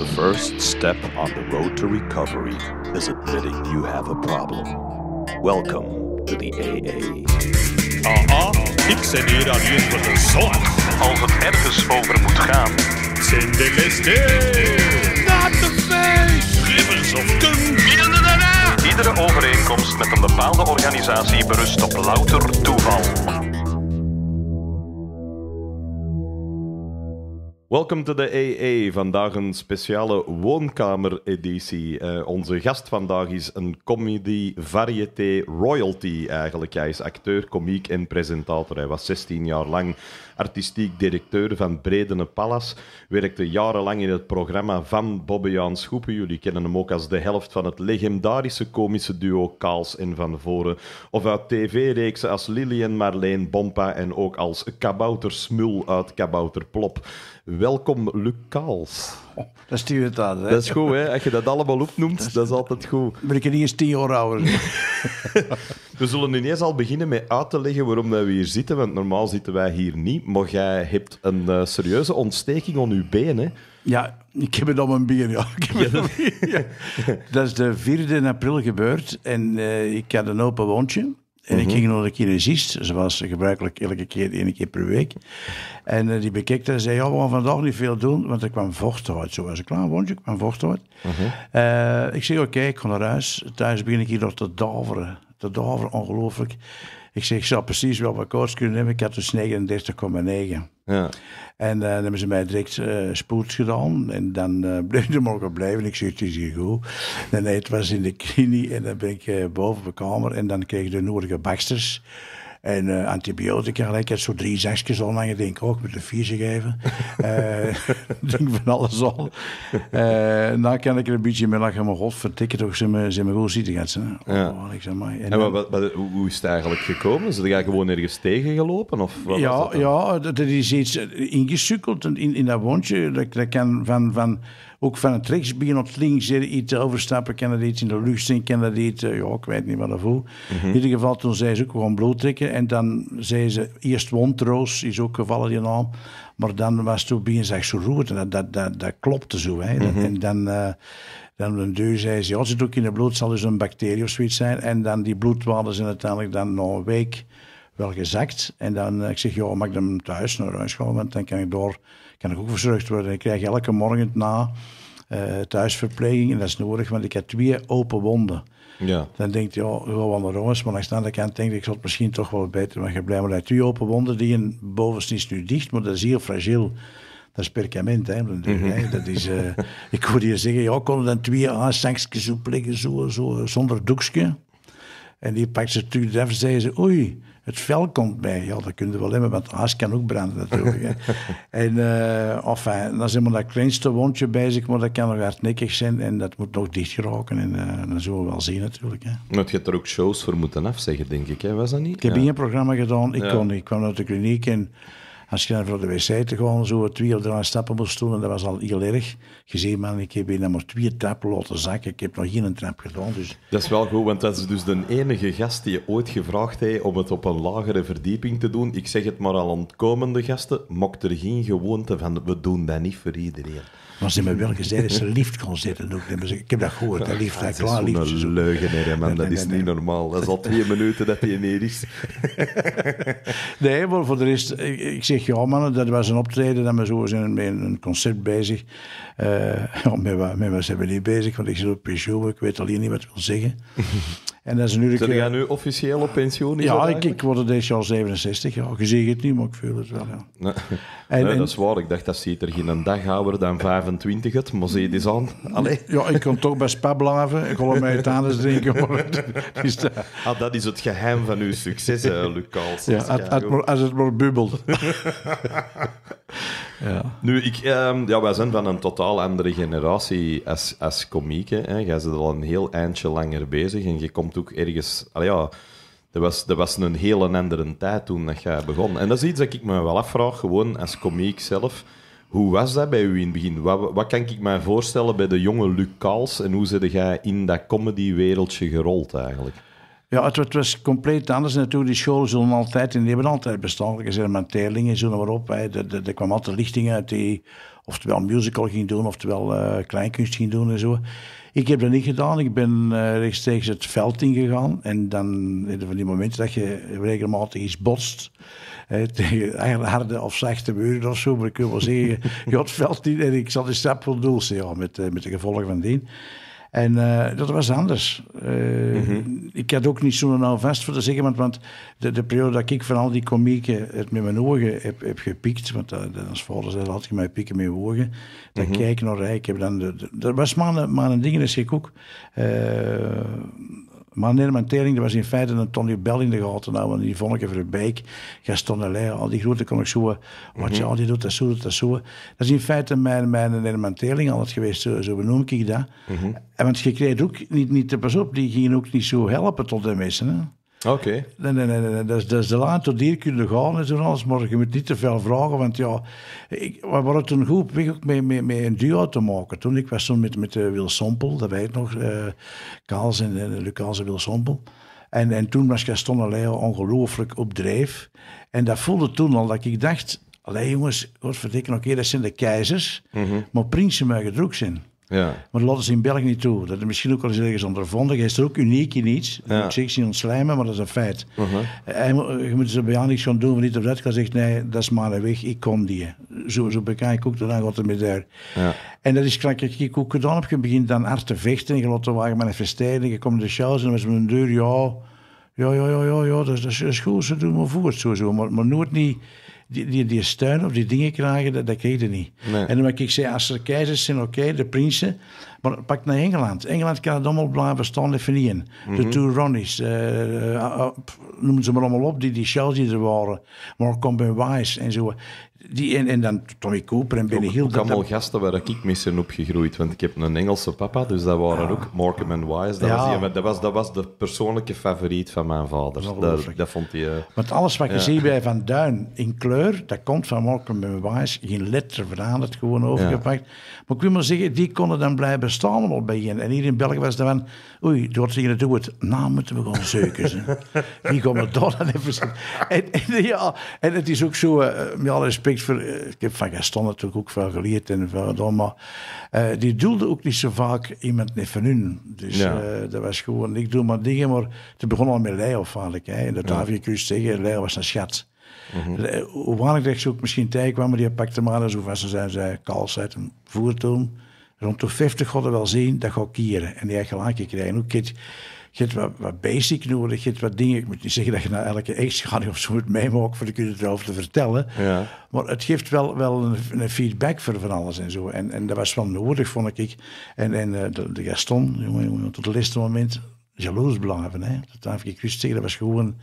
The first step on the road to recovery is admitting you have a problem. Welcome to the AA. Aha, ik zit hier aan hier voor de zorg. Als het ergens over moet gaan, zin de kist Not the face! Glimmers of kum, daarna! Iedere overeenkomst met een bepaalde organisatie berust op louter toeval. Welkom to de AA Vandaag een speciale woonkamereditie. Uh, onze gast vandaag is een comedy variété royalty eigenlijk. Hij is acteur, komiek en presentator. Hij was 16 jaar lang artistiek directeur van Bredene Palace. Werkte jarenlang in het programma van Bobbejaan Schoepen. Jullie kennen hem ook als de helft van het legendarische komische duo Kaals en Van Voren. Of uit tv-reeksen als Lillian, Marleen, Bompa en ook als Kabouter Smul uit Kabouter Plop. Welkom Luc oh, dat stuur het Hè? Dat is goed, hè? Als je dat allemaal opnoemt, dat is, dat altijd goed. Maar ik ben niet eens tien jaar ouder. we zullen nu ineens al beginnen met uit te leggen waarom dat we hier zitten, want normaal zitten wij hier niet. Maar jij hebt een eh, serieuze ontsteking op je been, hè? Ja, ik heb het al mijn been, ja. Ik heb Dat is de 4e april gebeurd en eh, ik had een open wondje. En ik mhm. ging naar de kinesist, zoals gebruikelijk elke keer, één keer per week. En uh, die dat en zei, ja, we gaan vandaag niet veel doen, want er kwam vocht uit. Zo was klaar, klein mhm. eh, ik kwam vocht uit. ik zei: oké, ik ga naar huis. Thuis begin ik hier nog te daveren. Te daveren, ongelooflijk. Ik zeg, ik zou precies wel wat koorts kunnen nemen Ik had dus 39,9. Ja. En eh, dan hebben ze mij direct eh, spoed gedaan. En dan eh, bleef de morgen blijven. Ik zeg, het is hier goed. En het was in de kliniek. En dan ben ik boven op de kamer. En dan kreeg ik de nodige baksters. En eh, antibiotica, gelijk, ik zo drie zakjes al, lang denk oh, ik ook met de vierje geven. uh, denk van alles al. Uh, eh, dan nou kan ik er een beetje mee lachen, maar god, vertikken toch, zijn me, wel me goed zitten ze. Ja. Oh, ik zeg maar. En, wat, hoe is het eigenlijk gekomen? Ze zijn gewoon ergens tegengelopen? Of wat ja, dat ja, dat is iets ingesukkeld in, in dat wondje. Dat, dat kan van... van ook van het rechts beginnen het links iets overstappen. Kan dat iets in de lucht zien Kan dat iets, ja, ik weet niet wat dat voel. Mhm. In ieder geval, toen zei ze ook gewoon bloed trekken. En dan zei ze, eerst Wondroos, is ook gevallen die naam. Maar dan was toen begin zeg, zo roet. dat, dat, dat, dat, klopte zo. Hè. Mhm. En dan... Uh, dan zei ze, ja, zit ook in het bloed, zal dus een bacterie of zoiets zijn. En dan die bloedwaarden zijn uiteindelijk dan nog een week wel gezakt. En dan, eh, ik zeg, joh, mag ik hem thuis naar huis gaan, want dan kan ik door kan ook verzorgd worden. Ik krijg elke morgen na uh, thuisverpleging en dat is nodig, want ik heb twee open wonden. Ja. Dan denkt je, oh, wel een roos, maar langs de andere kant denk ik, ik zal het misschien toch wel beter, want je blijft maar twee open wonden. Die je bovenste is nu dicht, maar dat is heel fragiel. Dat is perkament, hè. Mhm. Eh, dat is, eh, ik hoorde je zeggen, ja, konden dan twee aanstankjes zo liggen, zo, zo, zonder doekje. En die pakt ze terug en zei ze, oei, het vel komt bij. Ja, dat kun je wel hebben, want as kan ook branden natuurlijk. en uh, eh, dan is helemaal dat kleinste wondje bij zich, maar dat kan nog hardnekkig zijn en dat moet nog dicht geraken. En uh, dan zullen we wel zien natuurlijk. Hè. je hebt er ook shows voor moeten afzeggen, denk ik. Hè? Was dat niet? Ik heb één programma gedaan, ik kon niet. Ik kwam uit de kliniek en... Als je naar voor de wc te gaan, zo twee of drie stappen moest doen, dat was al heel erg. Gezien, man, ik heb hier maar twee trappen laten zakken. Ik heb nog geen trap gedaan. Dus... Dat is wel goed, want dat is dus de enige gast die je ooit gevraagd heeft om het op een lagere verdieping te doen. Ik zeg het maar al aan komende gasten, mocht er geen gewoonte van, we doen dat niet voor iedereen. Maar ze wel gezegd zijde ze lief kon zitten. Ook. Ik heb dat gehoord, hè, lief Dat is een leugen, hè, man. Dat is niet normaal. Dat is al twee minuten dat hij neer is. nee, maar voor de rest... Ik, zeg, ja, mannen, dat was een optreden. Dat we zo zijn met een concert bezig. Uh, met, wat, met zijn we niet bezig? Want ik zit op pensioen, ik weet alleen niet wat ik wil zeggen. En is nu... Zijn jij nu officieel op pensioen? Ja, ik, ik, word deze jaar 67 jaar. Je ziet het niet, maar ik voel het wel, ja. en, dat is waar. Ik dacht, dat ziet er geen dag ouder dan 25 het, maar zie is aan. Ja, ik kan toch bij Spa blijven. Ik wil mij het anders drinken. dat... Ah, dat is het geheim van uw succes, eh, Luc Ja, als, het maar, als het bubbelt. Ja. Nu, ik, ehm, ja, wij zijn van een totaal andere generatie als, als komieken. Hè. Jij bent al een heel eindje langer bezig en je komt ook ergens... Al ja, er was, dat was een hele andere tijd toen dat jij begon. En dat is iets dat ik me wel afvraag, gewoon als komiek zelf. Hoe was dat bij u in het begin? Wat, wat kan ik mij voorstellen bij de jonge Luc Kals en hoe zit jij in dat comedy wereldje gerold eigenlijk? Ja, het, was compleet anders natuurlijk. Die scholen zullen altijd, en die hebben altijd bestand. Er zijn maar waarop zullen maar op. Er kwam altijd lichting uit die oftewel musical ging doen, oftewel uh, kleinkunst ging doen en zo. Ik heb dat niet gedaan. Ik ben uh, rechtstreeks het veld ingegaan. En dan, van die momenten dat je regelmatig iets botst, hè, tegen harde of zachte muren of zo, maar ik wil wel zeggen, je had het veld in en ik zat in stap voor doel, met, eh, met de gevolgen van dien. En eh, dat was anders. Uh, Ik had ook niet zo'n nauw vast voor te zeggen, want, want de, de, periode dat ik van al die komieken het met mijn ogen heb, heb gepikt, want dat, eh, dat als vader zei, had je mij pikken met je ogen, dan mm -hmm. kijk naar Rijk. Heb dat was maar een, maar een ding, dat ik ook. Maar nee, mijn dat was in feite een Tony Bell in de gaten Nou, die vond ik even de beek. Gaston al die grote kon ik zo. Wat je mhm. al die doet dat zo, dat zo. Dat is in feite mijn, mijn, mijn, mijn altijd geweest, zo, zo benoem ik dat. Mhm. En want je kreeg ook niet, niet de pas op, die gingen ook niet zo helpen tot de mensen. Hè? Oké. Nee, nee, nee, nee. Dat, is, de laatste tot hier kunnen gaan en zo alles, maar je moet niet te veel vragen, want ja, ik, we waren toen goed op weg ook met, met, met een duo te maken. Toen ik was toen met, met uh, Wil Sompel, dat weet ik nog, uh, Kaals en uh, Lucas en Wil Sompel. En, en toen was Gaston Leo ongelooflijk op dreef. En dat voelde toen al dat ik dacht, allee jongens, wat nog keer, dat zijn de keizers, mm maar prinsen mogen er ook zijn. Ja. Maar dat laten ze in België niet toe. Dat is misschien ook wel eens ergens ondervonden. Hij is er ook uniek in iets. Ja. Ik zeg niet ontslijmen, maar dat is een feit. Uh je moet ze bij jou niks gaan doen, want niet of dat. kan zeg nee, dat is maar een weg, ik kom die. Zo, zo bekijk ik ook, dan wat er met daar. Ja. En dat is je ik ook gedaan op. Je begint dan hard te vechten, je laat de wagen manifesteren, je komt in de shows en dan is mijn deur, ja... Ja, ja, ja, ja, ja dat, is, dat is ze doen maar voort, sowieso. Maar, maar nooit niet die, die, die steun of die dingen krijgen, dat, dat kreeg je niet. En dan ik zei, als er keizers zijn, oké, de prinsen. Maar pak naar Engeland. Engeland kan het allemaal blijven staan en Mm De mhm. Two Ronnies, uh, noem ze maar allemaal op, die, die shows die er waren. Mark Combin Wise en zo die, en, en dan Tommy Cooper en Benny Hill. heb allemaal gasten waar ik mis zijn opgegroeid. Want ik heb een Engelse papa, dus dat waren ook Markham en Wise. Dat, was dat, was, de persoonlijke favoriet van mijn vader. Dat, dat, vond hij... Eh, want alles wat je ziet bij Van Duin in kleur, dat komt van Markham en Wise. Geen letter het gewoon overgepakt. Maar ik wil maar zeggen, die konden dan blijven staan al bij En hier in België was dat van... Oei, door tegen doen het. Nou moeten we gewoon zeuken. Die komen door dan even... En, en, ja, en het is ook zo... Eh, met alle respect voor. Ik heb van Gaston natuurlijk ook veel geleerd en veel maar eh, die doelde ook niet zo vaak iemand niet van hun. Dus eh, dat was gewoon, ik doe maar dingen, maar het begon al met Leo eigenlijk. Hè. dat ja. je zeggen, Leo was een schat. Mm -hmm. Eh, Hoewel ik dat ook misschien kwam, maar die pakte maar aan, zo ze zijn zei kals uit een voertuig. Rond de 50 hadden wel zien, dat ga ik kieren. En die eigen gelijk krijgen. Ook je hebt wat, wat basic nodig, je hebt wat dingen. Ik moet niet zeggen dat je naar elke echtscheiding of zo moet meemaken, voor ik je erover te vertellen. Ja. Maar het geeft wel, wel een, een, feedback voor van alles en zo. En, en dat was wel nodig, vond ik. En, en eh, de, de Gaston, jongen, jongen, tot het laatste moment jaloers blijven. Hè. Dat heb ik wist zeggen, dat was gewoon...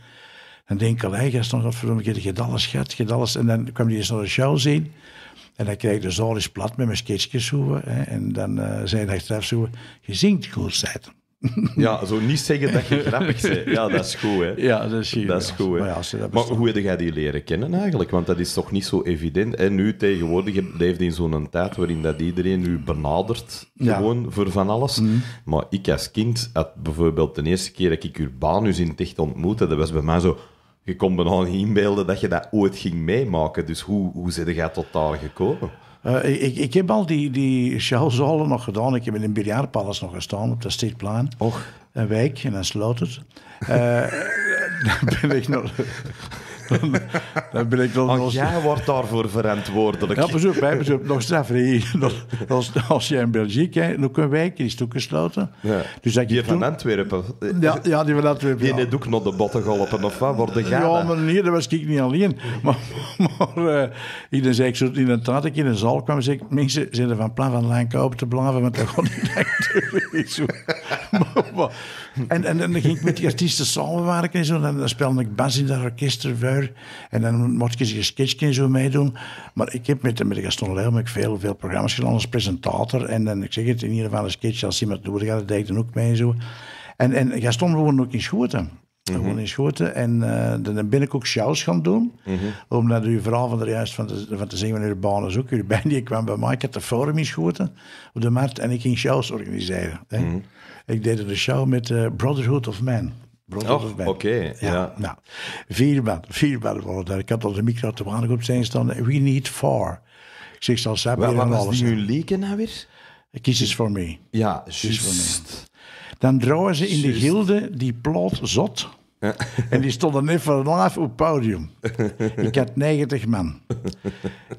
een denk al, Gaston, wat voor je hebt alles gehad, je alles... En dan kwam hij eens naar de show zien... En dan kreeg ik de zaal plat met mijn sketchjes En dan eh, zei hij achteraf zo, je zingt goed, zei Ja, zo niet zeggen dat je grappig bent. Ja, dat is goed, hè. Ja, dat is, dat is goed. Hè. Maar, dat maar, hoe heb jij die leren kennen eigenlijk? Want dat is toch niet zo evident. En nu tegenwoordig leeft in zo'n tijd waarin dat iedereen u benadert, gewoon voor van alles. Mhm. Maar ik als kind had bijvoorbeeld de eerste keer dat ik Urbanus in het echt ontmoette, dat was bij mij zo... Je kon me nog niet inbeelden dat je dat ooit ging meemaken. Dus hoe, hoe zette jij tot daar gekomen? Eh, ik, heb al die, die showzalen nog gedaan. Ik heb in een biljartpalace nog gestaan op dat steedplan. Och. Een week en dan sloot het. Eh, dan ben ik nog dan ben als... jij wordt daarvoor verantwoordelijk. Ja, bezoek, wij bezoek nog strafregelen. Als, als jij in België kijkt, ook een wijk is toegesloten. Ja. Dus dat je die toen... van Antwerpen. Ja, ja, die van Antwerpen. Die ja. heeft ook nog de botten geholpen, of wat? Worden gaan, ja, maar nee, dat was ik niet alleen. Maar, maar uh, ik dan zei ik zo, inderdaad, ik in een zaal kwam ik, mensen zijn er van plan van lijn kopen te blijven, want dat gaat niet echt. maar, en, en, dan ging ik met die artiesten samenwerken en zo. dan speelde ik bas in dat orkest En dan mocht ik een sketchje en zo meedoen. Maar ik heb met, de Gaston Leeuw veel, veel programma's gedaan als presentator. En, dan ik zeg het, in ieder geval een sketch als iemand doet, had, deed ik dan ook mee en zo. En, en Gaston woonde ook in Schoten. Mhm. in Schoten. En eh, dan ben ik ook shows gaan doen. Mhm. Omdat uw verhaal van de juist van te, van te zingen van Urbanus ook. bij die kwam bij mij, ik had de forum in Schoten op de markt. En ik ging shows organiseren. Hè. Mhm. Ik deed een show met eh, Brotherhood of Man. Brotherhood of Oké, ja, nou, vier man, vier daar. Ik had al de micro te aan op zijn staan. We need four. Ik zeg, zal ze hebben Wat was nu leken nou weer? Kies voor me. Ja, juist. Dan draaien ze in de gilde die plot zot. En die stonden even vanaf op het podium. Ik had 90 man.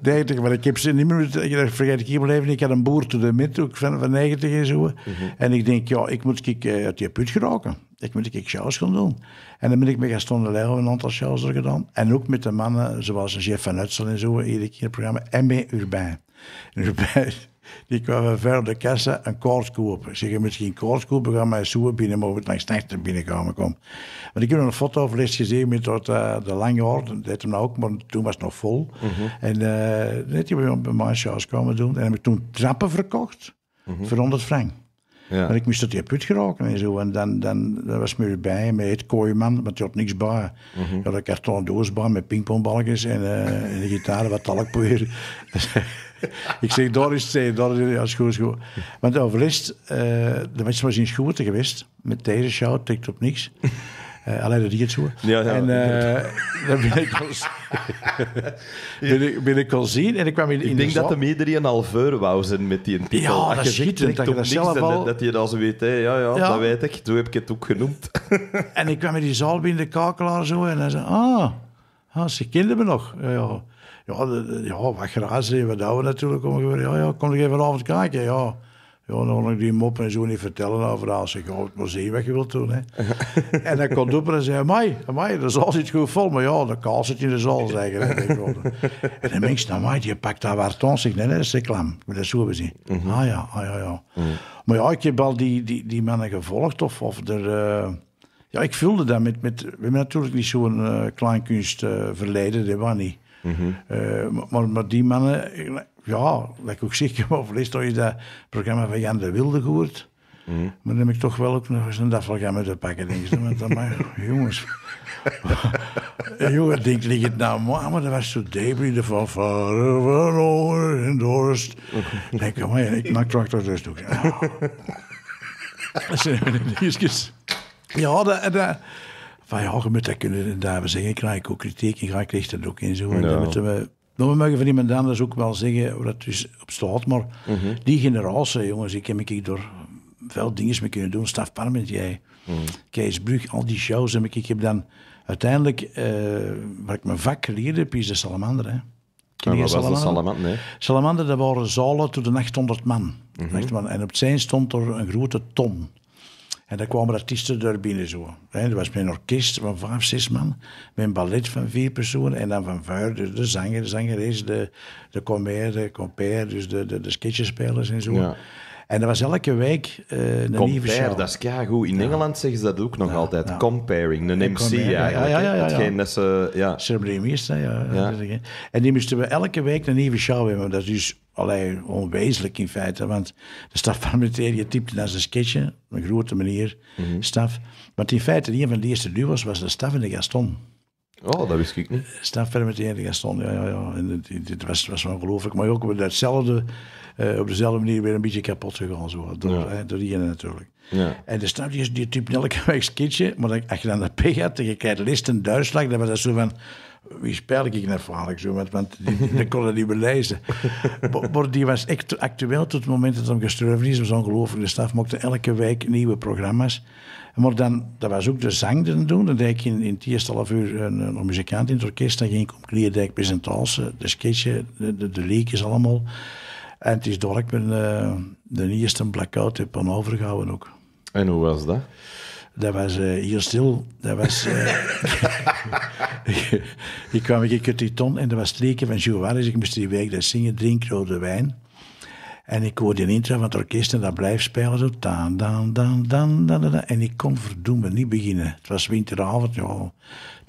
90, maar ik heb ze niet meer. Ik vergeet ik hier Ik had een boer te de mid, van, van 90 en zo. Mhm. En ik denk, ja, ik moet ik, eh, uit je put geraken. Ik moet ik shows gaan doen. En dan ben ik met Gaston de een aantal shows er gedaan. En ook met de mannen zoals Jeff van Utsel en zo, iedere keer het programma. En met Urban. Die kwamen verder de kassa een koers kopen. Zeggen misschien koers kopen, gaan maar zoeken binnen, maar we langs de binnenkomen. Want ik heb een foto van les gezien met dat, eh, de lange hoort. Dat deed hem nou ook, maar toen was het nog vol. Mhm. En uh, net hebben bij mijn shows komen doen. En heb ik toen trappen verkocht mhm. voor 100 frank. Ja. Maar ik moest dat die put geraken en zo. En dan, dan, dan was me bij met het kooiman, want je had niks bij. Mm had een kartonnen doos bij met pingpongbalkjes en, uh, en een gitaar wat talkpoeier. ik zeg, daar is het door daar is het, ja, schoen, is goed. Want overlist, uh, eh, de mensen was in schoenen geweest, met deze show, tikt op niks. Uh, alleen dat die zo. Ja, ja, en uh, dan ben ik, al, ben, ik, ben ik al zien en ik kwam in, in Ik denk de dat de iedereen een voor wou zijn met die titel. Ja, dat, je schiet, dat je dat zelf al... dat je dat zo weet, hè. Ja, ja, dat weet ik. Zo heb ik het ook genoemd. en ik kwam in die zaal binnen de kakelaar zo en hij zei, ah, ah ze kenden me nog. Ja, ja ja, de, ja wat grazen, wat houden natuurlijk. Om, ja, ja, kom ik even vanavond kijken, ja. Ja, nog kon ik die mop en zo niet vertellen over als ik het museum weg wil doen. Hè. en dan komt op en zei: Amai, amai, de zal zit goed vol. Maar ja, de kaal zit in de zaal, zeggen. en de dan nou, amai, je pakt daar waar zich nee, dat is reclame. dat zo bezien. Mm -hmm. Ah ja, ah ja, ja. Mhm. Maar ja, ik heb al die, die, die mannen gevolgd. Of, of er, uh... ja, ik vulde dat met, met. We hebben natuurlijk niet zo'n uh, eh, kleinkunstverleden, uh, dat was niet. -hmm. maar, maar die mannen, ja, dat ik ook zeker. Maar heb toch je dat programma van Jan de Wilde gehoord. Mm Maar dan heb ik toch wel ook nog eens een met te pakken. Denk je, want dan maar, jongens. Jongen, denk ik het nou, maar dat was zo debris de van verloren en dorst. Denk ik, maar ik maak tractor dus ook. Dat zijn we Ja, dat. dat van ja, je moet dat kunnen daar zeggen. Krijg ook kritiek en ga ik krijg dat ook in zo. moeten we we mogen van iemand anders ook wel zeggen hoe dat dus op staat, maar mhm. die generatie, jongens, ik heb ik door veel dingen mee kunnen doen. Staf Parment, jij, mm al die shows heb ik. heb dan uiteindelijk, uh, waar ik mijn vak geleerd heb, is de salamander. Hè. Ken ah, salamander? de salamander? Nee. Salamander, dat waren zalen tot de 800 man. Mm En op het zijn stond er een grote ton. En dan kwamen artiesten daar binnen zo. Er was mijn orkest van vijf, zes man. Mijn ballet van vier personen. En dan van vuur, dus de zanger, de zangeres, de, de comer, de compère, dus de, de, de en zo. Ja. En dat was elke week eh, een Compare, nieuwe show. dat is keigoed. In Engeland zeggen ze dat ook nog altijd. Comparing, een MC eigenlijk. Ja, ja, ja. Hetgeen dat ze... Ja. ja. En die moesten we elke week een nieuwe show hebben. Dat is dus allerlei onwezenlijk in feite. Want de Staf stafparlementariër typte naar zijn sketchje. een grote manier, mhm. staf. Want in feite, een van de eerste duo's was de staf en de Gaston. Oh, dat wist ik niet. Staf de Gaston, ja, ja, ja. En het, het was, was ongelooflijk. Maar ook hetzelfde eh, op dezelfde manier weer een beetje kapot gegaan. Zo, door, ja. hè, door natuurlijk. Ja. En de stap je, die type elke week skitje. Maar dan, als je dan dat pech had en je krijgt listen duitslag dan was dat zo van wie speel ik net nou eigenlijk zo, want, want die, die kon dat niet belezen. maar die was echt actueel tot het moment dat hem gestorven is. was ongelooflijk. De staf maakte elke week nieuwe programma's. Maar dan, dat was ook de zang doen. Dan deed ik in, in het eerste half uur een, muzikant in het orkest. Dan ging ik om Klierdijk presentatie, de sketchen, de, de, de leekjes allemaal. En het is door, ik ben eh, de eerste blackout heb aan overgehouden ook. En hoe was dat? Dat was hier eh, stil. Dat was, uh, ik kwam een keer ton en dat was streken van Jules Ik moest die week dat zingen, drinken rode wijn. En ik hoorde een intro van het orkest en dat blijft spelen. Zo, dan, dan, dan, dan, dan, En ik kon verdoemen niet beginnen. Het was winteravond, ja,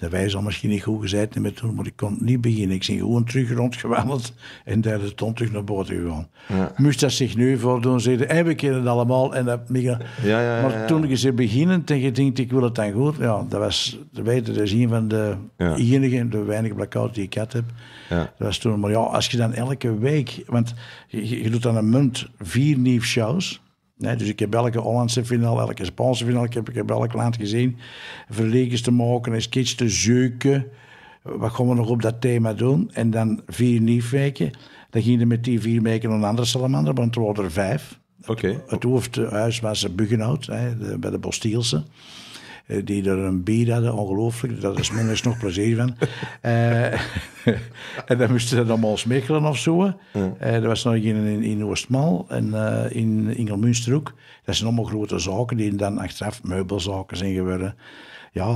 dat wij al misschien niet goed gezet toen, maar ik kon niet beginnen. Ik ben gewoon terug rondgewandeld en daar de ton terug naar boven gegaan. Ja. Moest dat zich nu voordoen, zeiden, hey, we kennen het allemaal. En dat, ja, ja, maar toen ik ze beginnen en je denkt, ik wil het dan goed, ja, dat was, weet je, dat is een van de enige, de weinige blackouts die ik had heb. Dat was toen, maar ja, als je dan elke week, want je, je doet dan een munt vier nieuwe shows. Nee, dus ik heb elke Hollandse finale, elke Spaanse finale, ik heb, ik heb elk land gezien. Verlegens te maken, een sketch te zeuken. Wat gaan we nog op dat thema doen? En dan vier nieuwweken. Dan gingen er met die vier weken een andere salamander, want er waren er vijf. Het, het hoofdhuis was Buggenhout, hè, bij de Bostielse. Eh, die er een bier hadden, ongelooflijk. Dat is minstens nog plezier van. Eh, en dan moesten ze allemaal smikkelen of zo. Mm. er was nog een in, in Oostmal en uh, in Ingelmunster ook. Dat zijn allemaal grote zaken die dan achteraf meubelzaken zijn geworden. Ja,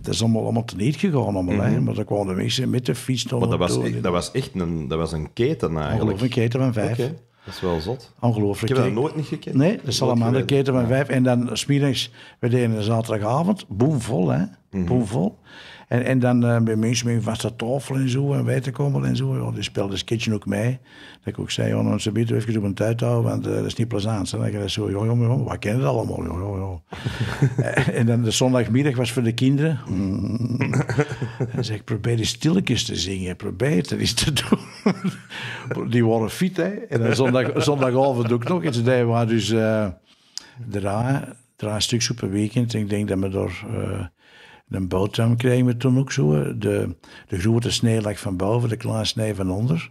dat is allemaal, allemaal teniet gegaan, allemaal, mm maar dan kwamen de mensen met de fiets. Maar dat was, echt, dat was echt een, dat was een keten eigenlijk? Ongelooflijk een keten van vijf. Dat is wel zot. Ongelooflijk. Ik heb dat nooit niet gekend. Nee, de is een keten van vijf. En dan smiddags, we deden een zaterdagavond, boemvol hè, mhm. boemvol. vol. En, en dan uh, bij mensen met dat toffel en zo, en Wetenkommel en zo. die speelde Skitchen ook mee. Dat ik ook zei, oh, ze beter even op een tijd houden, want eh, dat is niet plezant. Dan denk zo, joh, joh, joh, wat kennen het allemaal, joh, en dan de zondagmiddag was voor de kinderen. Mm. dan zeg ik, probeer die stilletjes te zingen, probeer het eens te doen. die waren fit, hè. En dan zondag, zondagavond doe ik nog iets. Die waren dus uh, een weekend. En ik denk dat we door... Een boterham kregen we toen ook zo. De, de grote snee lag van boven, de klas snee van onder.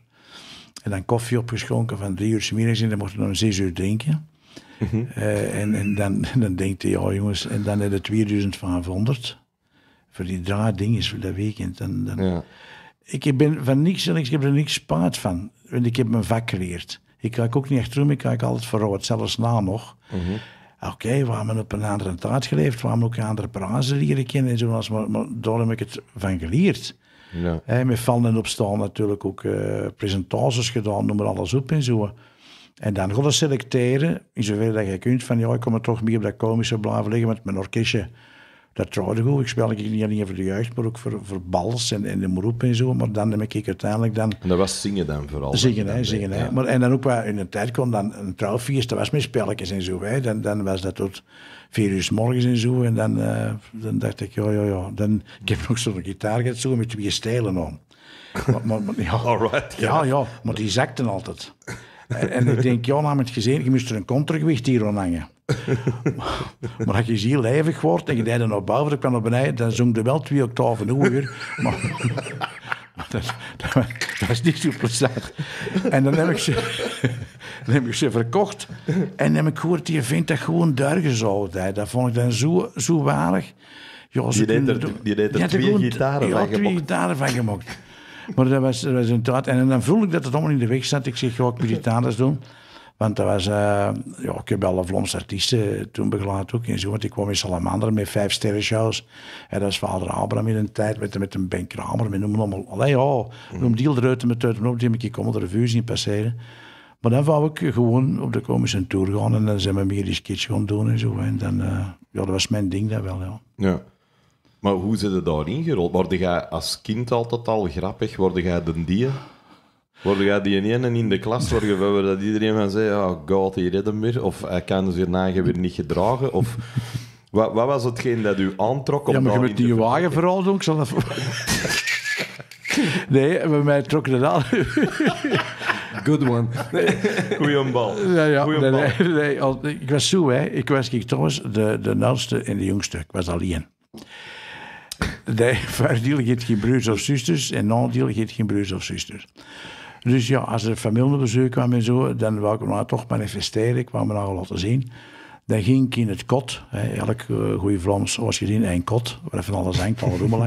En dan koffie opgeschonken van drie uur middags en dan mochten we om zes uur drinken. Mhm. Eh, en, en dan, dan denkt hij, ja jongens, en dan heb je 2500 voor die draad ding is dat weekend. dan, ja. Ik ben van niks en ik heb er niks spaat van, want ik heb mijn vak geleerd. Ik kijk ook niet echt terug, ik kijk altijd vooruit, zelfs na nog. Mhm oké, we hebben op een andere tijd geleefd, we hebben ook andere prijzen leren kennen en zo, maar, maar daar heb ik het van geleerd. Ja. met vallen en opstaan natuurlijk ook eh, presentaties gedaan, noem maar alles op en zo. En dan gewoon selecteren, in zover dat je kunt, van ja, ik kom er toch meer op dat komische blijven liggen met mijn orkestje dat trouwde ook. Ik speelde niet alleen voor de jeugd, maar ook voor, voor bals en, en de beroep en zo. Maar dan heb ik uiteindelijk dan... En dat was zingen dan vooral? Zingen, hè, zingen. hè. Maar, en dan ook in een tijd kwam dan een trouwfeest, dat was met spelletjes en zo. Hè. Dan, dan was dat tot vier uur s morgens en zo. En dan, eh, dan dacht ik, ja, ja, ja. Dan, ik heb nog zo'n gitaar gehad, zo, met twee stijlen om. Maar, maar, Alright, ja, ja, maar die zakten altijd. En, ik denk, ja, nou met gezien, je moest er een contragewicht hier aan hangen. maar, maar als je hier lijvig wordt en je deed naar boven, kan op beneden, dan zong je wel twee octaven uur. Maar, dat, dat, dat, is niet zo plezant. En dan heb ik ze, ik ze verkocht. En heb ik gehoord, die vindt dat gewoon duigen zou. Dat vond ik dan zo, zo waardig. die, deed er, die deed er, twee, gitaren van gemaakt. twee gitaren van gemaakt. Maar dat was, dat een En dan voelde ik dat het allemaal in de weg zat. Ik zeg, ga ik Militaris doen? Want dat was, eh, ja, ik heb alle Vlaamse artiesten toen begeleid ook. En zo, want ik kwam in Salamander met vijf sterrenshows. En dat is vader Abraham in een tijd, met, met een Ben Kramer, met noemen allemaal. Allee, ja, noem die eruit met uit en op. Die heb ik allemaal de revue zien passeren. Maar dan wou ik gewoon op de komische tour gaan. En dan zijn we meer die skits gaan doen en zo. En dan, eh, ja, dat was mijn ding daar wel, ja. Ja. Maar hoe zit het daarin gerold? Word jij als kind altijd al grappig? Word jij de die? Word jij die ene in de klas waar dat iedereen van zei, oh god, hij redt hem weer. Of hij eh, kan zich nagen weer niet gedragen. Of... Wat, wat, was hetgeen dat u aantrok? Om ja, maar je moet die wagen vooral doen. Ik zal nee, bij mij trok het al. Good one. Nee. Goeie bal. Ja, ja. Goeie nee, bal. Nee, ik was zo, hè. Ik was ik, trouwens de, de oudste en de jongste. Ik was alleen. De voordeel geeft geen broers of zusters en nadeel geeft geen broers of zusters. Dus ja, als er familiebezoek kwam en zo, dan wou ik me nou toch manifesteren. Ik wou me nou laten zien. Dan ging ik in het kot. Hè. Elk eh, goede Vlaams was gezien een kot. waarvan alles hangt, alle rommel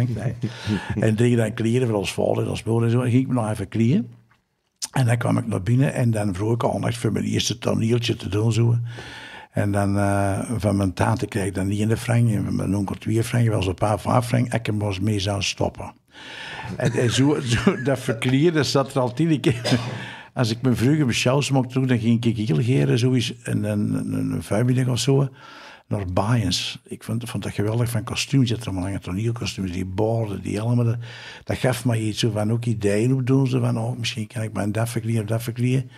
en tegen dan kleren voor ons vader en ons moeder en zo. Dan ging ik me nog even kleren. En dan kwam ik naar binnen en dan vroeg ik aandacht voor mijn eerste toneeltje te doen. Zo. En dan eh, van mijn tante kreeg ik dan niet in de franje. Van mijn onkel twee franje, wel een paar van haar franje. Ik moest mee zou stoppen. en, en zo, zo, dat verkleden zat er altijd. Ik, als ik mijn vroeger beschaus mocht doen, dan ging ik heel geren, zoiets, een, een, een, een of zo, naar Bayens. Ik vond, vond dat geweldig van kostuums. Je had allemaal lange toneelkostuums, die borden, die helmen. Dat, gaf mij iets van ook ideeën op doen. van, oh, misschien kan ik mijn dat of dat verkleden.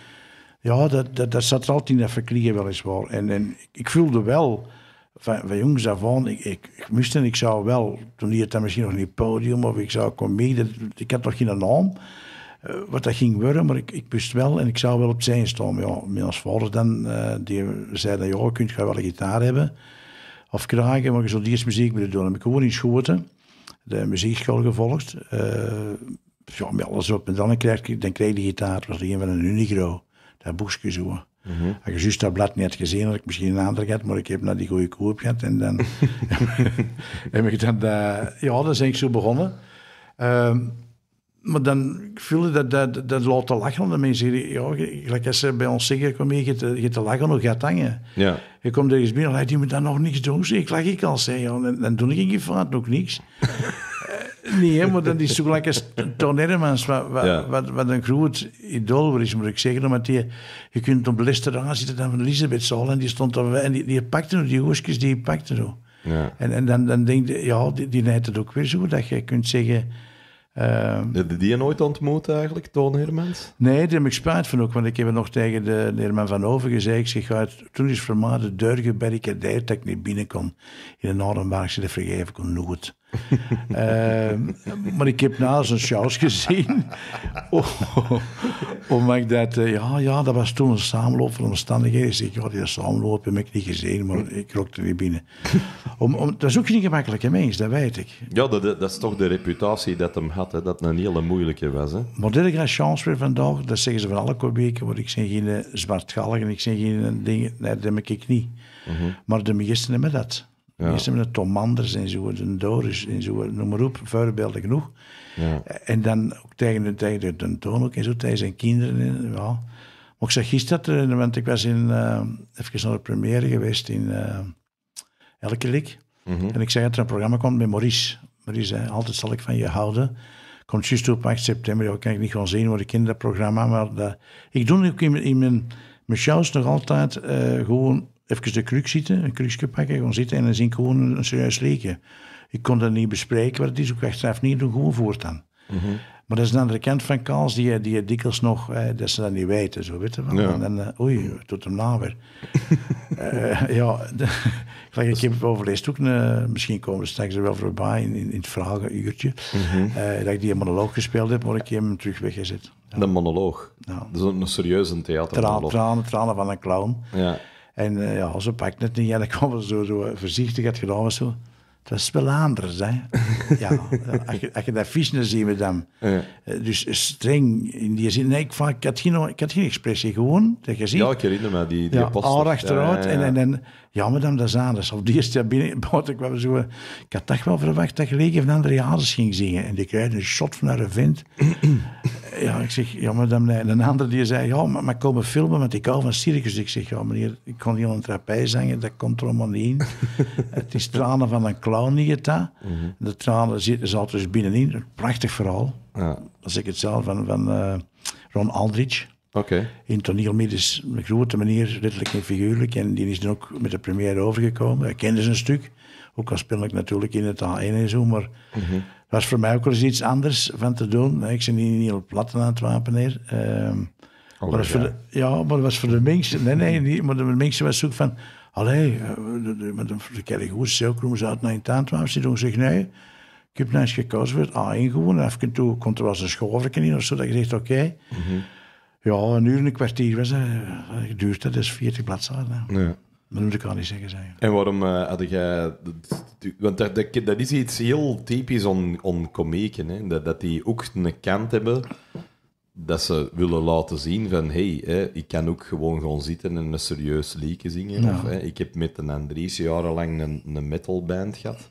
Ja, dat, dat, dat zat er altijd in dat verkliegen weliswaar. En, en ik voelde wel, van, van jongs af aan, ik, ik, moest en ik zou wel, toen het dan misschien nog niet podium of ik zou komen mee, ik had nog geen naam, eh, wat dat ging worden, maar ik, ik wist wel en ik zou wel op zijn staan. Ja, mijn vader dan, eh, die zei dat, je kunt je wel een gitaar hebben of krijgen maar je zult eerst muziek willen doen. Dan heb ik gewoon in Schoten de muziekschool gevolgd, eh, ja, met alles op. En dan kreeg dan krijg ik de gitaar, dat was een van een Unigro dat boekje zo. Mhm. Als je juist dat blad niet had gezien, dat ik misschien een ander gehad, maar ik heb naar die goede koop gehad. En dan heb ik dan, dat, eh, ja, dan ben ik zo begonnen. Ehm, maar dan voelde dat, dat, dat laat te lachen. De mensen zeiden, ja, gelijk als ze bij ons zeggen, kom mee, je te, te lachen of gaat hangen. Ja. Je komt ergens binnen, die moet dan nog niks doen. Zeg, ik lach ik al, zei, dan, dan doe ik in gevaar nog niks. Nee, maar dat is gelijk lekker Toon Hermans, wat, wat, wat, een groot idool is, moet ik zeggen. Omdat die, je kunt op de restaurant zitten dan van Elisabethzaal en die stond er, en die, die pakte die hoesjes, die pakte zo. Ja. En, en dan, dan denk je, ja, die, die het ook weer zo, dat je kunt zeggen... Ehm, heb je die nooit ontmoet eigenlijk, Toon Hermans? Nee, daar heb ik spijt van ook, want ik heb nog tegen de, Herman van Over gezegd. Ik zeg, toen is voor mij de deur gebarricadeerd dat ik niet binnen kon. In een Noordenbergse, dat vergeef ik nooit. Ehm, maar ik heb naast een shows gezien, omdat oh, oh, dat, eh, ja, ja, dat was toen een samenloop van omstandigheden. ik had die samenloop, heb ik niet gezien, maar ik rookte niet binnen. Om, om, dat is ook niet gemakkelijk, hè, mens, dat weet ik. Ja, dat, dat is toch de reputatie dat hem had, hè, dat een hele moeilijke was. Hè. Maar dit is chance weer vandaag, dat zeggen ze van alle kobieken, ik zeg geen eh, zwartgallig en ik zeg geen dingen, nee, dat heb ik niet. Mhm. Maar de meesten hebben dat. Ja. Eerst met Tom Manders en zo, de Doris en zo, noem maar op, voorbeelden genoeg. Ja. En dan ook tegen de, tegen de Toon ook en zo, tegen zijn kinderen. En, ja. Maar ik zag gisteren, want ik was in, uh, even naar de première geweest in uh, eh, Elkelik. Mhm. En ik zei dat er een programma komt met Maurice. Maurice, hè, altijd zal ik van je houden. Komt juist op 8 september, dat kan ik niet gewoon zien, want ik kinderprogramma dat programma. Maar dat, ik doe ook in, in mijn, mijn shows nog altijd eh, gewoon even de kruk zitten, een krukje pakken, gewoon zitten en dan zie ik gewoon een, serieus leken. Ik kon dat niet bespreken, maar het is ook achteraf niet, doen gewoon voortaan. Mm Maar dat is een andere kant van kals die, eh, die eh, dikwijls nog, eh, dat ze dat niet weten. Zo, weet En dan, eh, oei, mhm. tot hem na weer. ja, de, ik heb het overleest ook, een, misschien komen ze straks er wel voorbij in, in, het vragenuurtje, mm dat ik die monoloog gespeeld heb, maar ik heb hem terug weggezet. Een monoloog? Ja. Dat is een serieuze theatermonoloog. Tranen, tranen van een clown. Ja. En uh, ja, ze ik het niet en dan kwam ze zo, zo eh, voorzichtig, had gedaan was zo. het is wel anders, hè. ja, als je, dat vies ziet met hem. Ja. Eh, dus streng in die zin. Nee, ik, van, ik, had, geen, ik had geen expressie, gewoon dat je ziet. Ja, ik herinner me die, die ja, achteruit en, en, ja, madame, dat is anders. Op de eerste jaar binnen, ik wel zo... Ik had toch wel verwacht dat Leek van André Hazes ging zingen. En die krijgt een shot van de vent. ja, ik zeg, ja, madame. En een ander die zei, ja, maar, maar komen filmen, met ik hou van circus. Ik zeg, ja, meneer, ik kon niet onder een trapij zingen, dat komt er allemaal niet het is tranen van een clown, die het mhm. De tranen zitten zat dus binnenin. Een prachtig verhaal. Ja. ik het zelf, van, van eh, Ron Aldrich. Okay. In toneelmid is een grote manier, letterlijk en figuurlijk. En die is dan ook met de première overgekomen. Hij kende een stuk. Ook al speel ik natuurlijk in het A1 en zo. Maar het mhm. was voor mij ook wel eens iets anders van te doen. Ik zit niet heel plat aan het wapen neer. Um, maar was voor ja. maar was voor de mensen. Nee, nee, niet, maar de mensen was zoek van. Allee, met een verkeerde goede ze uit naar het Antwerpen. Ze doen zich nee. Ik heb nou eens gekozen voor het A1 gewoon. Af en toe komt er wel eens een schoolwerk in of zo. Dat je zegt oké. Mhm. Ja, een uur en een kwartier was het. Eh, Duurt dat, dus 40 bladzijden. Ja. Dat moet ik al niet zeggen. Zijn. En waarom uh, had jij... Want dat, dat, dat, is iets heel typisch om on komeken, hè? Dat, dat die ook een kant hebben dat ze willen laten zien van hey, ik kan ook gewoon gaan zitten en een serieus liedje zingen. Of, hè, ik heb met een Andries jarenlang een, een metalband gehad.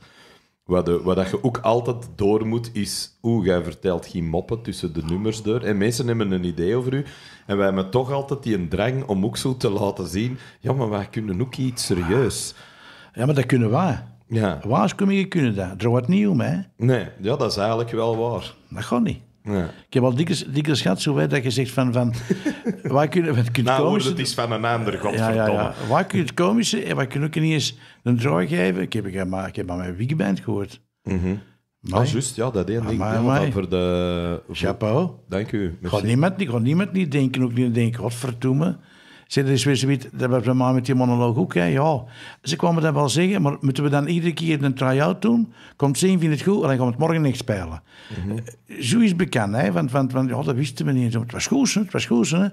Wat, de, wat je ook altijd door moet, is hoe jij vertelt geen moppen tussen de nummers door. En mensen hebben een idee over u. En wij hebben toch altijd die drang om ook zo te laten zien. Ja, maar wij kunnen ook iets serieus. Ja, maar dat kunnen wij. Ja. Waar kunnen dat? Er wordt niet om, hè? Nee, ja, dat is eigenlijk wel waar. Dat gaat niet. Ja. Ik heb al dikwijls, gehad zo dat je zegt van... van waar kun, wat kun nou, komische, het is van een ander, godverdomme. Ja, ja, ja. Waar kun je het komische... En waar kun je ook niet eens een draai geven? Ik heb, ik heb, maar, ik heb maar mijn weekband gehoord. Mm -hmm. ah, juist, ja, dat één ding. maar voor de... Chapeau. Dank u. Ik Gaat niemand, niemand niet denken, ook niet denken, godverdomme. Zeiden weet, weer zoiets, dat hebben we maar met die monoloog ook. Hè. Ja, ze dus kwamen dat wel zeggen, maar moeten we dan iedere keer een try-out doen? Komt zien, vindt het goed, en dan gaan we het morgen niet spelen. Mhm. Eh, zo is bekend, hè, want, want, want ja, dat wisten we niet. Het was goed, het was goed. Hè.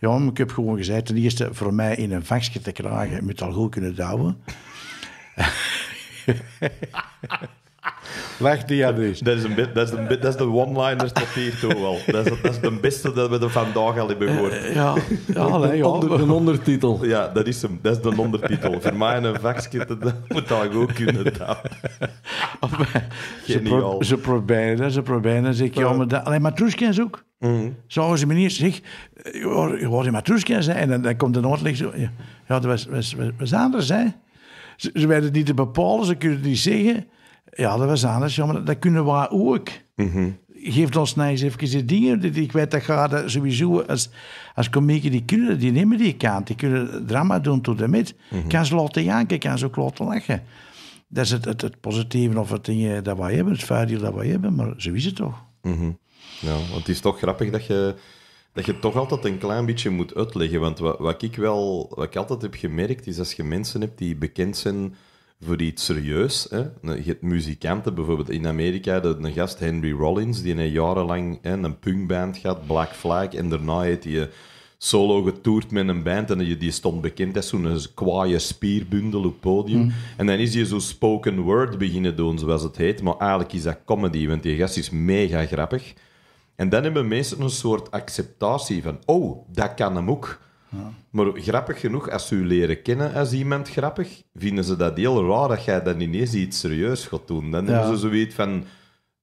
Ja, maar ik heb gewoon gezegd, ten eerste, voor mij in een vakje te krijgen, moet al goed kunnen duwen Leg die aan dus. Dat is, een bit, dat is, een bit, dat is de one-liners tot hier wel. Dat is, dat is de beste dat we er vandaag al hebben gehoord. Eh, ja, ja, een ondertitel. Ja, dat is hem. Dat is de ondertitel. Voor mij een vakje, dat moet dat ook kunnen. Eh, Geniaal. Ze, proberen, ze proberen. Zeg, ja, maar, dat, Alleen matroeskens ook. Mm. Zouden ze me niet zeggen, je hoort in en dan, dan komt de Noordlicht zo... Ja, dat was, was, was, anders, hè. Ze, ze werden niet te bepalen, ze kunnen het niet zeggen... Ja, dat was anders. Ja, maar dat kunnen we ook. Mm -hmm. Geef ons nou eens even die dingen. Ik weet dat gaat sowieso als, als komieken die kunnen, die nemen die kant. Die kunnen drama doen tot met. Mhm. Kan ze laten janken, kan ze ook laten lachen. Dat is het, het, positieve of het ding eh, dat wij hebben, het voordeel dat wij hebben, maar zo is het toch. Mm Ja, want het is toch grappig dat je, dat je toch altijd een klein beetje moet uitleggen. Want wat, wat, ik wel, wat ik altijd heb gemerkt, is als je mensen hebt die bekend zijn voor iets serieus. Hè. Je hebt muzikanten, bijvoorbeeld in Amerika, de, een gast Henry Rollins, die een jarenlang hè, een punkband had, Black Flag, en daarna heeft hij eh, solo getoerd met een band en die, die stond bekend als zo'n eh, kwaaie spierbundel op podium. Mm. En dan is je zo spoken word beginnen doen, zoals het heet, maar eigenlijk is dat comedy, want die gast is mega grappig. En dan hebben mensen een soort acceptatie van, oh, dat kan hem ook. Maar grappig genoeg, als ze u leren kennen als iemand grappig, vinden ze dat heel raar dat jij dan ineens iets serieus gaat doen. Dan hebben ze zoiets van,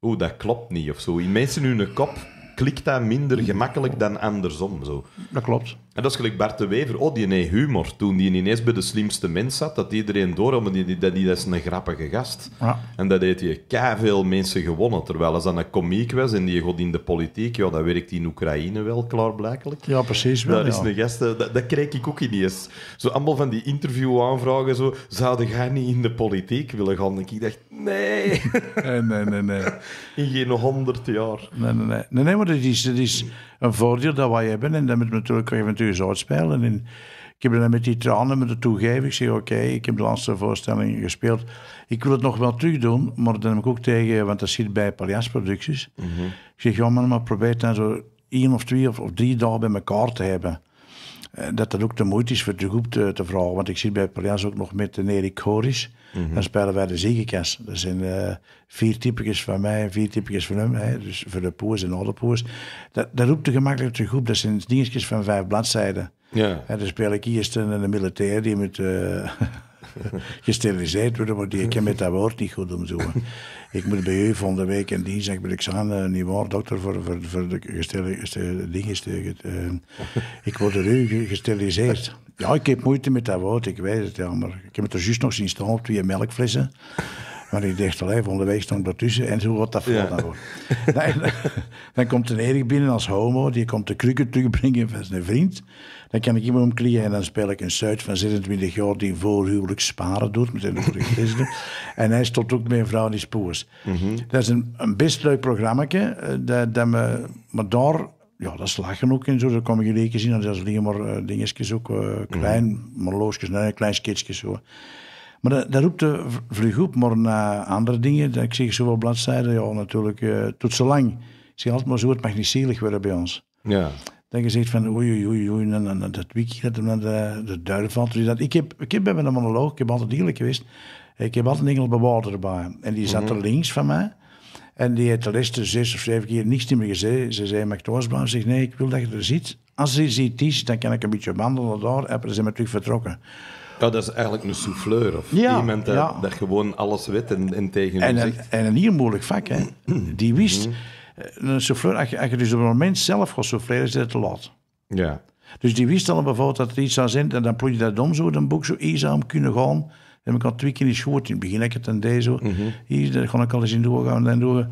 oeh, dat klopt niet of zo. In mensen hun kop klikt dat minder gemakkelijk dan andersom. Zo. Dat klopt. En dat is gelijk Bart de Wever. Oh, die nee humor. Toen die ineens bij de slimste mens zat, dat iedereen door, maar die, die, die, dat is een grappige gast. Ja. En dat heeft je veel mensen gewonnen. Terwijl als dat een komiek was en die god in de politiek, ja, dat werkt in Oekraïne wel, klaarblijkelijk. Ja, precies wel. Dat is een gast, eh, dat, kreeg ik ook ineens. Zo allemaal van die interviewaanvragen, zo, zouden jij niet in de politiek willen gaan? En ik dacht, nee. Nee, nee, nee, nee. In geen honderd jaar. Nee, nee, nee. Nee, nee maar dat is... Dat is een voordeel dat wij hebben. En dat moet natuurlijk eventueel uitspelen. En ik heb dan met die tranen moeten toegeven. Ik zeg, oké, ik heb de laatste voorstelling gespeeld. Ik wil het nog wel terug doen, maar dan heb ik ook tegen... Want dat zit bij Paljas Producties. Mhm. Ik zeg, ja man, maar probeer dan nou zo één of twee of, of drie dagen bij elkaar te hebben. Eh, dat dat ook de moeite is voor de groep te, te vragen. Want ik zie bij Pallias ook nog met de Erik Horis. Mhm. Dan spelen wij de ziekenkast. dat zijn eh, vier typetjes van mij en vier typetjes van hem. Dus voor de poes en alle poes Dat, dat roept de te groep. Dat zijn dingetjes van vijf bladzijden. Ja. En dan speel ik eerst een, militair die moet eh, gesteriliseerd worden. Maar die kan met dat woord niet goed omzoeken. Ik moet bij u van de week en dienst. Ik ben aan eh, niet waar, dokter, voor, voor, voor de gestelde dingen. Eh, ik word door u gesteriliseerd. Ja, ik heb moeite met dat woord, ik weet het, ja, maar ik heb het er juist nog zien staan op twee melkflessen. Maar ik dacht al volgende week stond ertussen en zo wordt dat ja. dan Dan, dan komt een Erik binnen als homo, die komt de krukken terugbrengen van zijn vriend. Dan kan ik iemand omkleden en dan speel ik een Zuid van 27 jaar die voor sparen doet. Met een en hij stond ook met een vrouw die spoers. Mm Dat is een, best leuk programma. Eh, dat, dat me, maar daar ja, dat is ook en zo. dat kom je zien. Dat is alleen maar eh, dingetjes ook. Eh, mhm. klein, mm -hmm. maar klein sketchjes zo. Maar dat, roept de vlug op. Maar naar andere dingen, dat ik zeg zoveel bladzijden, ja, natuurlijk, tot zo lang. Ik zeg altijd maar zo, het mag niet zielig worden bij ons. Ja. En gezegd van oei, oei, oei, en, dat wiki dat hem naar de, de valt. Dus dat, ik, heb, ik heb bij mijn monoloog, ik heb altijd eerlijk geweest, ik heb altijd een engel bewaarder erbij. En die zat mhm. er links van mij. En die heeft de laatste zes of zeven keer niks meer gezegd. Ze zei, mag ik thuisblijven? Ze zegt, nee, ik wil dat je er ziet. Als je ziet is, dan kan ik een beetje wandelen daar. En dan zijn we terug vertrokken. Ja, dat is eigenlijk een souffleur. Of iemand dat, gewoon alles weet en, en tegen en, en, en een heel moeilijk vak, hè. Die wist... Mhm. Eh, een souffleur, als je, dus op het moment zelf gaat souffleren, is het te laat. Ja. Dus die wist al bijvoorbeeld dat er iets zou zijn, en dan ploeg je dat dom zo, dan boek zo eenzaam kunnen gaan. Dan heb ik al twee keer in gehoord, In het begin heb ik het en deze. Mhm. Hier, daar ga ik al eens in doorgaan en door.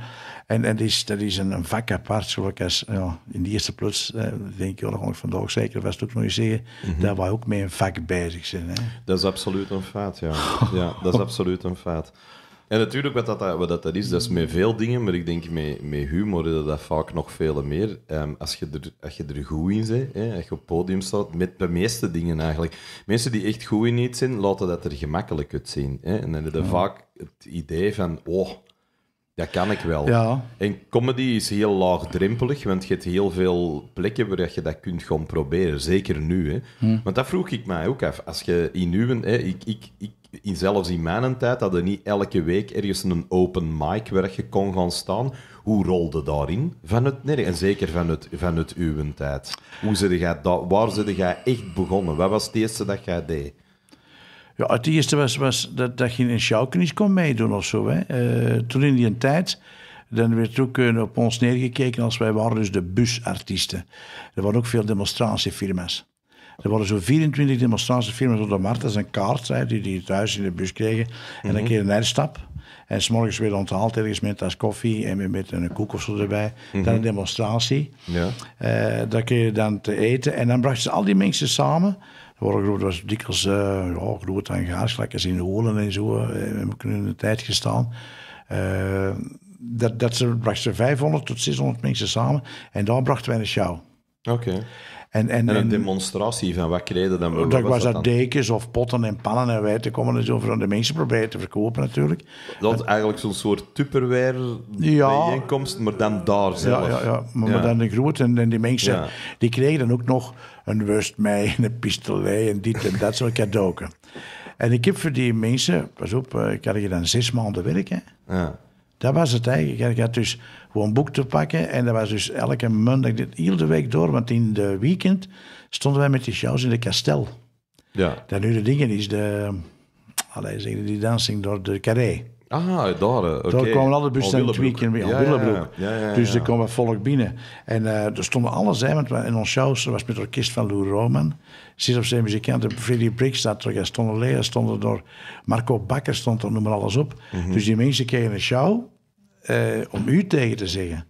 En, en dat is, dat is een, vak apart. Zoals, ja, in de eerste plaats, eh, denk ik, oh, dat ik vandaag zeker vast ook nog eens zeggen, mhm. dat wij ook mee een vak bezig zijn. Hè. Dat is absoluut een feit, ja. ja dat is absoluut een feit. En natuurlijk, wat dat, wat dat, dat is, dat is met veel dingen, maar ik denk met, met humor dat, dat vaak nog veel meer. Ehm, als, je er, als je er goed in bent, hè, als je op het podium staat, met de meeste dingen eigenlijk. Mensen die echt goed in iets zijn, laten dat er gemakkelijk uitzien. Hè, en dan hebben ja. vaak het idee van, oh, dat kan ik wel. Ja. En comedy is heel laagdrempelig, want je hebt heel veel plekken waar je dat kunt gaan proberen. Zeker nu. Hè. Hm. Want dat vroeg ik mij ook af. Als je in uw... Hè, ik, ik, ik in, zelfs in mijn tijd hadden niet elke week ergens een open mic waar je kon gaan staan. Hoe rolde daarin? Van het, nee, en zeker van het, van het uw tijd. Hoe zit jij waar zit jij echt begonnen? Wat was het eerste dat jij deed? Ja, het eerste was, was dat, dat je in Sjoukenis kon meedoen of zo. Hè. Eh, toen in die tijd, dan werd ook eh, op ons neergekeken als wij waren dus de busartiesten. Er waren ook veel demonstratiefirma's. Er worden zo'n 24 demonstratiefilms op de markt. Dat een kaart die die thuis in de bus kregen. En dan mhm. kreeg een stap En s'morgens weer onthaald, ergens met een tas koffie en met een koek of zo erbij. Dan mhm. een demonstratie. Ja. Eh, dat kreeg je dan te eten. En dan brachten ze al die mensen samen. Dat was dikwijls uh, ja, groot en gaars, lekker in holen en zo. Eh, we kunnen in de tijd gestaan. dat, dat ze, brachten ze 500 tot 600 mensen samen. En daar brachten wij een show. Oké. En, en, een demonstratie van wat kregen dan? Dat was, was dat, dekens of potten en pannen en wij te komen en zo voor de mensen proberen te verkopen natuurlijk. Dat was eigenlijk zo'n soort tupperware bijeenkomst, maar dan daar zelf. Ja, ja, ja. Maar, dan de groet en, en die mensen die kregen dan ook nog een wustmei en een pistolet, en dit en dat soort cadeauken. En ik heb voor die mensen, pas op, eh, ik had je dan zes maanden werken. Ja. Dat was het eigenlijk. Ik had dus gewoon boek te pakken. En dat was dus elke maandag, heel de week door, want in de weekend stonden wij met die shows in de kastel. Ja. Dat nu de dingen is, de, die dansing door de carré. Ah, daar. Eh, oké. Daar kwamen alle bussen het weekend bij ja, ja, ja, Dus er kwamen volk binnen. En eh, er stonden alles, hè, want in ons shows was met de orkest van Lou Roman. Zit op zijn muzikanten, Freddy Briggs staat er, stonden Lea, stonden door Marco Bakker, stond er, noem maar alles op. Mhm. Dus die mensen kregen een show eh, om u tegen te zeggen.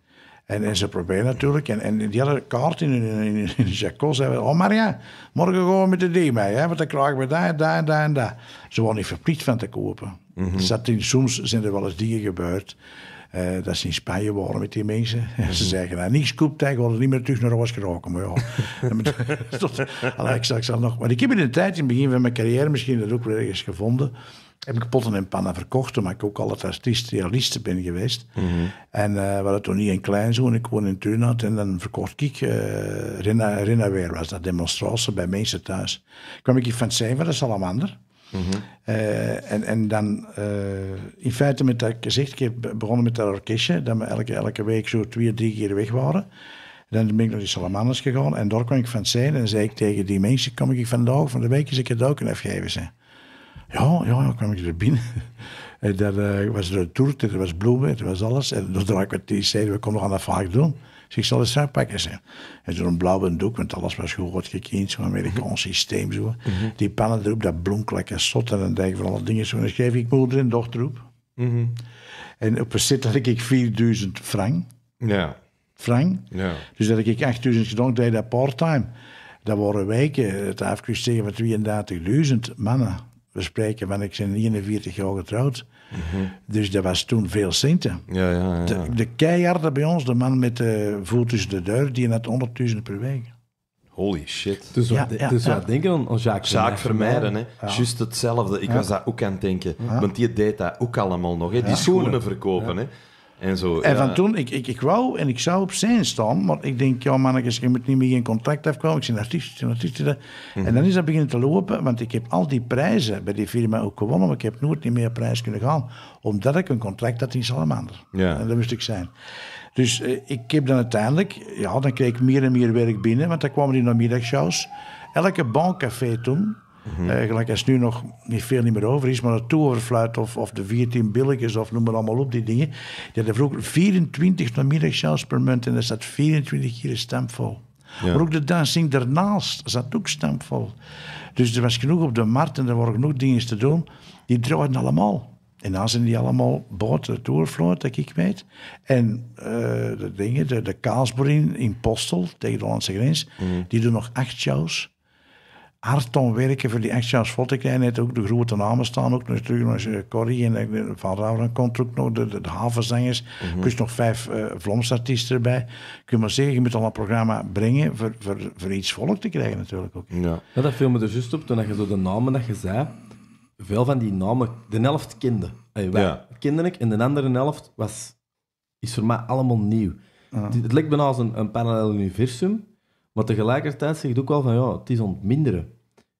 En, en, ze proberen natuurlijk. En, en die hadden kaart in hun jacot. Ze oh Maria, morgen gaan we met de D mee. Hè, want dan krijgen we daar, daar, daar en daar. Ze waren niet verplicht van te kopen. Mhm. in, soms zijn er wel eens dingen gebeurd. Eh, dat ze in Spanje waren met die mensen. Mm Ze mhm. zeggen, nou, niks koopt, ik worden niet meer terug naar Roos geraken. Maar ja, tot, ik, zal, ik nog... Maar ik heb in de tijd, in het begin van mijn carrière, misschien dat ook wel ergens gevonden heb ik potten en pannen verkocht, omdat ik ook altijd artiest, realisten ben geweest. Mhm. En uh, we hadden toen niet een kleinzoon, ik woon in Turnhout en dan verkocht ik, uh, was dat, demonstratie bij mensen thuis. Kwam ik van het van dat is Salamander. Mm en, en dan, in feite met dat gezicht, ik heb begonnen met dat orkestje, dat we elke, elke week zo twee, drie keer weg waren. Dan ben ik naar die Salamanders gegaan en daar kwam ik van zijn en zei ik tegen die mensen, kom ik vandaag van de week eens een cadeau kunnen afgeven. Ze. Ja, ja, dan kwam ik er binnen. En daar eh, was er een toert, er was bloemen, er was alles. En toen dan ik wat die zei, we konden dat vaak doen. Dus ik zal het straks pakken. En zo'n blauwe doek, want alles was goed gekiend, zo'n Amerikaans mhm. systeem. Zo. Mhm. Die pannen erop, dat blonk lekker zot en dan denk ik van alle dingen. Zo. En dan schreef ik moeder en dochter op. Mhm. En op een zit had ik 4000 frank. Ja. Frank. Ja. Dus dat ik 8000 gedaan, deed dat part-time. Dat waren wijken het afkust tegen van 32.000 mannen we spreken, van ik ben 41 jaar getrouwd. Mhm. Dus dat was toen veel centen. Ja, ja, ja. De, de keiharde bij ons, de man met de eh, voet tussen de deur, die net 100.000 per week. Holy shit. Dus wat, ja, ja, dus wat denken aan, Jacques, Jacques Vermeijden? hè? Juist hetzelfde. Ik was daar ook aan het denken. Want die deed dat ook allemaal nog. Hè? Die schoenen verkopen. Hè? En, zo, en van toen, ik, ik, ik wou en ik zou op zijn staan, maar ik denk, ja mannetjes, je moet niet meer in contact afkomen. Ik zin artiest, een artiest. En mhm. dan is dat beginnen te lopen, want ik heb al die prijzen bij die firma ook gewonnen, maar ik heb nooit niet meer prijs kunnen gaan, omdat ik een contract had in Salamander. Ja. En dat moest ik zijn. Dus eh, ik heb dan uiteindelijk, ja, dan kreeg ik meer en meer werk binnen, want dan kwamen die namiddagshows. Elke bankcafé toen, Mm -hmm. nu nog niet veel niet meer over is, maar de toeverfluit of, of de 14 billetjes of noem maar allemaal op die dingen. Die hadden vroeger 24 namiddagshows per munt en er zat 24 keer stampvol. Maar ook de dancing daarnaast zat ook stampvol. Dus er was genoeg op de markt en er waren genoeg dingen te doen. Die draaiden allemaal. En dan zijn die allemaal boten, de Tourfloor, dat ik weet. En uh, de dingen, de, de in, in Postel, tegen de Hollandse grens, mhm. die doen nog acht shows hard om werken voor die extra's vol te krijgen. Net ook de grote namen staan ook natuurlijk. Als eh, Corrie en eh, Van Rauwen komt ook nog, de, de, havenzangers. Mm Plus nog vijf uh, erbij. Kun je maar zeggen, je moet al een programma brengen voor, voor, voor iets volk te krijgen natuurlijk ook. Ja. dat viel me er dus juist op toen je zo de namen dat je zei. Veel van die namen, de helft kende. Hey, ik en de andere helft was, is voor mij allemaal nieuw. Het lijkt bijna als een, een parallel universum maar tegelijkertijd zeg je ook wel van ja, het is ontminderen.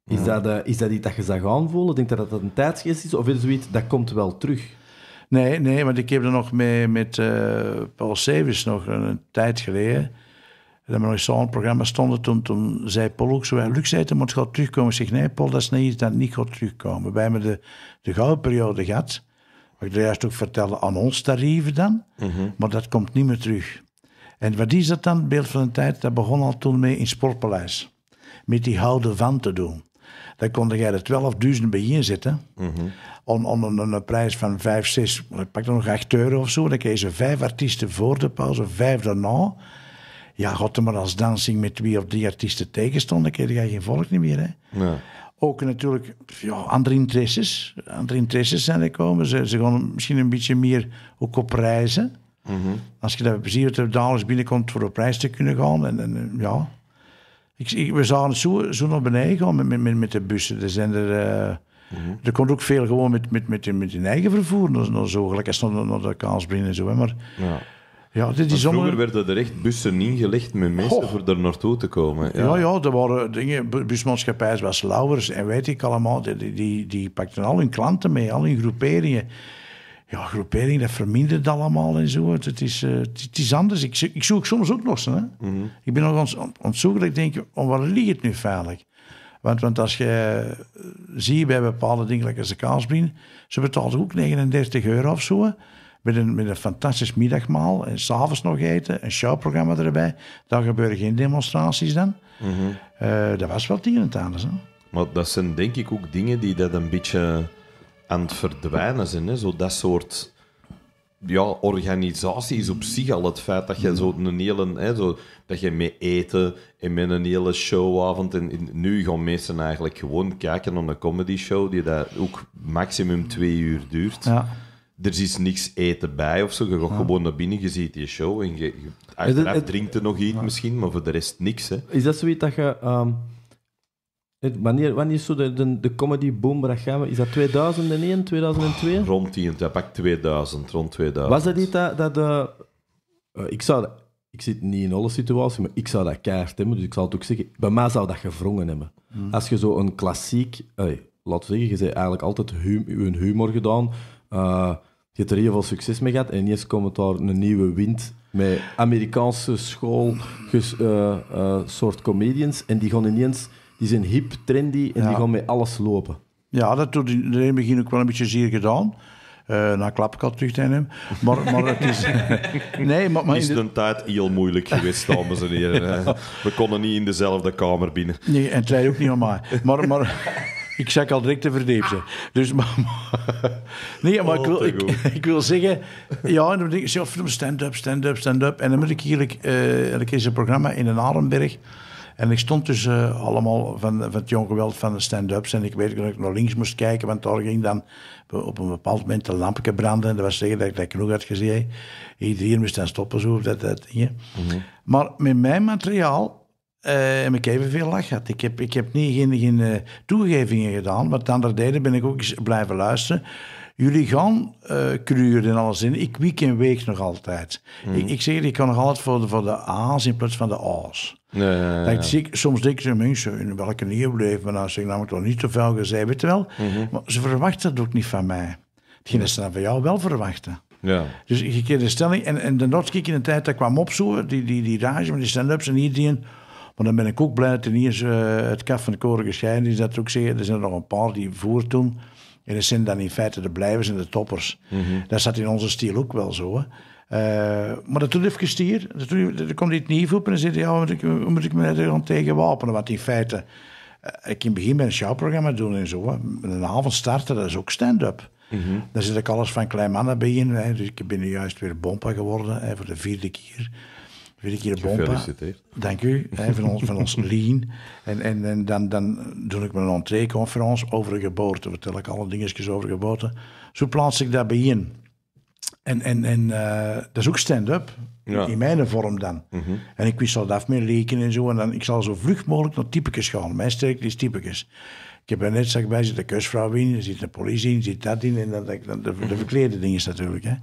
Is, dat, uh, is dat iets dat je zag aanvoelen? Denk je dat dat een tijdsgeest is? Of is het zoiets dat komt wel terug? Nee, nee, want ik heb er nog mee met eh, Paul Severs nog een, tijd geleden. Dat we nog eens zo'n programma stonden. Toen, toen zei Paul ook zo: Luc zei het moet gaat terugkomen. Ik zeg: Nee, Paul, dat is niet dat niet gaat terugkomen. Wij hebben de, de gouden periode gehad. Wat ik er juist ook vertelde, aan ons tarieven dan. Mhm. Maar dat komt niet meer terug. En wat is dat dan, beeld van de tijd? Dat begon al toen mee in Sportpaleis. Met die houden van te doen. Dan konden jij er 12.000 bij inzetten. Mm om, een, prijs van 5, 6, pak dan nog 8 euro of zo. Dan kreeg ze vijf artiesten voor de pauze, vijf daarna. Ja, god, maar als dansing met twee of drie artiesten tegenstond, dan kreeg je geen volk niet meer. Hè? Ook natuurlijk ja, andere interesses. Andere interesses zijn gekomen. komen. Ze, ze gaan misschien een beetje meer ook op reizen. Mm -hmm. Als je dat plezier dat er binnenkomt voor op prijs te kunnen gaan. En, en eh, ja. Ik, ik, we zagen zo, zo naar beneden gaan met, met, met de bussen. Er zijn er... Uh, Er komt ook veel gewoon met, met, met, met hun eigen vervoer naar, naar zo, gelijk als naar, naar de Kaansbrin en zo. Maar, ja. Ja, dit is vroeger werden er echt bussen ingelegd met mensen Goh. voor er naartoe te komen. Ja. ja, ja, er waren dingen, busmaatschappijen zoals Lauwers en weet ik allemaal, die, die, die pakten al hun klanten mee, al hun groeperingen ja, groepering, dat vermindert allemaal en zo. Het, is, eh, het, is anders. Ik, ik zoek soms ook Hè? Mm Ik ben nog ons ontzoeken dat ik denk, om waar ligt het nu veilig? Want, want als je eh, ziet bij bepaalde dingen, lekker als de kaasbien, ze betalen ook 39 euro of zo. Met een, met een fantastisch middagmaal en s'avonds nog eten, een showprogramma erbij. Dan gebeuren geen demonstraties dan. Mhm. Eh, dat was wel tien anders. Hè? Maar dat zijn denk ik ook dingen die dat een beetje aan het verdwijnen zijn. Hè? Zo dat soort ja, organisaties op zich al. Het feit dat je mm. zo een hele... Hè, zo, dat je mee eten en met een hele showavond... En, en, nu gaan mensen eigenlijk gewoon kijken naar een comedy show die dat ook maximum twee uur duurt. Ja er is niks eten bij of zo. Je gaat gewoon naar binnen, je ziet je show en je, drinkt er nog iets misschien, maar voor de rest niks. Hè. Is dat zoiets dat je ehm, Wanneer, wanneer is zo de, de, de comedy boom gaan Is dat 2001, 2002? rond die, pak 2000, rond 2000. Was dat niet dat... Eh, eh, ik, zou, ik zit niet in alle situaties, maar ik zou dat keihard hebben, dus ik zal het ook zeggen. Bij mij zou dat gevrongen hebben. Hmm. Als je zo een klassiek... laten laat zeggen, je zei eigenlijk altijd hum, humor gedaan. Eh, je hebt er heel veel succes mee gehad. En ineens komt daar een nieuwe wind met Amerikaanse school, soort comedians. En die gaan ineens die zijn hip, trendy en die gaan met alles lopen. Ja, dat doet in het begin ook wel een beetje zeer gedaan. Uh, na klap ik al terug tegen hem. Maar, maar het is... nee, maar, maar is de... tijd heel moeilijk geweest, dames en heren. We konden niet in dezelfde kamer binnen. Nee, en het rijdt ook niet aan mij. Maar, maar ik zeg al direct te ze. Dus, maar, nee, maar ik, wil, ik, wil zeggen... Ja, en dan denk ik, stand-up, stand-up, stand-up. En dan moet ik hier uh, een keer een programma in een Arenberg... En ik stond dus eh, allemaal van, van het jong geweld van de stand-ups. En ik weet dat ik naar links moest kijken, want daar ging dan op een bepaald moment een lampje branden. En dat was zeggen dat ik dat genoeg had gezien. Iedereen moest dan stoppen, zo, dat, dat mhm. Maar met mijn materiaal eh, heb ik veel lach gehad. Ik heb, ik heb niet, geen, geen eh, toegevingen gedaan. Wat andere deden, ben ik ook eens blijven luisteren. Jullie gaan uh, in alles in. Ik week en week nog altijd. Hmm. Ik, ik zeg, ik kan nog altijd voor de, voor de A's in plaats van de A's. ik, soms denk ik mensen, in welke nieuw bleef maar nou ik namelijk nou, toch niet te veel gezegd, weet je wel. Mhm. Maar ze verwachten dat ook niet van mij. Hetgeen dat ze dan van jou wel verwachten. Ja. Dus ik keer de stelling. En, en de Notskick in de tijd, dat kwam opzoeken, die, die, die rage met die stand-ups en iedereen. Maar dan ben ik ook blij dat er eh, het kaf van de koren gescheiden is. Dat ook zeggen, er zijn er nog een paar die voor toen in de zin dan in feite de blijvers en de toppers. Mm Dat zat in onze stijl ook wel zo. Eh, maar dat doet even stier. Dat komt niet op en dan ja, moet moet ik me daar tegen wapenen? Want in feite, eh, ik in het begin met een showprogramma doen en zo. met Een avond starten, dat is ook stand-up. Mm Daar zit ik alles van klein mannen bij Hè. Dus ik ben nu juist weer bompa geworden hè, voor de vierde keer. Wil ik hier Bompa. Dank u. Hè, van ons, van ons lean. En, en, en dan, dan doe ik mijn entreeconferentie over geboorte. Vertel ik alle dingetjes over geboorte. Zo plaats ik daarbij in. En, en, en eh, dat is ook stand-up. In mijn vorm dan. Mhm. En ik wist al af meer leken en zo. En dan, ik zal zo vlug mogelijk naar typekes gaan. Mijn sterkte is typekes. Ik heb er net zag bij, zit een kustvrouw in, er zit de politie in, zit dat in. En dat, denk de, de verklede dingen natuurlijk. Hè.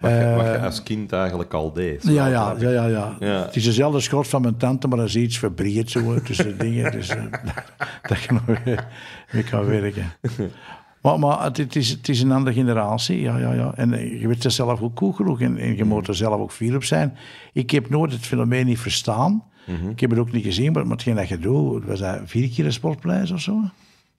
Wat je, eh, als kind eigenlijk al deed. Ja, ja, ja, ja, Het is dezelfde schort van mijn tante, maar dat is iets verbreed zo tussen dingen. Dus eh, dat je nog eh, mee kan werken. Maar, maar het, is, het is een andere generatie, ja, ja, ja. En je weet er zelf ook cool genoeg en, je mm. moet er zelf ook fier op zijn. Ik heb nooit het fenomeen niet verstaan. Mhm. Ik heb het ook niet gezien, maar hetgeen dat je doet, was dat vier keer een sportprijs of zo?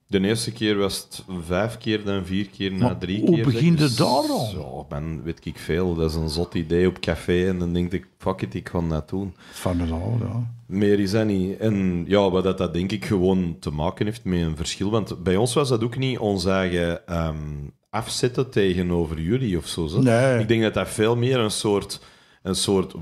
De eerste keer was het vijf keer, dan vier keer, na drie keer. Hoe begint het daar dan? Zo, ben, weet ik veel. Dat is een zot idee op café en dan denk ik, fuck it, ik ga dat doen. Van het ja. Meer is dat niet. En ja, wat dat, dat denk ik gewoon te maken heeft met een verschil. Want bij ons was dat ook niet ons eigen ehm, afzetten tegenover jullie of zo. zo. Nee. Ik denk dat dat veel meer een soort een soort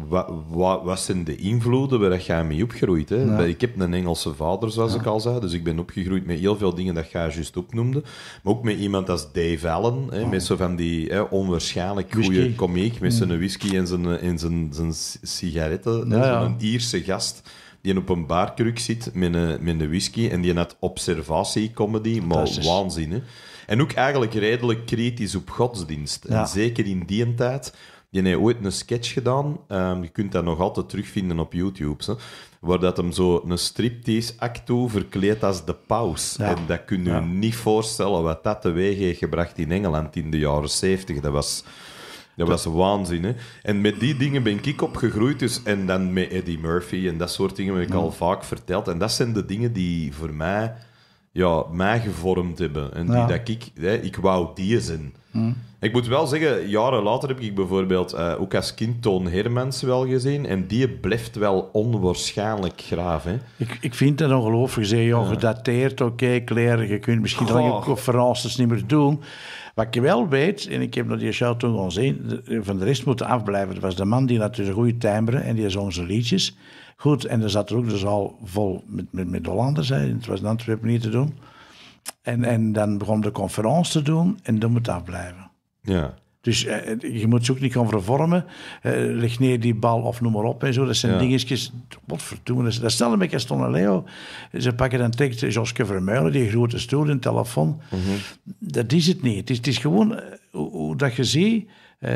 wat zijn de invloeden waar jij mee opgroeit? Hè? Ik heb een Engelse vader, zoals ik al zei, dus ik ben opgegroeid met heel veel dingen dat jij juist opnoemde. Maar ook met iemand als Dave Allen, hè, ah. met zo van die hè, onwaarschijnlijk goede komiek, met hmm. zijn whisky en zijn, zijn, zijn sigaretten. een Ierse gast die op een baarkruk zit met een, met whisky en die had observatiecomedy, maar waanzin. Hè? En ook eigenlijk redelijk kritisch op godsdienst. En zeker in die tijd die heeft ooit een sketch gedaan. Ehm, je kunt dat nog altijd terugvinden op YouTube. Hè, waar dat hem zo een striptease acto verkleed als de paus. En dat kun je niet voorstellen wat dat teweeg heeft gebracht in Engeland in de jaren 70. Dat was... Dat was waanzin, hè? En met die dingen ben ik opgegroeid. Dus, en dan met Eddie Murphy en dat soort dingen heb ik mm. al vaak verteld. En dat zijn de dingen die voor mij ja, mij gevormd hebben. En die, dat ik, hè, ik wou die zijn. Hmm. Ik moet wel zeggen, jaren later heb ik bijvoorbeeld uh, ook als kind Toon Hermans wel gezien. En die blijft wel onwaarschijnlijk graaf. Hè? Ik, ik vind dat ongelooflijk. Zeg, ja, gedateerd, oké, okay, kleren. Je kunt misschien je conferences niet meer doen. Wat je wel weet, en ik heb nog die show toen gezien, van de rest moeten afblijven. Dat was de man die natuurlijk een goede timbre en die zong zijn liedjes. Goed, en er zat er ook dus al vol met, met, met Hollanders. Het was in Antwerpen niet te doen. En, en dan begon de conferentie te doen en dan moet afblijven. Ja. Dus eh, je moet ze ook niet gaan vervormen. Eh, leg neer die bal of noem maar op en zo. Dat zijn dingetjes. Wat verdoen. Dat is een beetje Gaston en Leo. Ze pakken dan tekst eh, Joske Vermeulen, die grote stoel, een telefoon. Mhm. Dat is het niet. Het is, gewoon eh, hoe, dat je ziet.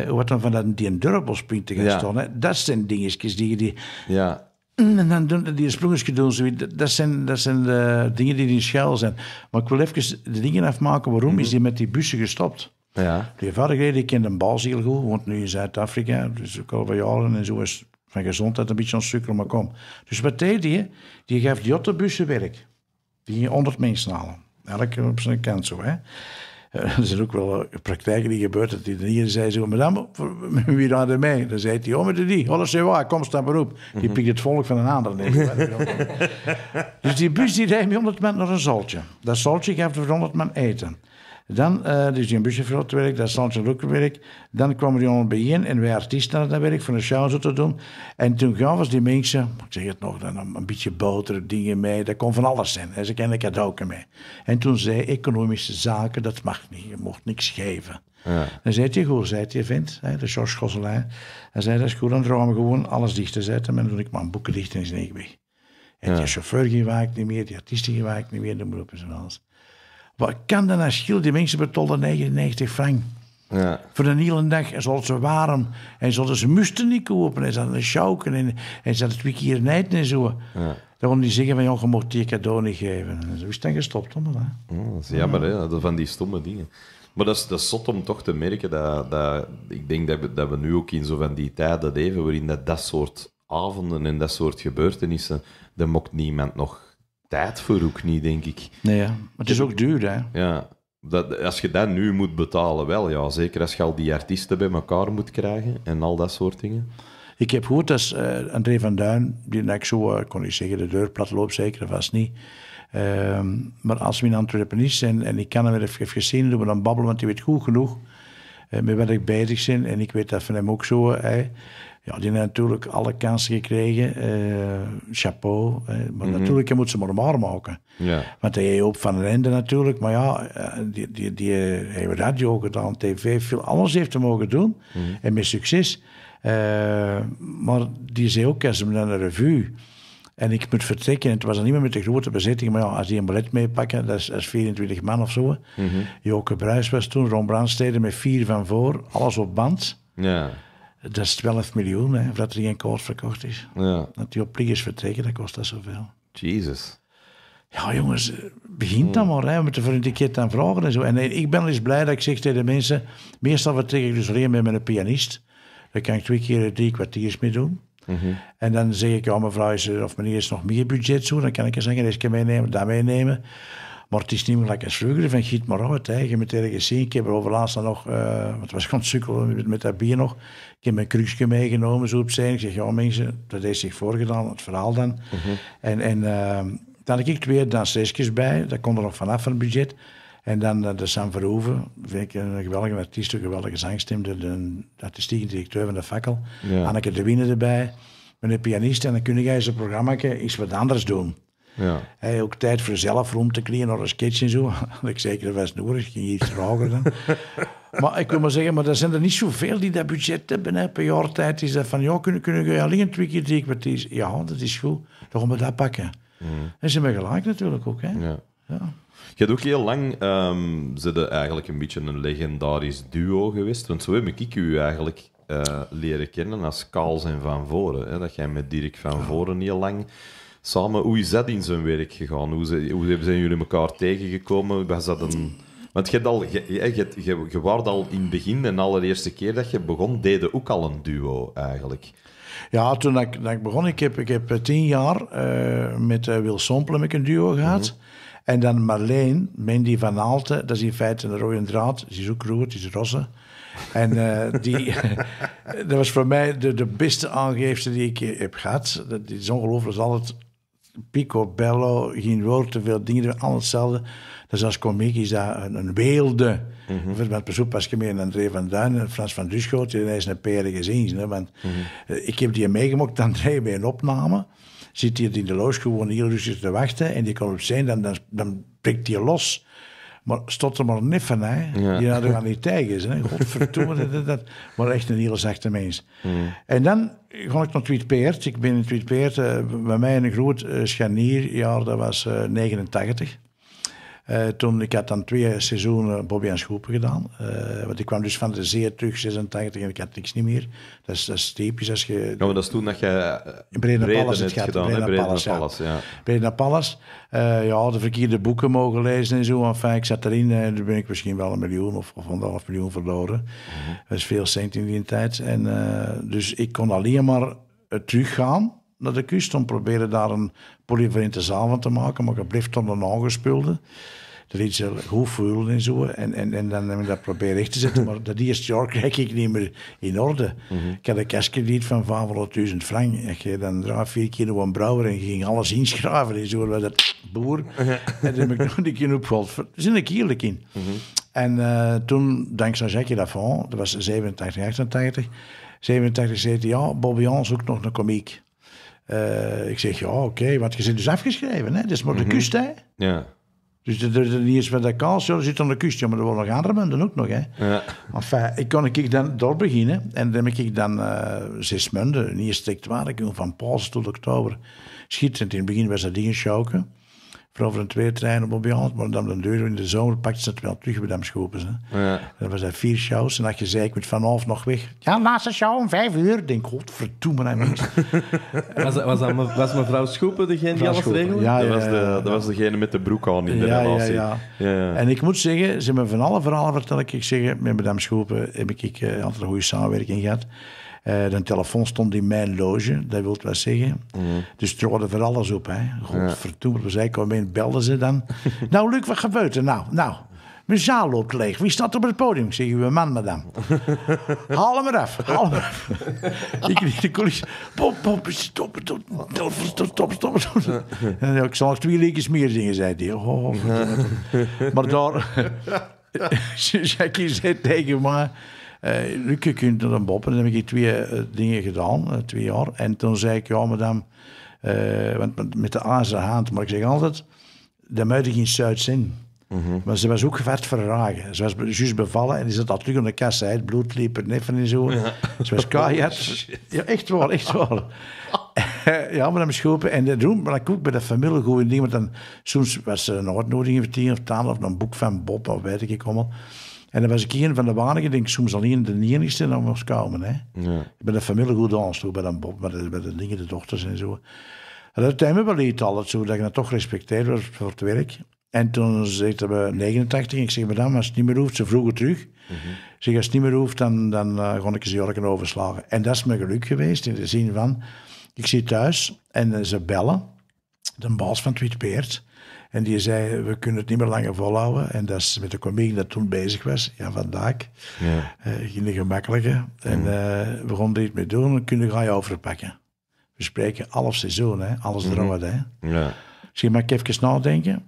wat dan van dat, die een durpelspunten gaat ja. staan. Dat zijn dingetjes die je... Die, ja. Mm, en dan doen die sprongetjes doen Dat zijn, dat zijn de dingen die in schuil zijn. Maar ik wil even de dingen afmaken. Waarom is hij mhm. met die bussen gestopt? Ja. Die vader die kent een baas heel goed, want nu in Zuid-Afrika, dus ook al van jaren en zo is van gezondheid een beetje onzeker. maar kom. Dus wat deed Die, die geeft die bussen werk. Die ging 100 mensen halen. Elke op zijn kant zo, hè. er zijn ook wel praktijken die gebeuren dat die hier zei zo, dan, wie er mij? Dan zei hij, oh, met die, alles is waar, kom, staan maar op. Die mhm. pikt het volk van een ander. dus die bus die rijdt met 100 man naar een zaltje. Dat zaltje geeft voor 100 man eten. Dan, uh, dus in werk, dat werk. Dan kwamen die allemaal bijeen en wij artiesten naar dat werk, van een show te doen. En toen gaven ze die mensen, ik zeg het nog, dan een, beetje boter, dingen mee. Dat kon van alles zijn. En ze kenden ook mee. En toen zei economische zaken, dat mag niet. Je mocht niks geven. Ja. Dan zei hij, goed, zei hij, vindt, de George Gosselijn. Hij zei, dat is goed, dan droom we gewoon alles dicht te zetten. En dan doe ik mijn boeken dicht en is niet weg. En ja. die chauffeur gewaakt niet meer, die artiesten gewaakt niet meer, de beroepen en alles. Wat kan dat nou Die mensen betalen 99 frank. Ja. Voor een hele dag. En zodat ze waren, En zodat ze moesten niet kopen. En ze hadden schauken. En, en ze hadden twee keer niet en zo. Ja. Daarom die zeggen van, joh, je mocht die cadeau niet geven. En zo is het dan gestopt allemaal. dat is jammer, ja. hè? van die stomme dingen. Maar dat is, dat zot om toch te merken dat... dat ik denk dat we, dat we nu ook in zo van die tijden leven waarin dat, dat soort avonden en dat soort gebeurtenissen, daar mocht niemand nog tijd voor ook niet, denk ik. Nee, ja. maar het is ook duur, hè? Ja. Dat, als je dat nu moet betalen, wel ja. Zeker als je al die artiesten bij elkaar moet krijgen en al dat soort dingen. Ik heb gehoord dat eh, André van Duin, die net zo, uh, kon ik zeggen, de deur plat loopt, zeker vast niet. Ehm, maar als we in Antwerpen is en, en ik kan hem even gezien, doen we dan babbelen, want je weet goed genoeg eh, met wat ik bezig ben. En ik weet dat van hem ook zo. Ja, die hebben natuurlijk alle kansen gekregen. Eh, chapeau. maar mhm. natuurlijk, je moet ze maar maar maken. Ja. Want hij heeft ook van rende natuurlijk. Maar ja, eh, die, die, die eh, heeft radio gedaan, tv, veel. Alles heeft te mogen doen. Mhm. En met succes. maar die zei ook, als hem naar een revue... En ik moet vertrekken. Het was dan niet meer met de grote bezetting. Maar ja, als die een ballet meepakken, dat is, 24 man of zo. Mm -hmm. Joke Bruis was toen, Ron Brandstede met vier van voor. Alles op band. Ja. Dat is 12 miljoen, hè, dat er geen kaart verkocht is. Ja. Dat die op vertrekken, dat kost dat zoveel. Jezus. Ja, jongens, eh, begint dan hmm. maar. Hè. We moeten voor een ticket aan vragen en zo. En eh, ik ben eens blij dat ik zeg tegen de mensen... Meestal vertrek ik dus alleen met een pianist. dan kan ik twee keer drie kwartiers mee doen. Mhm. En dan zeg ik, ja, mevrouw, is er, of meneer, is nog meer budget zo? Dan kan ik eens zeggen, eens kan meenemen, daar meenemen. Maar het is niet meer lekker als vroeger, van giet maar uit. Hè. Je moet ergens zien. Ik heb er overlaatst nog, uh, want het was gewoon sukkel met, dat bier nog. Ik heb mijn kruisje meegenomen, zo op zijn. Ik zeg, ja mensen, dat heeft zich voorgedaan, het verhaal dan. Mhm. En, en ehm, dan heb ik twee dansresjes bij, dat kon er nog vanaf van het budget. En dan uh, de Sam Verhoeven, een geweldige artiest, een geweldige zangstem. De, de, de artistieke directeur van de fakkel. Ja. ik de Winnen erbij, met een pianist. En dan kun jij zo'n programma iets wat anders doen. Ja. Hey, ook tijd voor zelf rond te kleden naar een sketch en zo. Had ik zeker best nodig, ik ging iets trager dan. maar ik wil maar zeggen, maar er zijn er niet zoveel die dat budget hebben. Hè. Per jaar tijd is dat van, ja, kunnen, kunnen we alleen twee keer drie kwartier. Ja, dat is goed, dan gaan we dat pakken. Mm. En ze hebben gelijk natuurlijk ook. Hè. Ja. ja. Je hebt ook heel lang um, ehm, zitten eigenlijk een beetje een legendarisch duo geweest. Want zo heb ik u eigenlijk eh, leren kennen als Kaals en Van Voren. Hè? Dat jij met Dirk Van Voren heel lang samen, hoe is dat in zijn werk gegaan? Hoe, zijn, hoe jullie elkaar tegengekomen? Was dat een... Want je, al, al in het begin, en allereerste keer dat je begon, deden ook al een duo eigenlijk. Ja, toen ik, begon, ik heb, ik heb eh, tien jaar eh, met uh, Wil Sompelen een duo gehad. Mhm. En dan Marleen, Mendy van Aalten, dat is in feite een rode draad. Ze is ook rood, ze is roze. En die, dat was voor mij de, de beste aangeefste die ik heb gehad. Dat is ongelooflijk, dat is altijd picobello, geen woord, te veel dingen, allemaal hetzelfde. Dus als komiek is dat een, een weelde. Mm -hmm. Bijvoorbeeld, pas op, als André van Duin en Frans van Duschoot, die is een peren gezien. want mhm. eh, ik heb die meegemaakt, André, bij een opname. Zit hij in de loos gewoon hier rustig te wachten en die komt op zijn, dan, dan, dan prikt hij los. Maar stond er maar niet van, hè? Die hadden aan die is hè? Godverdomme, dat, dat, Maar echt een hele zachte mens. Hmm. En dan ga ik naar Tweetpeert. Ik ben in Tweetpeert, eh, bij mij een groot uh, scharnierjaar, dat was 89. Eh, eh, toen, ik had dan twee seizoenen Bobby en Schoepen gedaan. Eh, want ik kwam dus van de zee terug, 86, en ik had niks niet meer. Dat is, dat typisch. Als je, ja, maar dat is toen dat je eh, in Breda Palace het Gedaan, Breda, Breda Palace, ja. ja, de verkeerde boeken mogen lezen en zo. Enfin, ik zat erin en toen ben ik misschien wel een miljoen of, of anderhalf miljoen verloren. Mhm. Dat is veel cent in die tijd. En, dus ik kon alleen maar teruggaan naar de kust om proberen daar een polyvalente zaal van te maken, maar je blijft dan een aangespeelde. Dat iets goed voelen en zo. En, en, en dan heb ik dat proberen recht te zetten. Maar dat eerste jaar krijg ik niet meer in orde. Mhm. Ik had een kerstkrediet van 500.000 frank. En dan draai vier keer een brouwer en ging alles inschrijven en zo. Dat boer. En toen heb ik nog een keer opgehaald. Daar zit ik eerlijk in. Mm -hmm. En uh, toen, dankzij Jacques Lafont, dat was 87, 88, 87 zei hij, ja, Bobby Jan ook nog een komiek. Eh, ik zeg, ja, oké, wat want je zit dus afgeschreven, hè? Dat is maar de mhm. kust, hè? Ja. Dus de, de, de, die is van dat zit aan de kust, maar er worden nog andere munden ook nog, hè? Ja. Enfin, ik kon ik dan door beginnen en dan heb ik dan eh, zes munden. Niet strikt waar, ik van Pauls tot oktober. Schitterend, in het begin was dat ding vooral van een op op ons. Maar dan de deur in de zomer pakte ze het wel terug bij de schopen. Ja. Er was dat vier shows. En dat je zei, ik moet vanaf nog weg. Ja, laatste show om vijf uur. Ik denk, godverdomme. Hij was, was, was mevrouw Schoepen degene die alles regelde? Ja, dat, ja, was de, dat was degene met de broek aan in de relatie. Ja, ja. En ik moet zeggen, ze me van alle verhalen vertel Ik zeg, met mevrouw Schoepen heb ik, eh, altijd een goede samenwerking gehad. Uh, de telefoon stond in mijn loge, dat wil wel zeggen. Mm. Dus hoorde voor alles op. Godvertoemd, ja. zeiden: ik, in belden ze dan. nou Luc, wat gebeurt er nou? Nou, mijn zaal loopt leeg. Wie staat op het podium? Ik zeg, je man, madame. haal hem eraf, haal hem eraf. ik riep de coulissen. Pop, pop, stop, stop, stop, stop, stop. En ik zal nog twee liedjes meer zingen, zei hij. Oh, maar daar... Jackie zei tegen mij uh, je kunt dan een bop. dan heb ik twee eh, dingen gedaan, eh, twee jaar. En toen zei ik, ja, madame, want met de aanzien hand. Maar ik zeg altijd, de moet ik in Zuid-Zin. Mhm. Maar ze was ook vet verragen. Ze was juist bevallen en die zat al terug aan de kast. Het bloed liep er neffen en zo. Ja. Ze was keihard. Oh, ja, echt waar, echt waar. ja, maar dan schopen. En dat doen maar ook bij de familie goed. Want dan, soms was er een uitnodiging voor tien of twaalf of een boek van Bob of weet ik allemaal. En dan was ik een van de wanigen, denk ik, soms in de enigste dan was komen. Hè. Ja. Ik ben de familie goed aanstoot, bij, bij, de, de dingen, de dochters en zo. En dat hebben we liet altijd zo, dat ik dat toch respecteerde voor het werk. En toen zitten we 89, ik zeg, madame, als het niet meer hoeft, ze vroegen terug. Mm -hmm. Zeg, als het niet meer hoeft, dan, dan eh, ga ik ze jurken overslagen. En dat is mijn geluk geweest, in de zin van, ik zit thuis en ze bellen, de baas van Tweet Peert. En die zei, we kunnen het niet meer langer volhouden. En dat is met de comedie die toen bezig was, ja vandaag, ja. Uh, geen gemakkelijke. En uh, we konden er iets mee doen, We kunnen ga je overpakken. We spreken half seizoen, hè? alles mm -hmm. Hè? Ja. Dus ik ik even nadenken.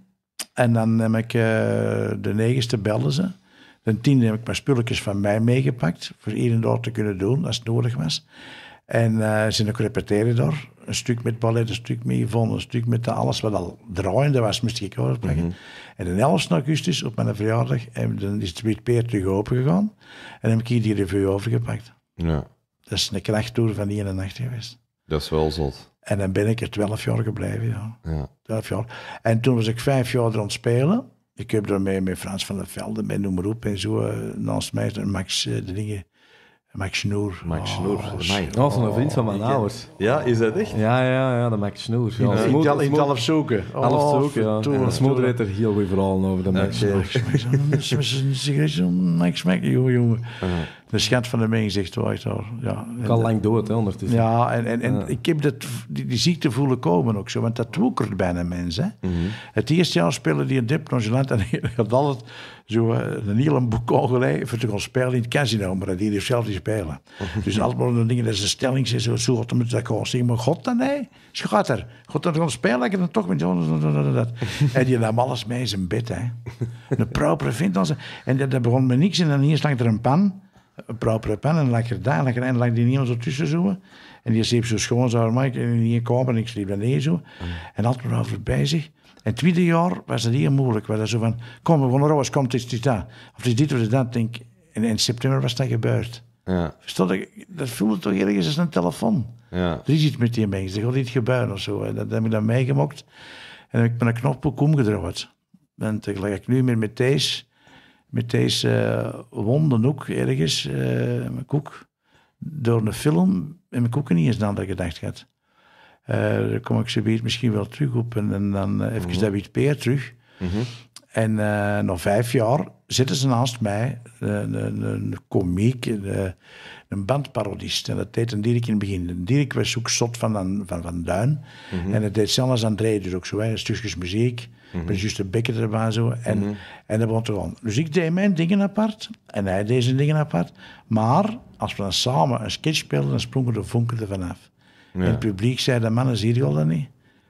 En dan heb ik eh, de negenste belden ze. De tiende heb ik mijn spulletjes van mij meegepakt, voor ieder door te kunnen doen als het nodig was. En ze zijn ook repeteren door een stuk met ballet, een stuk met Yvonne, een stuk met alles wat al draaiende was, moest ik overbrengen. Mhm. En in 11 augustus, op mijn verjaardag, dan is het Wit Peer terug opengegaan. En heb ik hier die revue overgepakt. Ja. Dat is een krachttoer van die nacht geweest. Dat is wel zot. En dan ben ik er 12 jaar gebleven, ja. 12 jaar. En toen was ik vijf jaar er aan het spelen. Ik heb daarmee met Frans van der Velde, met noem maar op en zo, eh, naast mij, Max eh, de dingen Max Snoer. Max oh, Snoer. dat oh, een vriend van mijn oh, ouders. Ja, is dat echt? Ja, ja, ja, dat Max Snoer. In, in, half zoeken. Half zoeken, ja. er heel goed verhalen over de Snoer. Max, Max, Max, de schat van de meegezicht zegt wacht Ja, ik lang dood, hè, ondertussen. Ja, en, en, en ik heb dat, die, ziekte voelen komen ook zo, want dat woekert bijna mensen. Mhm. Het eerste jaar spelen die een dip nonchalant en je had altijd zo eh, een boek boekogelij voor te spelen in het casino, maar dat die dus zelf niet spelen. dus altijd maar de dingen, dat ze stelling zo soort, moet dat gewoon maar god dan nee, schatter, god dan gaan spelen, ik dan toch met dat. en die nam alles mee in zijn bed, hè. Een proper vindt En dat, begon met niks en dan hier slangt er een pan een propere pen en lekker daar, en lag die niet zo tussen zo. En die zeep zo schoon, zou maken, en die kwam en ik sliep beneden zo. Ah. En had me voorbij zich. En het tweede jaar was dat heel moeilijk. We dat zo van, kom, we wonen komt. kom, het is dit, daar Of het dit of dat. Denk, en in september was dat gebeurd. Ja. Verstond ik, dat voelde toch ergens als een telefoon. Ja. Er is iets met die mensen, er gaat iets gebeuren of zo. En dat heb ik dan meegemaakt. En heb ik met een knop op omgedraaid. En tegelijk nu meer met deze met deze eh, wonden ook ergens, eh, mijn koek, door de film en mijn koeken niet eens een andere gedacht had. Uh, eh, daar kom ik ze misschien wel terug op en, dan even David Peer terug. Mhm. En nog vijf jaar zitten ze naast mij, een, een, een komiek, een, een, bandparodist. En dat deed een Dirk in het begin. Een Dirk was ook zot van, van, van Duin. Mhm. En dat deed zelfs André dus ook zo, hè, stukjes muziek. -hmm. Met de bekken erbij zo. En, mm en dat wordt gewoon. Dus ik deed mijn dingen apart en hij deed zijn dingen apart. Maar als we dan samen een sketch speelden, dan sprongen de vonken er vanaf. Ja. het publiek zei, de mannen zie je al dat niet.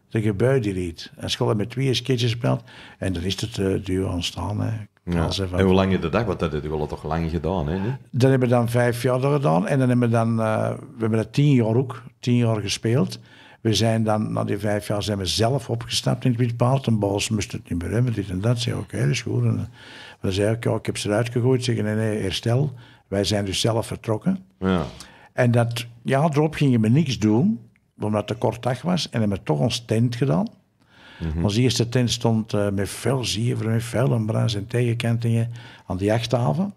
De gebeurt die liet. En school met twee sketches speelt. En dan is het uh, eh, duur ontstaan. Hè. Ja. En hoe lang je de dag, want dat hebben we toch lang gedaan, hè? Niet? hebben we dan vijf jaar gedaan. En dan hebben we dan, eh, we hebben dat tien jaar ook, tien jaar gespeeld. We zijn dan, na die vijf jaar, zijn we zelf opgestapt in het Witpaard. En Bals moest het niet meer hebben, dit en dat. Zeg, oké, okay, dat is goed. En dan zei ik, ik heb ze eruit gegooid. Zeggen, nee, nee, herstel. Wij zijn dus zelf vertrokken. Ja. En dat erop gingen we niks doen, omdat het kort dag was. En hebben we toch ons tent gedaan. Mm Onze eerste tent stond eh, met veel ziever, met vuil en en tegenkantingen aan de jachthaven.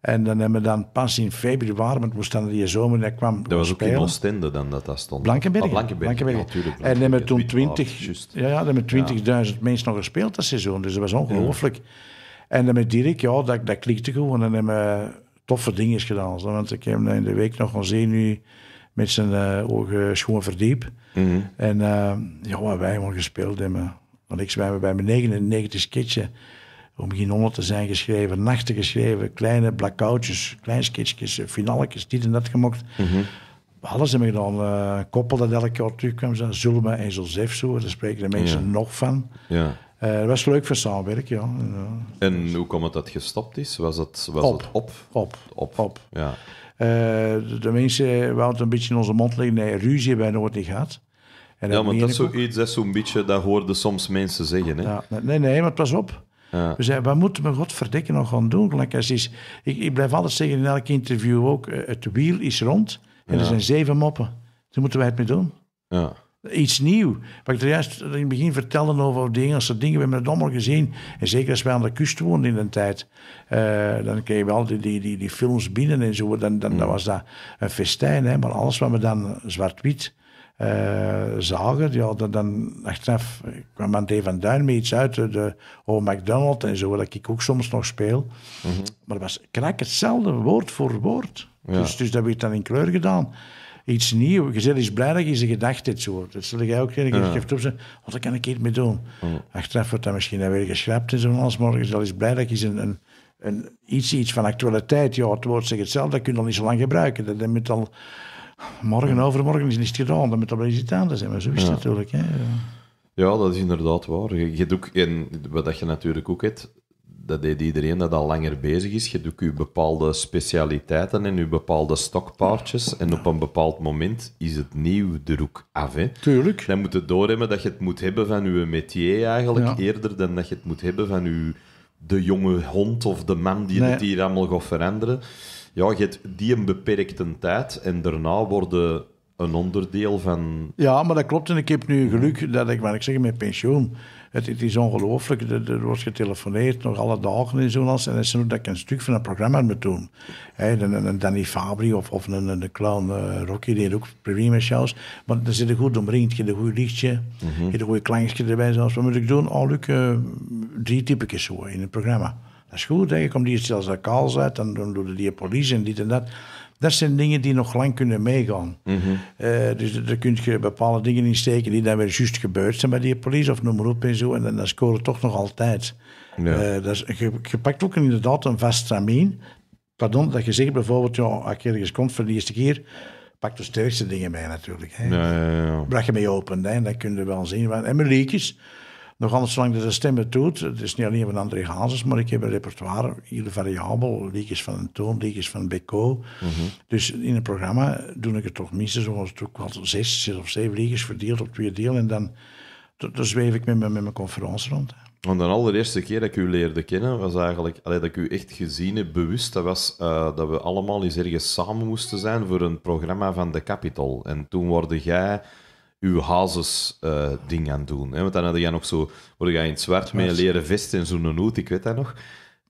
En dan hebben we dan pas in februari, want we staan die zomer, dat kwam Dat was ook in Oostende dan dat dat stond. Blankenbergen. Ah, Blankenbergen, natuurlijk. en dan hebben we toen 20, ah, ja, ja, hebben 20.000 mensen nog gespeeld dat seizoen, dus dat was ongelooflijk. En dan met Dirk, ja, dat, dat klikte gewoon. En dan hebben we toffe dingen gedaan. Want ik heb in de week nog gezien nu met zijn eh, ogen eh, schoon verdiep. Mhm. En uh, ja, wij hebben gespeeld hebben. Want ik wij bij mijn 99 skitje om geen honderd te zijn geschreven, nachten geschreven, kleine blackoutjes, klein sketchjes, eh, finaletjes, dit en dat gemaakt. Mhm. Alles hebben we dan Uh, eh, koppel dat elk jaar terugkwam, Zulma en Josef zo, daar spreken de mensen nog van. Ja. Uh, was leuk voor samenwerken, ja. En hoe komt het dat gestopt is? Was het, was op. het op? Op. Op. op. Ja. de mensen wouden een beetje in onze mond liggen. Nee, ruzie hebben wij nooit niet gehad. ja, maar dat is zoiets, dat is zo'n beetje, dat hoorden soms mensen zeggen. Hè? Ja, nee, nee, maar het was op. Ja. We zeiden, wat moeten we godverdikke nog gaan doen? is, ik, ik, blijf altijd zeggen in elk interview ook. Eh, het wiel is rond en er zijn zeven moppen. Daar moeten wij het mee doen. Ja. Iets nieuw. Wat ik er juist in het begin vertelde over de Engelse dingen, we hebben het allemaal gezien. En zeker als wij aan de kust woonden in een tijd, eh, dan kreeg je al die, die, die, films binnen en zo. Dan, dan, dan mm. was dat een festijn. Hè? Maar alles wat we dan zwart-wit eh, zagen, die hadden dan achteraf, kwam aan Dave van Duin met iets uit, de Old McDonald's en zo, dat ik ook soms nog speel. Mhm. Maar dat was knak hetzelfde, woord voor woord. Dus, dus dat werd dan in kleur gedaan. Iets nieuws. Je is blij dat je ze gedacht hebt, zo. Dat zul jij ook zeggen. Ja. op ze, wat kan ik niet mee doen? Mm. Achteraf wordt dat misschien weer geschrapt en zo, alles, maar je zal iets blij dat je een, een iets, iets van actualiteit, ja, het woord zegt hetzelfde, dat kun je dan niet zo lang gebruiken. Dat moet al morgen, overmorgen is niet gedaan. Dan moet dat wel iets zijn. Maar zo is natuurlijk. Hè. Ja, dat is inderdaad waar. Je, doet, en wat je natuurlijk ook hebt, dat deed iedereen dat al langer bezig is. Je doet je bepaalde specialiteiten en je bepaalde stokpaardjes. En op een bepaald moment is het nieuw de roek af. Hè. Tuurlijk. Dan moet het doorhebben dat je het moet hebben van je métier eigenlijk. Eerder dan dat je het moet hebben van je, de jonge hond of de man die het hier allemaal gaat veranderen ja, je hebt die een beperkte tijd en daarna worden een onderdeel van... Ja, maar dat klopt. En ik heb nu geluk dat ik, wat ik zeg, met pensioen... Het, het is ongelooflijk. Er, er, wordt getelefoneerd nog alle dagen in zo'n En dat is dat ik een stuk van een programma moet doen. Hey, een, Danny Fabri of, of een, een clown uh, Rocky deed ook prima shows. Maar dan zit een goed omringd, je een goed lichtje, mhm. je -hmm. een goed klankje erbij. Zoals, wat moet ik doen? Al oh, eh, drie typetjes zo in het programma. Dat is goed, hè? je komt hier zelfs de kaals uit en dan doe je die politie en dit en dat. Dat zijn dingen die nog lang kunnen meegaan. Mhm. Eh, dus daar kun je bepaalde dingen in steken die dan weer juist gebeurd zijn bij die politie of noem maar op en zo. En dan, scoren toch nog altijd. Ja. Eh, dat is, je, pakt ook inderdaad een vast tramien. Pardon, dat je zegt bijvoorbeeld, ja, als je ergens komt voor de eerste keer, pak de sterkste dingen mee natuurlijk. Hè. Ja, ja, ja. Bracht je mee open, hè. dat kun je wel zien. En mijn liedjes, nog anders zolang de stemmen doet. Het is niet alleen van André Hazes, maar ik heb een repertoire, heel variabel. Liedjes van een toon, liedjes van Beko. Mhm. Dus in een programma doe ik het toch minstens zoals het ook wel zes, zes of zeven liedjes verdeeld op twee delen En dan, dan zweef ik met, met, met mijn conferentie rond. Want de allereerste keer dat ik u leerde kennen, was eigenlijk allee, dat ik u echt gezien heb, bewust. Dat was eh, dat we allemaal eens ergens samen moesten zijn voor een programma van de Capitol. En toen worde jij uw hazes-ding eh, aan doen. Hè? Want dan had jij nog zo, word jij in het zwart met leren vest en zo'n hoed, ik weet dat nog.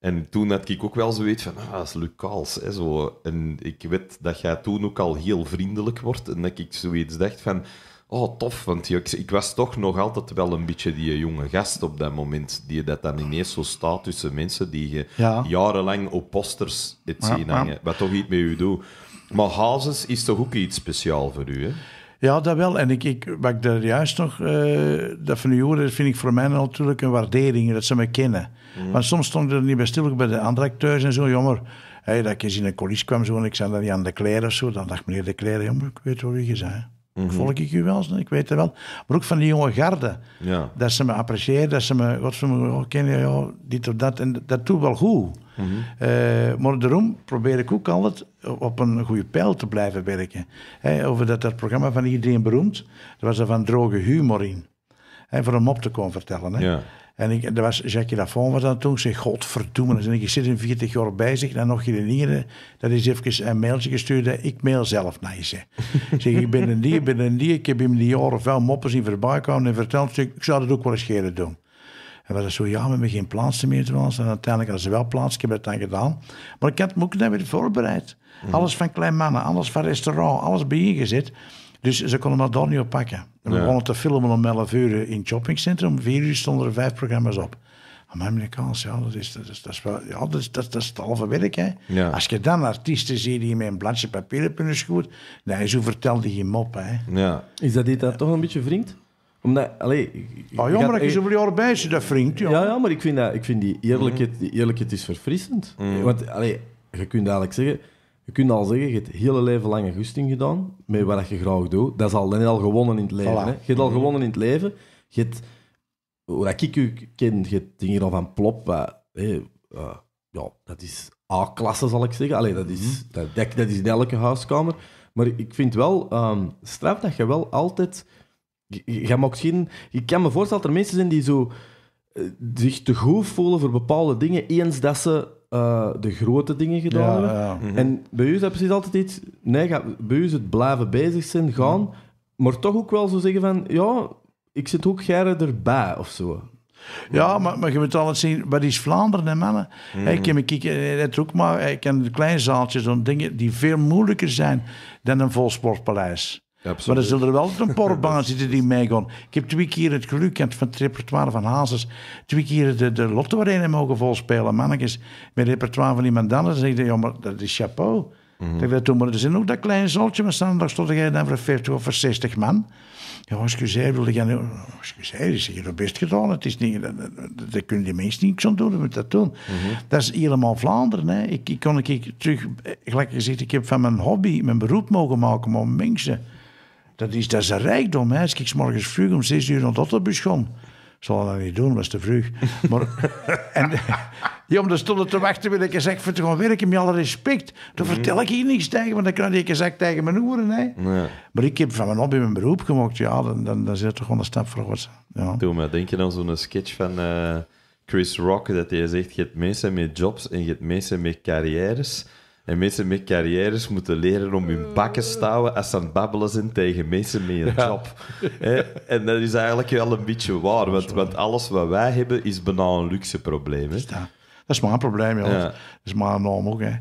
En toen had ik ook wel zoiets van, ah, dat is Lucas. Hè, zo. En ik weet dat jij toen ook al heel vriendelijk wordt. En dat ik zoiets dacht van, oh, tof. Want ik, ik was toch nog altijd wel een beetje die jonge gast op dat moment. Die dat dan ineens zo staat tussen mensen die je jarenlang op posters hebt zien hangen. Wat toch niet met u doet. Maar Hazes is toch ook iets speciaal voor u, hè? Ja, dat wel. En ik, ik, wat ik daar juist nog, eh, dat van u dat vind ik voor mij natuurlijk een waardering, dat ze me kennen. Mhm. Want soms stond ik er niet bij stil, bij de andere acteurs en zo, jongen. dat ik eens in een college kwam zo, en ik zei dat aan de kleren of zo, dan dacht meneer de kleren, jammer, ik weet wel wie je bent. Mm Volg ik u wel Ik weet het wel. Maar ook van die jonge garde. Ja. Dat ze me appreciëren, dat ze me, wat voor me, oh, kennen, ja, dit of dat. En dat doet wel goed. -hmm. uh, maar daarom probeer ik ook altijd op een goede pijl te blijven werken. over dat, dat programma van Iedereen Beroemd, er was er van droge humor in. en voor hem op te komen vertellen. Ja. En ik, dat was Jacques Lafon was dan toen. Ik zei, verdoemen. ik zit in 40 jaar bij zich. Dan nog geen en Dat is even een mailtje gestuurd. Ik mail zelf naar je. Zeg. ik zeg, ik ben een dier, ben een dier. Ik heb in die jaren veel moppen zien voorbij En verteld, ik zou dat ook wel eens geren doen. En was dat zo, ja, we hebben geen plaatsen meer En uiteindelijk hadden ze wel plaats, ik heb het dan gedaan. Maar ik had me ook net weer voorbereid. Mhm. Alles van klein mannen, alles van restaurant, alles bij Dus ze konden maar daar niet op pakken. we ja. begonnen te filmen om 11 uur in het shoppingcentrum. Om 4 uur stonden er vijf programma's op. Amerikaans, ja, dat is, dat is, dat is, wel, ja, dat is, dat, is het halve werk. Hè. Als je dan artiesten ziet die met een bladje papier op hun schoot, dan is hoe vertelde je mop. Hè. Ja. Is dat dit dat toch een beetje vriend? Omdat, allee, ah, ja, maar dat is over jaar bij dat vriend. Ja. ja, ja, maar ik vind, dat, ik vind die eerlijkheid, mhm. die eerlijkheid is verfrissend. Mm. Want allee, je kunt eigenlijk zeggen, je kunt al zeggen, je hebt het hele leven lange goesting gedaan met wat je graag doet. Dat is al, dat is al gewonnen in het leven. Hè? Je hebt al mhm. gewonnen in het leven. Je hebt, hoe dat ik u ken, je hebt dingen al van plop. Eh, ja, dat is A-klasse, zal ik zeggen. Allee, dat, is, mhm. dat, dat, dat is in elke huiskamer. Maar ik vind wel um, straf dat je wel altijd je, mag ik kan me voorstellen dat er mensen zijn die zo, eh, zich te goed voelen voor bepaalde dingen, eens dat ze eh, de grote dingen gedaan hebben. Ja, ja, mhm. En bij u is dat precies altijd iets... Nee, bij u is het blijven bezig zijn, gaan, maar toch ook wel zo zeggen van... Ja, ik zit ook jaren erbij, of zo. Ja, maar, maar je moet altijd zien, wat is Vlaanderen, hè, mannen? Mm. Hey, ik, ken eh, het ook maar, ik ken de kleine zaaltjes, zo'n dingen die veel moeilijker zijn dan een vol sportpaleis maar er zullen er wel een paar zitten die gaan. Ik heb twee keer het geluk van het repertoire van Hazes. Twee keer de, de waarin hij mogen volspelen. Mannetjes met het repertoire van iemand anders. zeg ik ja, maar dat is chapeau. Mhm. Ik toen, maar er zijn ook dat kleine zoltje Maar zaterdag stond jij dan voor 40 of voor 60 man. Ja, excuseer, wilde gaan. Nou- excuseer, is hier best gedaan. Het is niet, daar kunnen die mensen niet aan doen, met dat doen. Mhm. Dat is helemaal Vlaanderen. Hè. Ik, ik kon ik, terug, gelijk gezegd, ik heb van mijn hobby mijn beroep mogen maken om mensen dat is, dat is een rijkdom. Hè. Als ik morgens vroeg om 6 uur naar de autobus kon, zal dat niet doen, was te vroeg. Maar, en, om de stonden te wachten, wil ik zeggen. voor te gaan werken, met alle respect. Dan mhm. vertel ik hier niks tegen, want dan kan ik zeggen tegen mijn oren. Hè. Maar ik heb van mijn hobby mijn beroep gemaakt, ja, dan, dan, zit er gewoon een stap voor Ja. Doe maar, denk je dan zo'n sketch van eh, Chris Rock, dat hij zegt, je hebt mensen met jobs en je hebt mensen met carrières. En mensen met carrières moeten leren om hun bakken mm. te als ze aan het babbelen zijn tegen mensen met een job. En dat is eigenlijk wel een beetje waar, want, alles wat wij hebben is bijna een luxe probleem. Hè? Dat is maar een probleem, Ja. Dat is maar een naam ook, hè.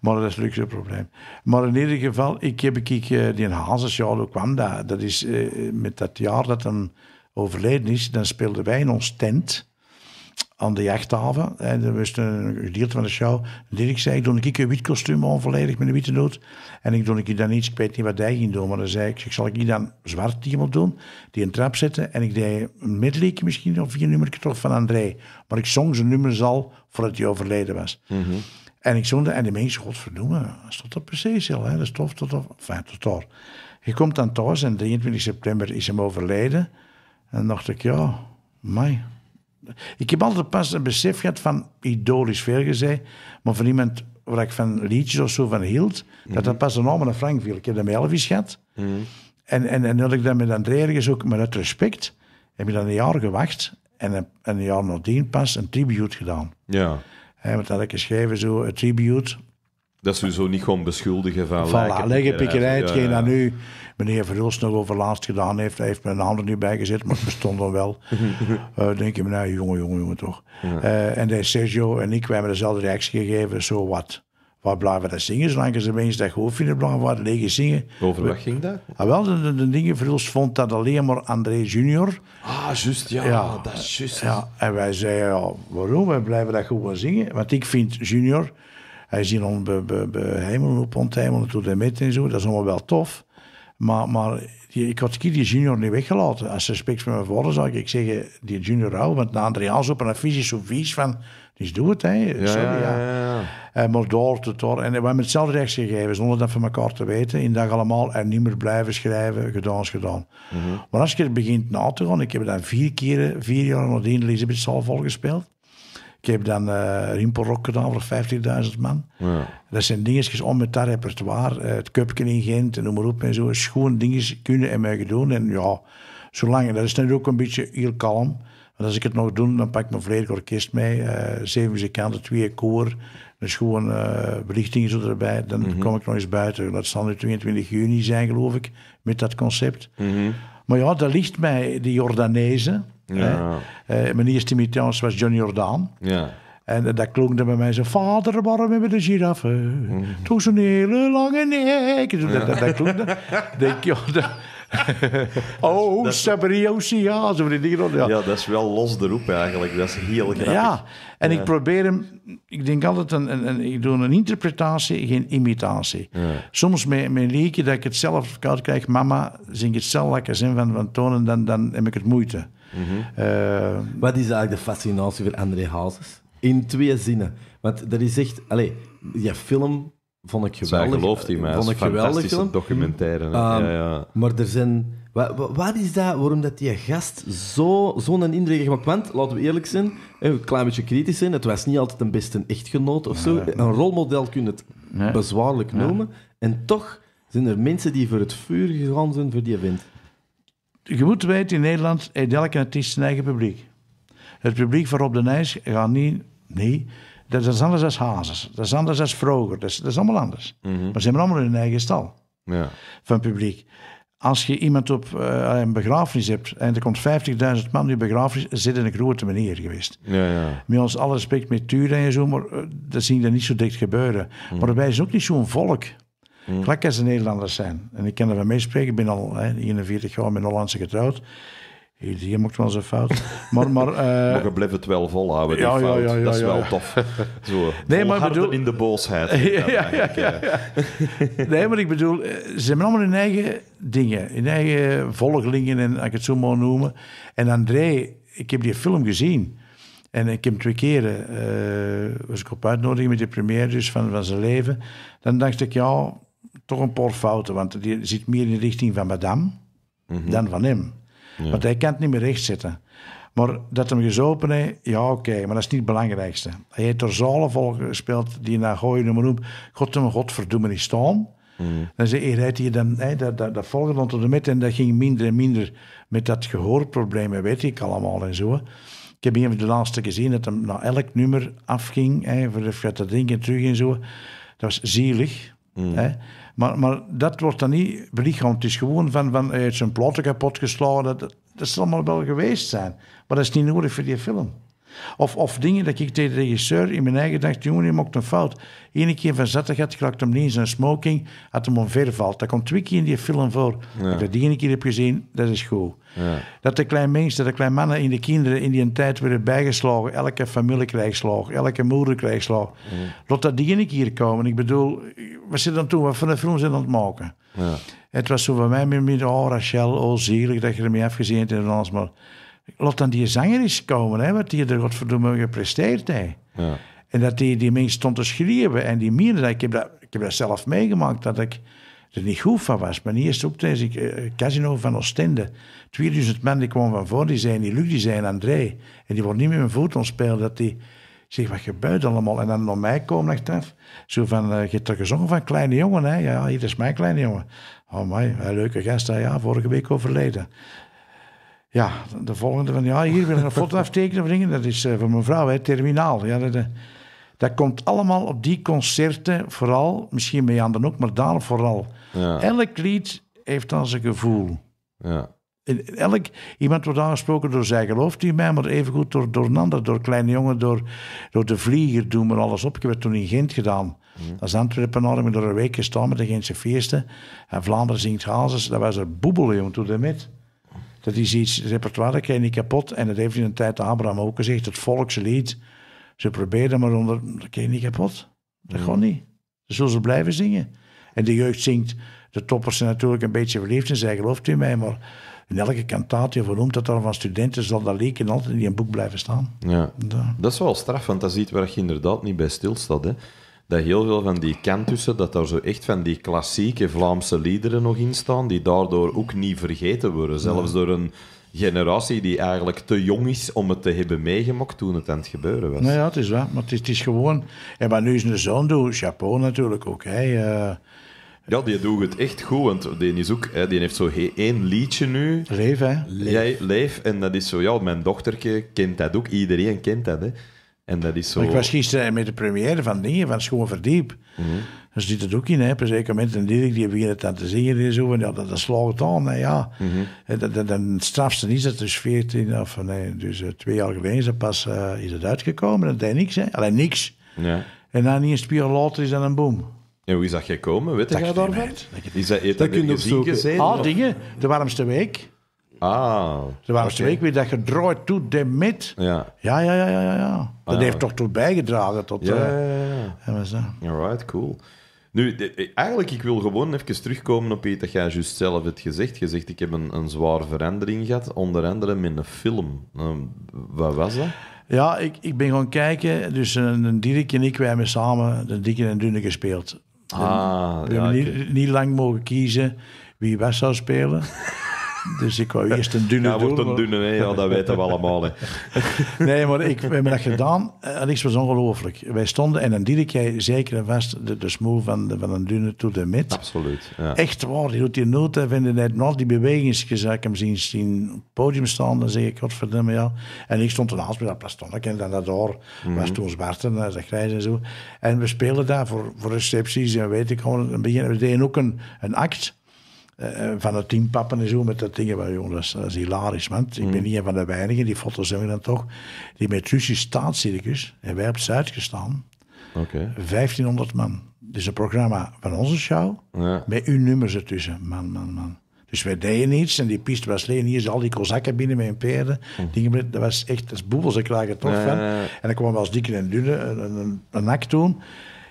Maar dat is een luxe probleem. Maar in ieder geval, ik heb ik, eh, die Hazes, kwam dat? Dat is eh, met dat jaar dat hem overleden is, dan speelden wij in ons tent aan de jachthaven. En er was een gedeelte van de show. Dirk zei, ik doe ik een wit kostuum aan, volledig met een witte dood. En ik doe ik dan iets, ik weet niet wat hij ging doen. Maar dan zei ik, zal ik dan zwart iemand doen, die een trap zetten. En ik deed een medley misschien, of vier nummer toch van André. Maar ik zong zijn nummers al voordat hij overleden was. Mhm. En ik zong en de mensen, godverdomme, stond dat precies heel, hè? dat is tof, tot, tot, enfin, tot Je komt dan thuis en 23 september is hem overleden. En dan dacht ik, ja, mij ik heb altijd pas een besef gehad van idolisch is veel gezegd, maar van iemand waar ik van liedjes of zo van hield, dat mhm. dat pas een naam en Frank viel. Ik heb dat met Elvis gehad. Mhm. En, en, en had ik dat met André ergens ook, met respect, heb ik dan een jaar gewacht en een, een jaar nadien pas een tribute gedaan. Ja. He, want dat had ik geschreven, zo, een tribute dat ze zo niet gewoon beschuldigen van... Van lekkerpikkerij, hetgeen ja, ja. aan u meneer Verhulst nog overlaatst gedaan heeft. Hij heeft mijn handen niet bijgezet, maar het bestond dan wel. uh, denk je, nou jongen, jongen, jongen toch. Ja. Eh, en de Sergio en ik, wij hebben dezelfde reactie gegeven, zo so wat. Waar blijven dat zingen, zolang ze mensen dat goed vinden, blijven wat leeg zingen. Over wat ging dat? Ah, wel, de, dingen, Verhulst vond dat alleen maar André Junior. Ah, juist, ja, dat is juist. Ja, en wij zeiden, waarom, wij blijven dat gewoon zingen. Want ik vind Junior hij is hier om be, be, be op onthemelen, tot met en zo. Dat is allemaal wel tof. Maar, maar die, ik had die junior niet weggelaten. Als ze spreekt met mijn vader, zou ik, ik zeggen, die junior hou Want na Andreas op een affiche is zo vies van, dus doe het, hè. Sorry, ja. ja, ja. Eh, maar door te En we hebben het zelf gegeven, zonder dat van elkaar te weten. In dag allemaal en niet meer blijven schrijven. Gedaan is gedaan. Mhm. Maar als je het begint na te gaan, ik heb dan vier keer, vier jaar nadien Salvol gespeeld. Ik heb dan uh, eh, Rimpelrock gedaan voor 50.000 man. Ja. Dat zijn dingetjes om met dat repertoire. Eh, het Cupje in Gent en noem maar op en zo. Schoon dingetjes kunnen en mogen doen. En ja, zolang. Dat is natuurlijk ook een beetje heel kalm. Want als ik het nog doe, dan pak ik mijn volledig orkest mee. Uh, zeven muzikanten, twee koor. is gewoon belichting zo erbij. Dan mhm. kom ik nog eens buiten. Dat zal nu 22 juni zijn, geloof ik, met dat concept. Mhm. Maar ja, dat ligt mij die Jordanezen. Eh, mijn eerste imitant was John Jordan. Ja. En dat klonk dan bij mij zo, vader, waarom hebben we de giraffe. Mm. Toen zo'n hele lange nek. Dat, dat, dat klonk dan. denk, joh, dat, oh, Sabriosi, ja, zo die dingen. Ja. ja, dat is wel los de roep eigenlijk. Dat is heel grappig. Ja, en ik probeer hem... Ik denk altijd, een, een, een, ik doe een interpretatie, geen imitatie. Soms met, een dat ik het zelf koud krijg. Mama, zing het zelf lekker zin van, van tonen, dan, dan heb ik het moeite. Mhm. Eh, Wat is eigenlijk de fascinatie voor André Hazes? In twee zinnen. Want dat is echt... Allez, je film vond ik geweldig. gelooft Vond ik geweldig film. documentaire. Ehm, ja, ja. Maar er zijn... Wat, wat, is dat, waarom dat die gast zo'n zo indruk gemaakt? Want, laten we eerlijk zijn, een klein beetje kritisch zijn, het was niet altijd een beste echtgenoot of zo. een rolmodel kun je het bezwaarlijk noemen. En toch zijn er mensen die voor het vuur gegaan zijn voor die vent. Je moet weten, in Nederland heeft elke artiest zijn eigen publiek. Het publiek van Rob de Nijs gaat niet... Nee, dat is anders als Hazes. Dat is anders als vroeger, Dat is, allemaal anders. Mhm. Maar ze hebben allemaal hun eigen stal ja. van publiek. Als je iemand op eh, een begrafenis hebt en er komt 50.000 man die begrafenis, zit in een grote manier geweest. Ja, ja. Met ons alle respect met Turen en zo, maar eh, dat zien we niet zo dicht gebeuren. Mhm. Maar wij zijn ook niet zo'n volk. Mm. als de Nederlanders zijn. En ik kan er van meespreken, ik ben al hè, 41 jaar met Hollandse getrouwd hier maakt wel zijn fout. Maar, maar, uh... Eh, maar je blijft het wel volhouden, ja, ja, ja, dat is wel tof. Zo, nee, maar bedoel... in de boosheid. Eh. nee, maar ik bedoel, eh, ze hebben allemaal hun eigen dingen. Hun eigen volgelingen, en, als ik het zo mag noemen. En André, ik heb die film gezien. En ik heb hem twee keren, was ik op uitnodiging met de première dus van, van zijn leven. Dan dacht ik, ja, toch een paar fouten. Want die zit meer in de richting van madame mhm. dan van hem. Want hij kan het niet meer recht zitten. Maar dat hem gezopen heeft, ja oké, maar dat is niet het belangrijkste. Hij heeft er zalen vol gespeeld die naar gooien, noemt god hem God hem, die niet staan. Mm. Dan zei hij, dan, dat, dat, dat volgende onder de midden, en dat ging minder en minder met dat gehoorprobleem, weet ik allemaal en zo. Ik heb hier de laatste gezien dat hem naar elk nummer afging, hey, voor dat ding terug en zo. Dat was zielig. Mm. Maar, maar dat wordt dan niet belichaamd. Het is gewoon van, van hij heeft zijn plotten kapot geslagen. Dat, dat zal allemaal wel geweest zijn. Maar dat is niet nodig voor die film. Of, of dingen dat ik tegen de regisseur in mijn eigen dacht, jongen, je maakt een fout. Eén keer van zetten gaat, raakte hem niet in zijn smoking, had hem omvervalt. Dat komt twee keer in die film voor. Ja. Dat ik die ene keer heb gezien, dat is goed. Ja. Dat de mensen, de kleine mannen en de kinderen in die tijd werden bijgeslagen. Elke familie kreeg slag, elke moeder krijgsloog. slaag. Ja. dat die een keer komen. Ik bedoel, wat zitten dan toen, wat van de vroeg zijn aan het maken. Ja. Het was zo bij mij meer met, oh Rachel, oh zielig dat je ermee afgezien hebt en alles. Maar laat dan die zanger eens komen, hè, wat die er godverdomme gepresteerd heeft. Ja. En dat die, die mensen stond te schreeuwen en die mieren. Ik, heb dat, ik heb dat zelf meegemaakt, dat ik er niet goed van was. Maar eerst optreden, eh, eh, Casino van Oostende. 2000 man die kwamen van voor, die zijn die Luc, die zijn André. En die wordt niet meer mijn voet spelen Dat die, zeg, wat gebeurt allemaal? En dan naar mij komen achteraf. Zo van, uh, je er gezongen van kleine jongen, hè? Ja, hier is mijn kleine jongen. Oh my, een leuke gast, ja, vorige week overleden. Ja, de volgende van, ja, hier wil ik een foto aftekenen. Dat is van mijn vrouw, hè, terminaal. Ja, dat, dat komt allemaal op die concerten, vooral, misschien bij anderen ook, maar daar vooral. Ja. Elk lied heeft dan zijn gevoel. Ja. Elk, iemand wordt aangesproken door zij, geloof in mij, maar evengoed door, door een ander, door kleine jongen, door, door de vlieger, doen we alles op. Ik werd toen in Gent gedaan. Mm. Antwerpen, Antwerpenaar ben door een week gestaan met de feesten. En Vlaanderen zingt Hazes, dat was er boebelen, jongen, toen met. Dat is iets, repertoire dat niet kapot. En dat heeft in een tijd Abraham ook gezegd, het volkslied. Ze probeerden, maar onder, dat keer niet kapot. Dat gewoon mm. niet. Dus zullen ze blijven zingen. En de jeugd zingt, de toppers zijn natuurlijk een beetje verliefd en zei: gelooft u mij, maar in elke kantaatje vernoemd dat al van studenten zal dat leken altijd in een boek blijven staan. Ja. Dat is wel straf, want dat is iets waar je inderdaad niet bij stilstaat. Hè? Dat heel veel van die kantussen, dat daar zo echt van die klassieke Vlaamse liederen nog in staan, die daardoor ook niet vergeten worden. Zelfs door een generatie die eigenlijk te jong is om het te hebben meegemaakt toen het aan het gebeuren was. Nou ja, het is waar. Maar het is, gewoon... En maar nu is een zoon doet. chapeau natuurlijk ook. Hè. Eh, ja, die doet het echt goed, want die, is ook, hè, die heeft zo één liedje nu. Leef, hè? Leef. Jij, leef. En dat is zo, ja, mijn dochterke kent dat ook. Iedereen kent dat, hè. En dat is zo... Maar ik was gisteren met de première van dingen van Schoon Verdiep. Mm dan zit het ook in. Hè. zeker met een Dirk, die beginnen aan te zingen en zo. En ja, dat, dat slaagt aan. ja. Mhm. dan, dan, dan het strafste is dat dus 14 of nee, dus eh, twee jaar geleden pas eh, is het uitgekomen. Dat deed niks, hè. Alleen niks. Ja. En dan niet een jaar later is dat een boom. En hoe is dat gekomen? Weet dat je daarvan? Is dat, eten? dat kun je opzoeken. Ah, dingen. De warmste week. Ah. De warmste week weer dat gedrooid doet, de met. Ja. Ja, ja, ja, ja. ja. dat ah. heeft toch toe bijgedragen tot... Ja, eh, ja, ja. ja. right cool. Nu, eh, eigenlijk, ik wil gewoon even terugkomen op iets dat jij juist zelf hebt gezegd. Je zegt, ik heb een, een zware verandering gehad, onder andere met een film. Ehm, wat was dat? Ja, ik, ik ben gaan kijken. Dus een, eh, een Dirk en ik, wij hebben samen de dikke en dunne gespeeld. Ah, we ja, hebben niet, niet, lang mogen kiezen wie was zou spelen. Dus ik wou eerst een dunne ja, wordt een dunne, hè? ja, dat weten we allemaal. Hè. nee, maar ik, we hebben dat gedaan. Eh, Alex was ongelooflijk. Wij stonden, en dan ik jij zeker en vast de, de smoel van, van een dunne to de mid. Absoluut, ja. Echt waar, je doet die noten vinden net al die bewegingen. hem zien, op het podium staan, dan zeg ik, godverdomme, ja. En ik stond ernaast met dat plastonnek en dan dat daar mm was mhm. toen zwart en dat grijs en zo. En we speelden daar voor, voor recepties en weet ik gewoon. We deden ook een, een act. Eh, eh, van het inpappen en zo met dat ding. Maar jongens, dat is, hilarisch, man. Ik ben mm. niet een van de weinigen, die foto's hebben we dan toch, die met Russische staatscircus, en wij op het Zuid gestaan, 1500 man. Dus een programma van onze show, ja. met uw nummers ertussen. Man, man, man. Dus wij deden iets en die piste was leeg. Hier is al die kozakken binnen met hun paarden. Hm. Dingen, dat was echt, dat is Boebel, ik krijgen er toch van. En dan kwam wel eens dikke en dunne, eh, een, een, een act doen.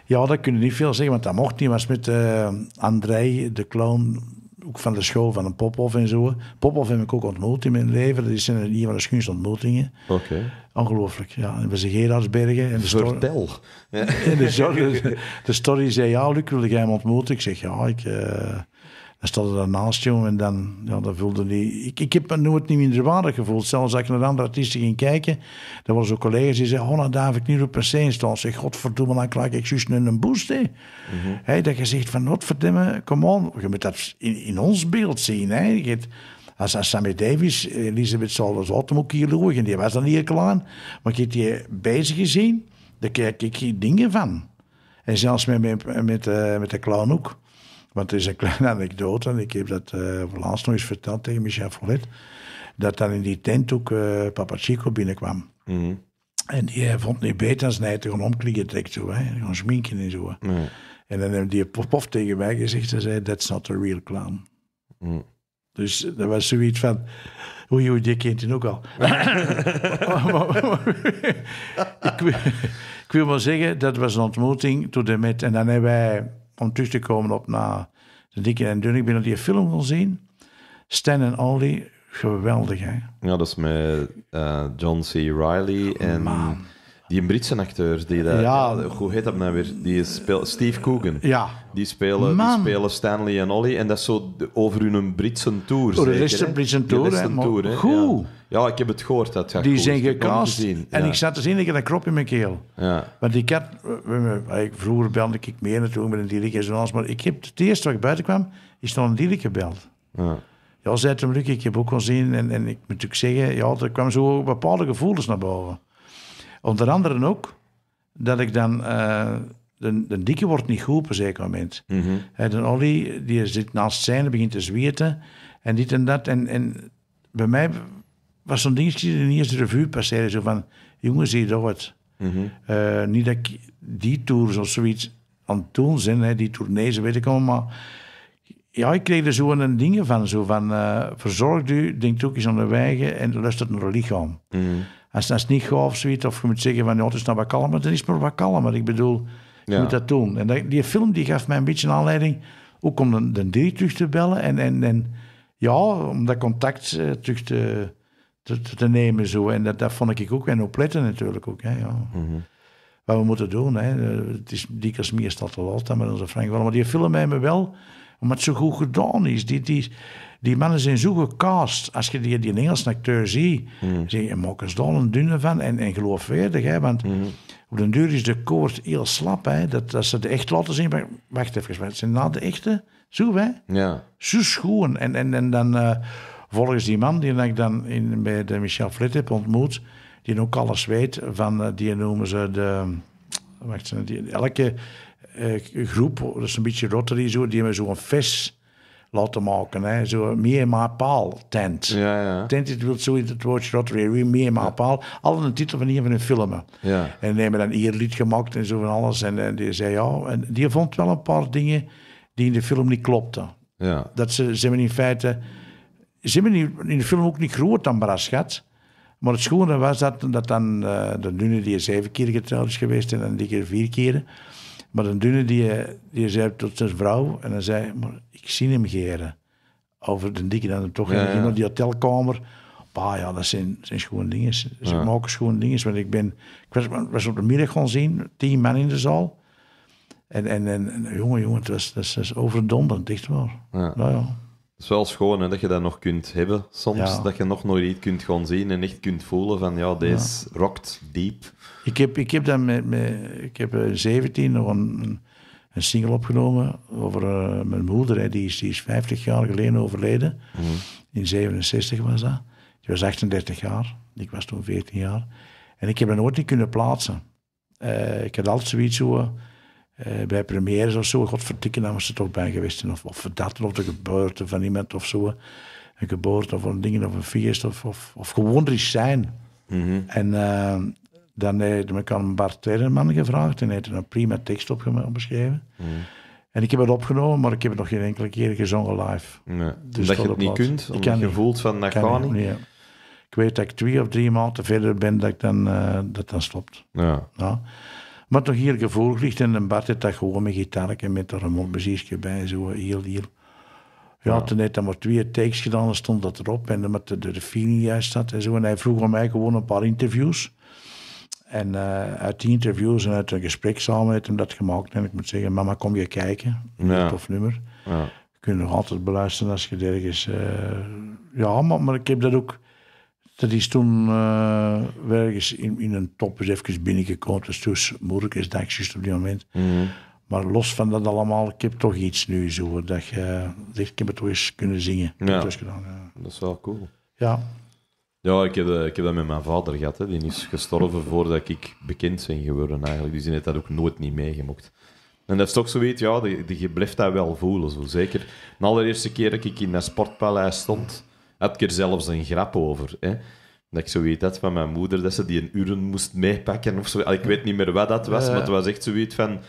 Ja, dat kunnen niet veel zeggen, want dat mocht niet. was met uh, André, de clown, ook van de school van een Popov en zo. Popov heb ik ook ontmoet in mijn leven. Dat is een van de schoonste ontmoetingen. Oké. Ongelooflijk, ja. We zijn Gerardsbergen. En de Vertel. En de, de, de story zei, ja, Luc, wilde jij hem ontmoeten? Ik zeg, ja, ik... Eh, hij stond er dan naast, jongen, en dan, ja, dan voelde hij... Ik, ik heb me nooit niet waardig gevoeld. Zelfs als ik naar andere artiesten ging kijken, dan waren zo collega's die zeiden, oh, nou, daar heb ik niet op per se in staan. Zeg, godverdomme, dan krijg ik zo nu een boost, mhm. hè. dat je zegt van, godverdomme, come on. Je moet dat in, ons beeld zien, hè. Je als, als Sammy Davis, Elisabeth Solis Ottom ook hier loog, en die was dan hier klaar. Maar ik heb die bezig gezien, daar krijg ik hier dingen van. En zelfs met, met, met, eh, met de clown ook. Want het is een kleine anekdote. En ik heb dat uh, laatst nog eens verteld tegen Michel Follet. Dat dan in die tent ook uh, Papa Chico binnenkwam. Mhm. En die eh, vond het niet beter als hij te omklikken Zo, hè. Gewoon schminken en zo. En dan heeft die pof tegen mij gezegd. En zei, that's not a real clown. Mhm. Dus dat was zoiets van... Oei, je die kent hij ook al. ik, wil, ik wil maar zeggen, dat was een ontmoeting toen de met... En dan hebben wij om terug te komen op na de dikke en dunne. Ik ben dat die film wil zien. Stan en Aldi, geweldig hè. Ja, dat is met eh, John C. Riley en... Die Britse acteur, die dat... Ja. Hoe heet dat nou weer? Die speelt... Steve Coogan. Ja. Die spelen, die spelen Stanley en Ollie. En dat is zo over hun Britse tour. Oh, Britse, tour, hè? Goed. Ja. ik heb het gehoord dat gaat Die zijn gecast. En ik zat te zien, ik had een krop in mijn keel. Ja. Want ik had... Vroeger belde ik mee naartoe met een en alles, Maar ik heb het eerste wat ik buiten kwam, is nog een dierlijke gebeld. Ja. Ja, zei hem, Luc, ik heb ook gezien. en, en ik moet natuurlijk zeggen, ja, er kwamen zo bepaalde gevoelens naar boven. Onder andere ook dat ik dan. Eh, de, de, dikke wordt niet goed op een zeker moment. Mhm. de Olly die zit naast zijn, begint te zweten en dit en dat. En, en bij mij was zo'n dingetje in de eerste revue passeren. Zo van, jongens, zie je wat. niet dat ik die tours of zoiets aan het doen zijn, hè, die tournees, weet ik allemaal. Maar ja, ik kreeg er zo een dingen van. Zo van, uh, verzorg u, denkt ook eens aan de wegen en luistert naar het lichaam. Mm als dat niet gaat of of je moet zeggen van ja, het is nou wat kalmer, dan is het maar wat kalmer. Ik bedoel, je moet dat doen. En die film die gaf mij een beetje een aanleiding ook om de, de terug te bellen en, en, en ja, om dat contact eh, terug te, te, nemen. Zo. En dat, dat vond ik ook. En opletten natuurlijk ook. Hè, ja. Mhm. Wat we moeten doen. Hè. Eh, het is dikwijls meestal te laat met onze Frank. Maar die film mij me wel omdat het zo goed gedaan is. Die, die, die mannen zijn zo gecast. Als je die, die Engelse acteur ziet, mm. zeg je, maak eens daar een dunne van en, en geloofwaardig. Hè, want hmm. op den duur is de koord heel slap. Hè, dat, dat ze de echt laten zien. wacht even, het zijn na de echte. Zo, hè? Ja. Zo schoon. En, en, en dan eh, volgens die man die ik dan in, bij de Michel Flit heb ontmoet, die ook alles weet van, eh, die noemen ze de... Wacht, die, elke eh, groep, dat is een beetje Rotary, zo, die hebben zo'n vis laten maken. Hè. Zo meer maar paal tent. Ja, ja. Tent is het woordje Rotary, meer maar ja. paal. Al een titel van een van hun filmen. Ja. En die hebben dan hier lied gemaakt en zo van alles. En, die zei ja, en die vond wel een paar dingen die in de film niet klopten. Ja. Dat ze, ze in feite, ze hebben in de film ook niet groot aan Brasgat. Maar het schone was dat, dat dan uh, de Nune die zeven keer getrouwd is geweest en dan die keer vier keren. Maar een dunne die, eh, die zei tot zijn vrouw en dan zei, maar ik zie hem geren. Over de dikke dan toch in die hotelkamer. Bah ja, dat zijn, zijn schoon dingen. Ze ja. maken schoon dingen. Want ik ben, ik was, was, op de middag gaan zien, tien man in de zaal. En, en, en, jongen, jongen, het was, dat is overdonderend, echt waar. Ja. Nou ja. Het is wel schoon hè, dat je dat nog kunt hebben soms. Dat je nog nooit iets kunt gaan zien en echt kunt voelen van ja, deze rokt diep. Ik heb, ik heb dan met, met ik heb 17 eh, nog een, een single opgenomen over eh, mijn moeder. Hè. Die, is, die is 50 jaar geleden overleden. Mhm. In 67 was dat. Die was 38 jaar. Ik was toen 14 jaar. En ik heb hem nooit niet kunnen plaatsen. Eh, ik had altijd zoiets zo, uh, bij premières of zo. vertikken, daar was ze toch bij geweest. Of, of dat, of de geboorte van iemand of zo. Een geboorte of een ding, of een feest. Of, of, of gewoon er zijn. Mhm. En dan heb ik aan Bart Twedeman gevraagd en hij heeft een prima tekst opgeschreven. Mm. En ik heb het opgenomen, maar ik heb het nog geen enkele keer gezongen live. Dus dat je het niet kunt, omdat kan je voelt van dat kan niet. Ik weet dat ik twee of drie maanden verder ben dat ik dan, eh, dat dan stopt. Ja. ja. Maar toch hier gevoel ligt en Bart heeft dat gewoon met gitaar en met een remontmuziekje bij, zo hier heel... Ja, toen heeft hij maar twee takes gedaan en stond dat erop en met de, de feeling juist zat en zo. En hij vroeg om mij gewoon een paar interviews. En eh, uit die interviews en uit een gesprek samen heeft hem dat gemaakt. En ik moet zeggen, mama, kom je kijken. Ja. Tof nummer. Ja. Je kunt nog altijd beluisteren als je ergens... Eh, ja, maar, ik heb dat ook... Dat is toen uh, ergens in, in een top is even binnengekomen. Dus toen moeilijk is dat juist op die moment. Mhm. Maar los van dat allemaal, ik heb toch iets nu zo. Dat je, ik heb het toch eens kunnen zingen. Ja. ja. dat is wel cool. Ja. Ja, ik heb, dat, eh, ik heb dat met mijn vader gehad. Hè. Die is gestorven voordat ik bekend ben geworden eigenlijk. Dus die heeft dat ook nooit niet meegemokt. En dat is toch zoiets, ja, die, je blijft dat wel voelen. Zo. Zeker de allereerste keer dat ik in dat sportpaleis stond, had ik er zelfs een grap over. Hè. Dat ik zoiets had van mijn moeder, dat ze die een uren moest meepakken of zo. Ik weet niet meer wat dat was, maar het was echt zoiets van...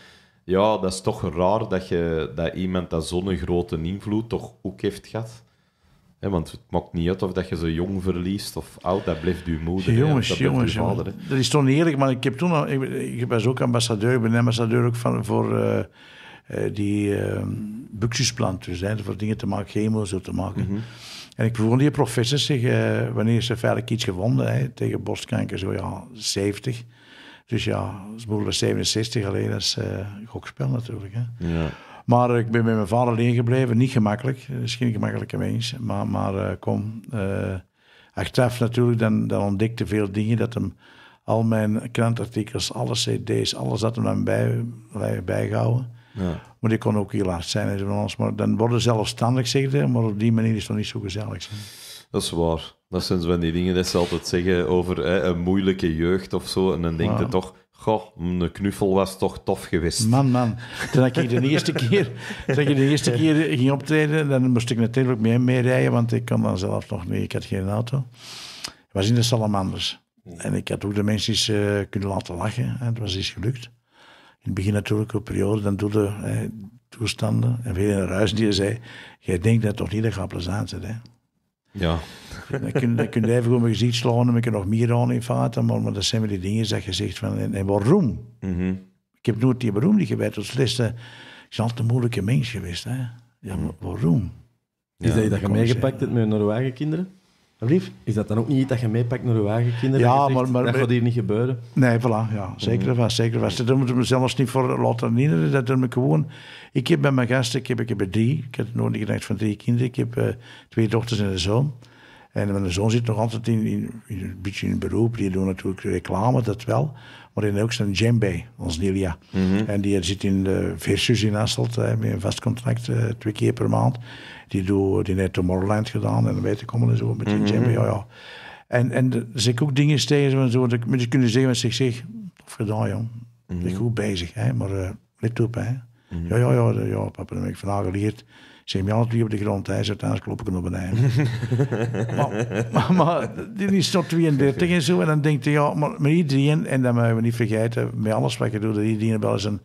Ja, dat is toch raar dat, je, dat iemand dat zo'n grote invloed toch ook heeft gehad want het maakt niet uit of dat je zo jong verliest of oud, dat blijft uw moeder. Jongens, dat jongens, uw vader, jongens. dat is toch niet eerlijk, maar ik, heb toen al, ik, ik was ook ambassadeur, ik ben ambassadeur ook van, voor eh, eh, die uh, dus hè, voor dingen te maken, chemo zo te maken. Mhm. En ik vroeg die professor zich, eh, wanneer ze feitelijk iets gewonnen, hè, tegen borstkanker, zo ja, 70. Dus ja, ze moeder was 67, alleen dat is gokspel natuurlijk. Hè. Ja. Maar eh, ik ben met mijn vader alleen gebleven. Niet gemakkelijk. misschien eh, is geen gemakkelijke mens. Maar, maar eh, kom. achteraf natuurlijk, dan, dan ontdekte veel dingen dat hem al mijn krantartikels, alle cd's, alles dat hem dan bij, bijgehouden. Ja. Maar die kon ook heel hard zijn. Van ons. Maar dan worden ze zelfstandig, zeg maar op die manier is toch niet zo gezellig. Dat is waar. Dat zijn zo van die dingen dat ze altijd zeggen over hè, een moeilijke jeugd of zo. En dan denk je toch, Goh, een knuffel was toch tof geweest. Man, man. Toen ik de eerste keer, toen ik de eerste keer ging optreden, dan moest ik natuurlijk met hem rijden, want ik kon dan zelf nog niet. Ik had geen auto. Ik was in de Salamanders. En ik had ook de mensen eens, eh, kunnen laten lachen. Het was eens gelukt. In het begin natuurlijk, een periode, dan doe je toestanden. En veel in de ruis die je zei, jij denkt dat toch niet dat je plezant hè? Ja. Dan kun, kun je even op mijn gezicht slaan en ik heb nog meer aan in vaten Maar, maar dat zijn wel die dingen dat je zegt van, en, waarom? Mhm. Ik heb nooit die waarom gewerkt, tot Als is ik altijd een moeilijke mens geweest. Hè? Ja, mhm. waarom? Is dat je dat je meegepakt hebt met Noorwagen kinderen? Lief. Is dat dan ook niet dat je meepakt naar de eigen kinderen? Ja, maar, maar, dat gaat hier niet gebeuren. Nee, voilà, ja, mm-hmm. zeker vast, zeker van Daar moeten we zelfs niet voor laten herinneren. Dat doe ik gewoon. Ik heb bij mijn gasten, ik heb, ik heb drie, ik heb nog niet gedacht van drie kinderen. Ik heb eh, twee dochters en een zoon. En mijn zoon zit nog altijd in, in, in een beetje in beroep. Die doen natuurlijk reclame, dat wel waarin hij ook zijn djembe, ons Nilia. Mhm. En die zit in de Versus in Asselt, met een vast contract, eh, twee keer per maand. Die, doe, die heeft Tomorrowland gedaan en dan weet ik allemaal zo, met die mm ja, ja. En, en er ik ook dingen tegen en zo, dat kunnen zeggen met zich, of gedaan, jong. Mm -hmm. Ik ben mhm. goed bezig, hè, maar eh, let op, hè. Mhm. Ja, ja, ja, ja, papa, dat heb ik vandaag geleerd. Zet me altijd op de grond. Hij zit, dan klop ik op een maar, maar, dit is tot 32 en zo. En dan denkt hij, ja, maar, iedereen, en dat mogen we niet vergeten, met alles wat je doet, dat iedereen wel eens een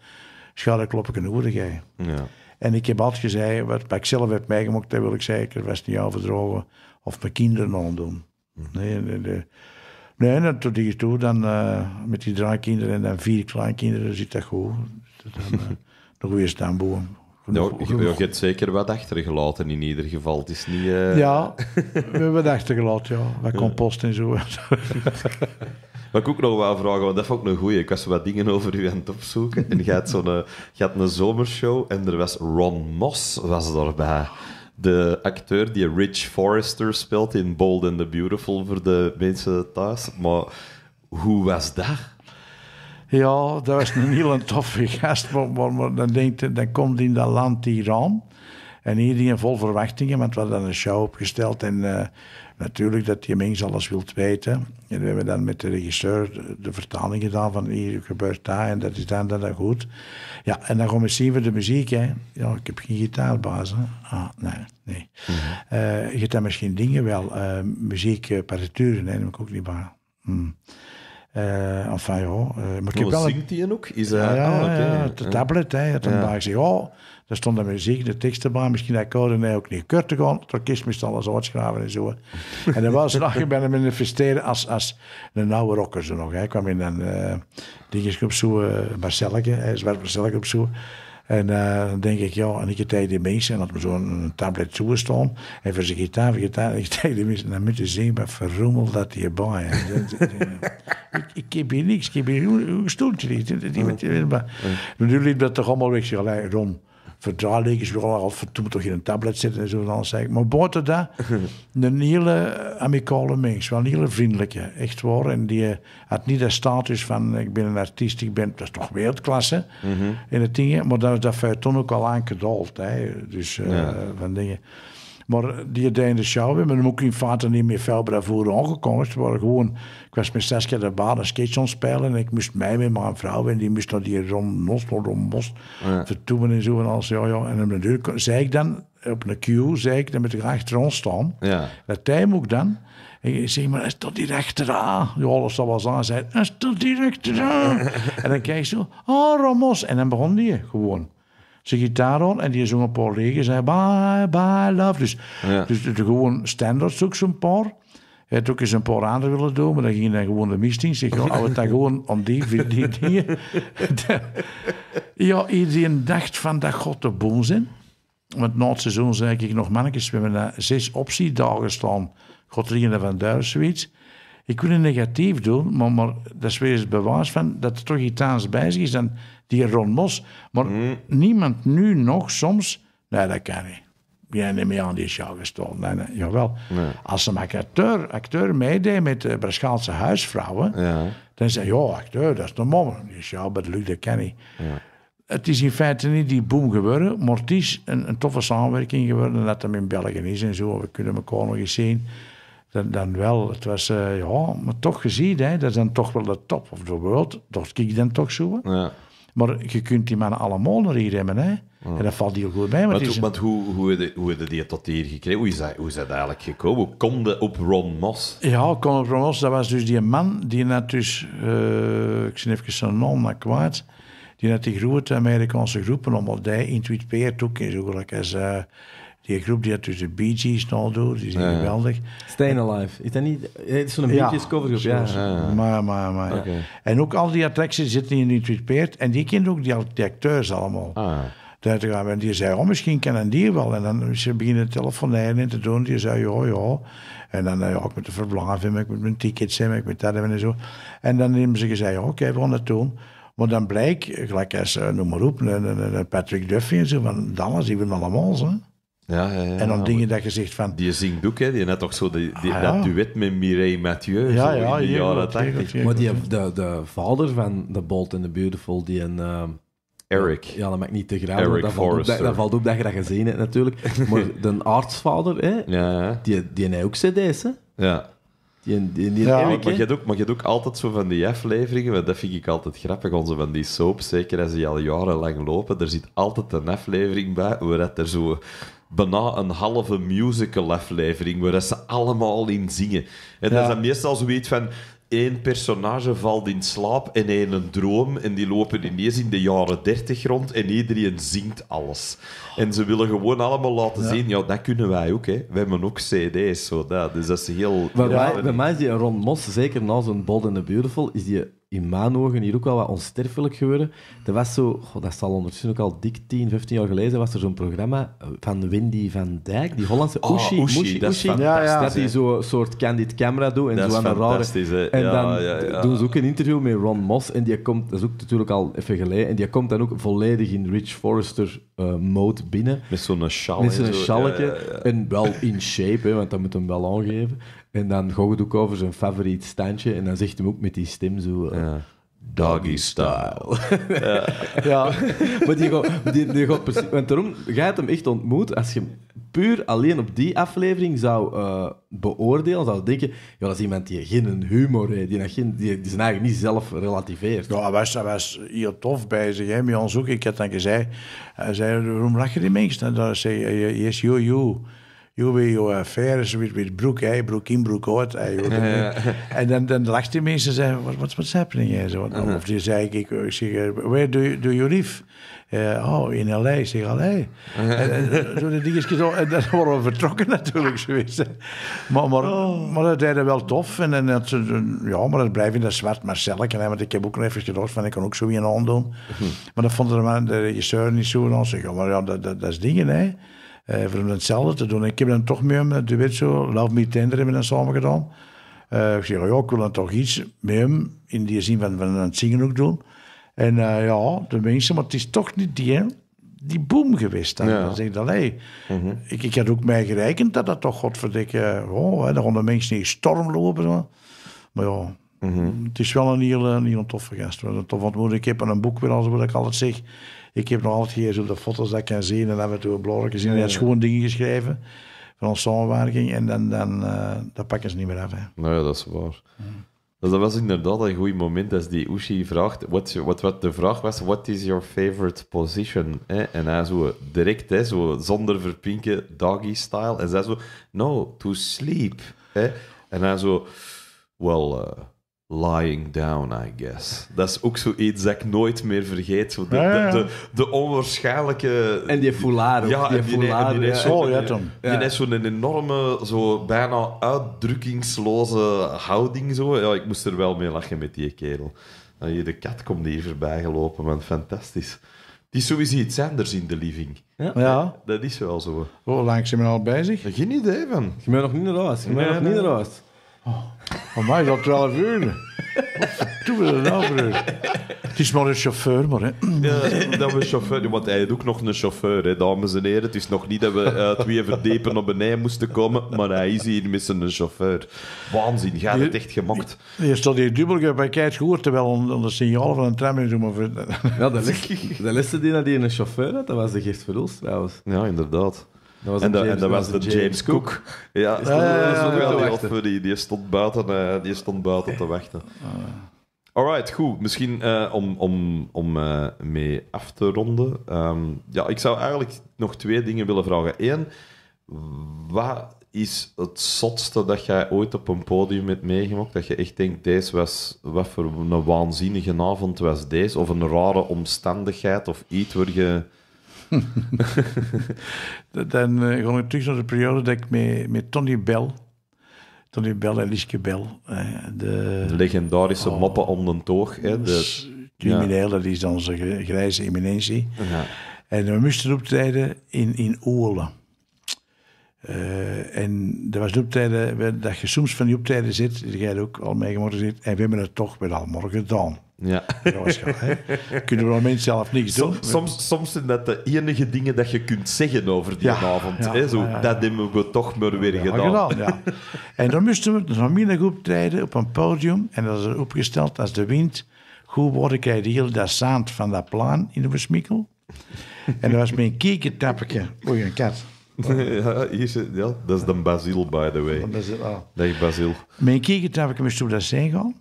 schouderklopje nodig heeft. Ja. En ik heb altijd gezegd, wat, ik zelf heb meegemaakt, dat wil ik zeker was niet overdrogen of mijn kinderen doen. Hm. Nee, nee, nee. nee dat tot hier toe, dan eh, met die drie kinderen en dan vier kleinkinderen zit dat goed. Dan, uh, nog weer staan boven. Nou, je, nou, hebt zeker wat achtergelaten in ieder geval. Het is niet... Eh, ja, we hebben wat achtergelaten, ja. Wat compost en zo. Wat ik ook nog wel vragen, want dat vond ook een goeie. Ik was wat dingen over u aan het opzoeken. En je had, zo'n, eh, een zomershow en er was Ron Moss was daarbij. De acteur die Rich Forrester speelt in Bold and the Beautiful voor de mensen thuis. Maar hoe was dat? Ja, dat was een heel toffe gast. dan, denkt, dan komt in dat land Iran. En iedereen vol verwachtingen, want we hadden een show opgesteld. En eh, natuurlijk dat je mengs alles wilt weten. En we hebben dan met de regisseur de vertaling gedaan van hier gebeurt dat en dat is dan dat, dat goed. Ja, en dan gaan we zien voor de muziek. Hè. Ja, ik heb geen gitaarbaas. Ah, nee, nee. Mm je hebt dan misschien dingen wel, eh, muziek, partituren, nee, dat ik ook niet bij. Uh, enfin, ja. Uh, maar ik heb oh, wel zingt hij ook? Is ja, ja, het ah, okay. de tablet. Hè, het ja. zei, oh, daar stond de muziek, de teksten bij. Misschien dat ik nee, ook niet kort te gaan. Het orkest moest alles en zo. en dan was ik ben hem investeren als, als een oude rocker zo nog. Hij kwam in een uh, eh, dingetje op zoeken, Marcelke, hij zwart Marcelleke op zoeken. En eh, dan denk ik, ja, en ik tegen die mensen, en had me zo'n tablet toestaan. En voor zijn gitaar, gitaar, ik tijd die mensen, dan moet je zien maar verroemel dat je bij. ik, ik heb hier niks, ik heb hier een stoeltje niet. Oh. Oh. Natuurlijk dat toch allemaal weg, gelijk, rond we is weer al toen toch in een tablet zitten en zo dan zeg ik. Maar buiten dat, een hele amicale mens, wel een hele vriendelijke, echt waar. En die eh, had niet de status van ik ben een artiest, ik ben, dat is toch wereldklasse mhm. in het ding. Maar dat is dat feuilleton ook al aangedold, hè. Dus eh, van dingen. Maar die deed de show weer. Maar dan moet ik in feite niet meer veel bravoure aangekondigd worden. Gewoon, ik was met zes keer de baan een sketch spelen. En ik moest mij met mijn vrouw. En die moest naar die rond Nos, Ron Bos. Oh ja. Vertoemen en zo en alles. Ja, ja. En dan zei ik dan, op een queue, zei ik, dan moet ik achter ons staan. Ja. Dat moet ik dan. Ik zeg maar, is dat die aan? Ja, alles dat was aan. zei, is dat die achteraan? en dan kijk je zo, oh ah, Ramos. En dan begon die gewoon zijn gitaar aan en die zong een paar regen En bye, bye, love. Dus, ja. Dus gewoon standaard zoek zo'n paar. Hij had ook eens een paar anderen willen doen, maar dan ging hij gewoon de mist in. Zeg, hou het dan gewoon om die, die dingen. ja, iedereen dacht van dat God de boos zijn. Want na het seizoen zei ik nog mannetjes, we hebben zes optiedagen staan. God en van Duiven, Ik wil het negatief doen, maar, maar dat is weer eens bewijs van dat er toch iets bij zich is. Dan die Ron Mos. Maar hmm. niemand nu nog soms... Nee, dat kan niet. Jij neemt me aan, die show jou gestolen. Nee, jawel. Nee. Als een acteur, acteur meedeed met de eh, Braschaalse huisvrouwen... Ja. dan zei ja, acteur, dat is de mom. Die is jou, maar dat kan niet. Het is in feite niet die boom geworden, maar het is een, een toffe samenwerking geworden... dat hem in België is en zo. We kunnen elkaar nog eens zien... Dan, dan, wel. Het was, uh, ja, maar toch gezien, hè, dat is dan toch wel de top of the world. Dat ik dan toch zo. Ja. Maar je kunt die mannen allemaal nog hier hebben, Hè? En dat valt heel goed bij. Maar, maar, hoe, hoe, de, hoe die tot hier gekregen? Hoe is dat, hoe is dat eigenlijk gekomen? Hoe op Ron Moss? Ja, kon op Ron Moss. Dat was dus die man die net dus... Eh, ik zie even zijn naam naar kwaad. Die net die grote Amerikaanse groepen omdat die intuïteert ook in zo als... Eh, die groep die had dus Bee Gees en al door, die zijn geweldig. Staying Alive. Is niet... Het is zo'n Bee Gees covergroep, ja. ja. Maar, maar, maar. En ook al die attracties zitten in Utrecht en die kent ook die, acteurs allemaal. Ah. En die zei, oh, misschien kennen die die wel. En dan ze beginnen telefoneren en te doen. Die zei, ja, ja. En dan, eh, ja, ook met de verblijven, ik moet mijn tickets hebben, ik moet dat hebben en zo. En dan hebben ze gezegd, oké, we gaan dat doen. Maar dan blijkt, gelijk als, eh, noem maar op, Patrick Duffy en zo, van Dallas, die willen allemaal zo. Ja, ja, en dan dingen dat je zegt van... Die zingt ook, hè. Die net toch zo die, ah, dat duet met Mireille Mathieu ja, ja, ja dat jaren Maar die, de, de vader van The Bold and the Beautiful, die een... Ehm, Eric. Ja, dat mag niet te graag. Eric dat valt, op, dat, dat, valt op dat je dat gezien hebt, natuurlijk. Maar de artsvader, hè, die, die heeft ook cd's, deze Ja. Die, die, die maar, je doet ook, maar je ook altijd zo van die afleveringen, dat vind ik altijd grappig, onze van die soap, zeker als die al jarenlang lopen, er zit altijd een aflevering bij waar dat er zo bijna een halve musical-aflevering, waar ze allemaal in zingen. En dat is dan meestal zoiets van... één personage valt in slaap en één een droom en die lopen ineens in de jaren dertig rond en iedereen zingt alles. En ze willen gewoon allemaal laten zien, ja, dat kunnen wij ook, hè. We hebben ook cd's, zo dat. Dus dat is heel... Bij, ja, mij, bij mij is die Ron Moss, zeker na zo'n Bold and the Beautiful, is die in mijn ogen hier ook wel wat onsterfelijk geworden. Dat was zo, dat zal ondertussen ook al dik 10, 15 jaar geleden, was er zo'n programma van Wendy van Dijk, die Hollandse oh, Oeshi, Oeshi, dat, Oeshi. dat die zo'n soort candid camera doet en zo aan de rare. En dan doen ze ook een interview met Ron Moss en die komt, dat is ook natuurlijk al even geleden, en die komt dan ook volledig in Rich Forrester eh, mode binnen. Met zo'n sjaal. zo'n En wel in shape, hè, want dat moet hem wel aangeven. En dan gooit het ook over zijn favoriet standje. En dan zegt hem ook met die stem zo... Eh, Doggy style. Ja. ja. maar die gaat, die, die gaat Want daarom, jij hebt hem echt ontmoet. Als je puur alleen op die aflevering zou eh, beoordelen, zou denken... Ja, dat is iemand die geen humor heeft. Die, geen, die, zijn eigenlijk niet zelf relativeert. Ja, hij was, was heel tof bij, Hè, met ons ook. Ik had dan gezegd... zei, waarom lach je die mensen? En dan zei eh, yes, you, you joh, we je affairs with, with Broek, hey, Broek in, Broek uit Hey, en dan, dan lachten die mensen en zeiden, what, what's, what's happening here? Zo, uh-huh. Of die zei ik, ik zeg, eh, where do you, do you live? Uh, oh, in L.A. Ik zeg, L.A. Uh-huh. Zo de dingetjes zo. En dan worden we vertrokken natuurlijk, zo Maar, maar, oh. maar dat deden wel tof. En, en dat, ja, maar dat blijft in dat zwart Marcelletje. Want ik heb ook nog even gedacht van, ik kan ook zo in een hand doen. Uh-huh. Maar dat vonden de, man, de regisseur niet zo. En dan zeg, maar ja, dat, dat, dat is dingen, hè. Uh, voor hem hetzelfde te doen. Ik heb dan toch meer met de wet zo, Love Me Tender hebben we dan samen gedaan. Uh, ik zeg, oh ja, ik wil dan toch iets met hem, in die zin van, van het zingen ook doen. En uh, ja, de mensen, maar het is toch niet die, die boom geweest. Dan, ja. dan zeg ik dan, hey, mhm. ik, ik had ook mij gerekend dat dat toch, godverdikke, oh, hè, daar konden mensen in storm lopen. Maar, maar ja, mm -hmm. het is wel een heel, een heel toffe gast. Een toffe ontmoeting. Ik heb een boek weer, als wat ik altijd zeg ik heb nog altijd hier de foto's dat ik kan zien en af en toe blog gezien. Hij had gewoon dingen geschreven van onze samenwerking en dan, dan eh, dat pakken ze niet meer af. Hè. Nou ja, dat is waar. Dus dat was inderdaad een goed moment als die Ushi vraagt, wat, wat, de vraag was, what is your favorite position? Hè? En hij zo direct, hè, zo, zonder verpinken, doggy style. En zij zo, no, to sleep. Hè? En hij zo, well... Eh, Lying Down, I guess. Dat is ook zoiets dat ik nooit meer vergeet. de, de, de, onwaarschijnlijke... En die foulard Ja, die, die, foulard, oh, die, zo'n enorme, zo bijna uitdrukkingsloze houding. Zo. Ja, ik moest er wel mee lachen met die kerel. de kat komt hier voorbij gelopen, man. Fantastisch. Die is sowieso iets anders in de living. Ja. Dat is wel zo. Hoe oh, lang je me al bezig? Geen idee, van. Je bent nog niet naar Je bent nog niet naar Oh, voor mij is dat 12 uur. Wat doen nou we een broer? Het is maar een chauffeur, maar hè. Ja, dat we een chauffeur... Want hij is ook nog een chauffeur, hè, dames en heren. Het is nog niet dat we uit eh, twee verdepen op beneden moesten komen, maar hij is hier missen een chauffeur. Waanzin, gaat het echt gemokt? Je stond hier dubbel bij Kijk gehoord, terwijl onder signaal van een tram is. Maar... Ja, de, les, de lessen die hij een chauffeur had, dat was de Geert ons trouwens. Ja, inderdaad. Dat was en, en dat was de James, Cook. Ja, ja, ja, ja die, die, die, stond buiten, eh, die stond buiten te wachten. Uh. Alright, goed. Misschien eh, om, om, om eh, mee af te ronden. Ehm, ja, ik zou eigenlijk nog twee dingen willen vragen. Eén, wat is het zotste dat jij ooit op een podium hebt meegemaakt? Dat je echt denkt, deze was, wat voor een waanzinnige avond was deze? Of een rare omstandigheid of iets waar je... dan uh, ik terug naar de periode dat ik met, met Tony Bell, Tony Bell en Liske Bell, eh, de, de legendarische oh, om de toog, hè, de crimineel, dus, dat is onze grijze eminentie. Ja. En we moesten optreden in, in eh, en dat was de optreden, dat je soms van die optreden zit, die jij ook al meegemaakt zit, en we hebben het toch wel al morgen gedaan. Ja. Jongens, kunnen we moment zelf niks doen. Soms, soms, zijn dat de enige dingen dat je kunt zeggen over die avond. hè? Zo, dat hebben we toch maar weer gedaan. en dan moesten we de familiegroep treden op een podium. En dat is opgesteld als de wind goed wordt, krijg je heel dat zand van dat plan in de versmikkel. En dat was mijn kiekertappetje. Oei, een kat. Ja, ja, dat is de basil, by the way. Dat is basil. Mijn kiekertappetje moest op dat zijn gaan.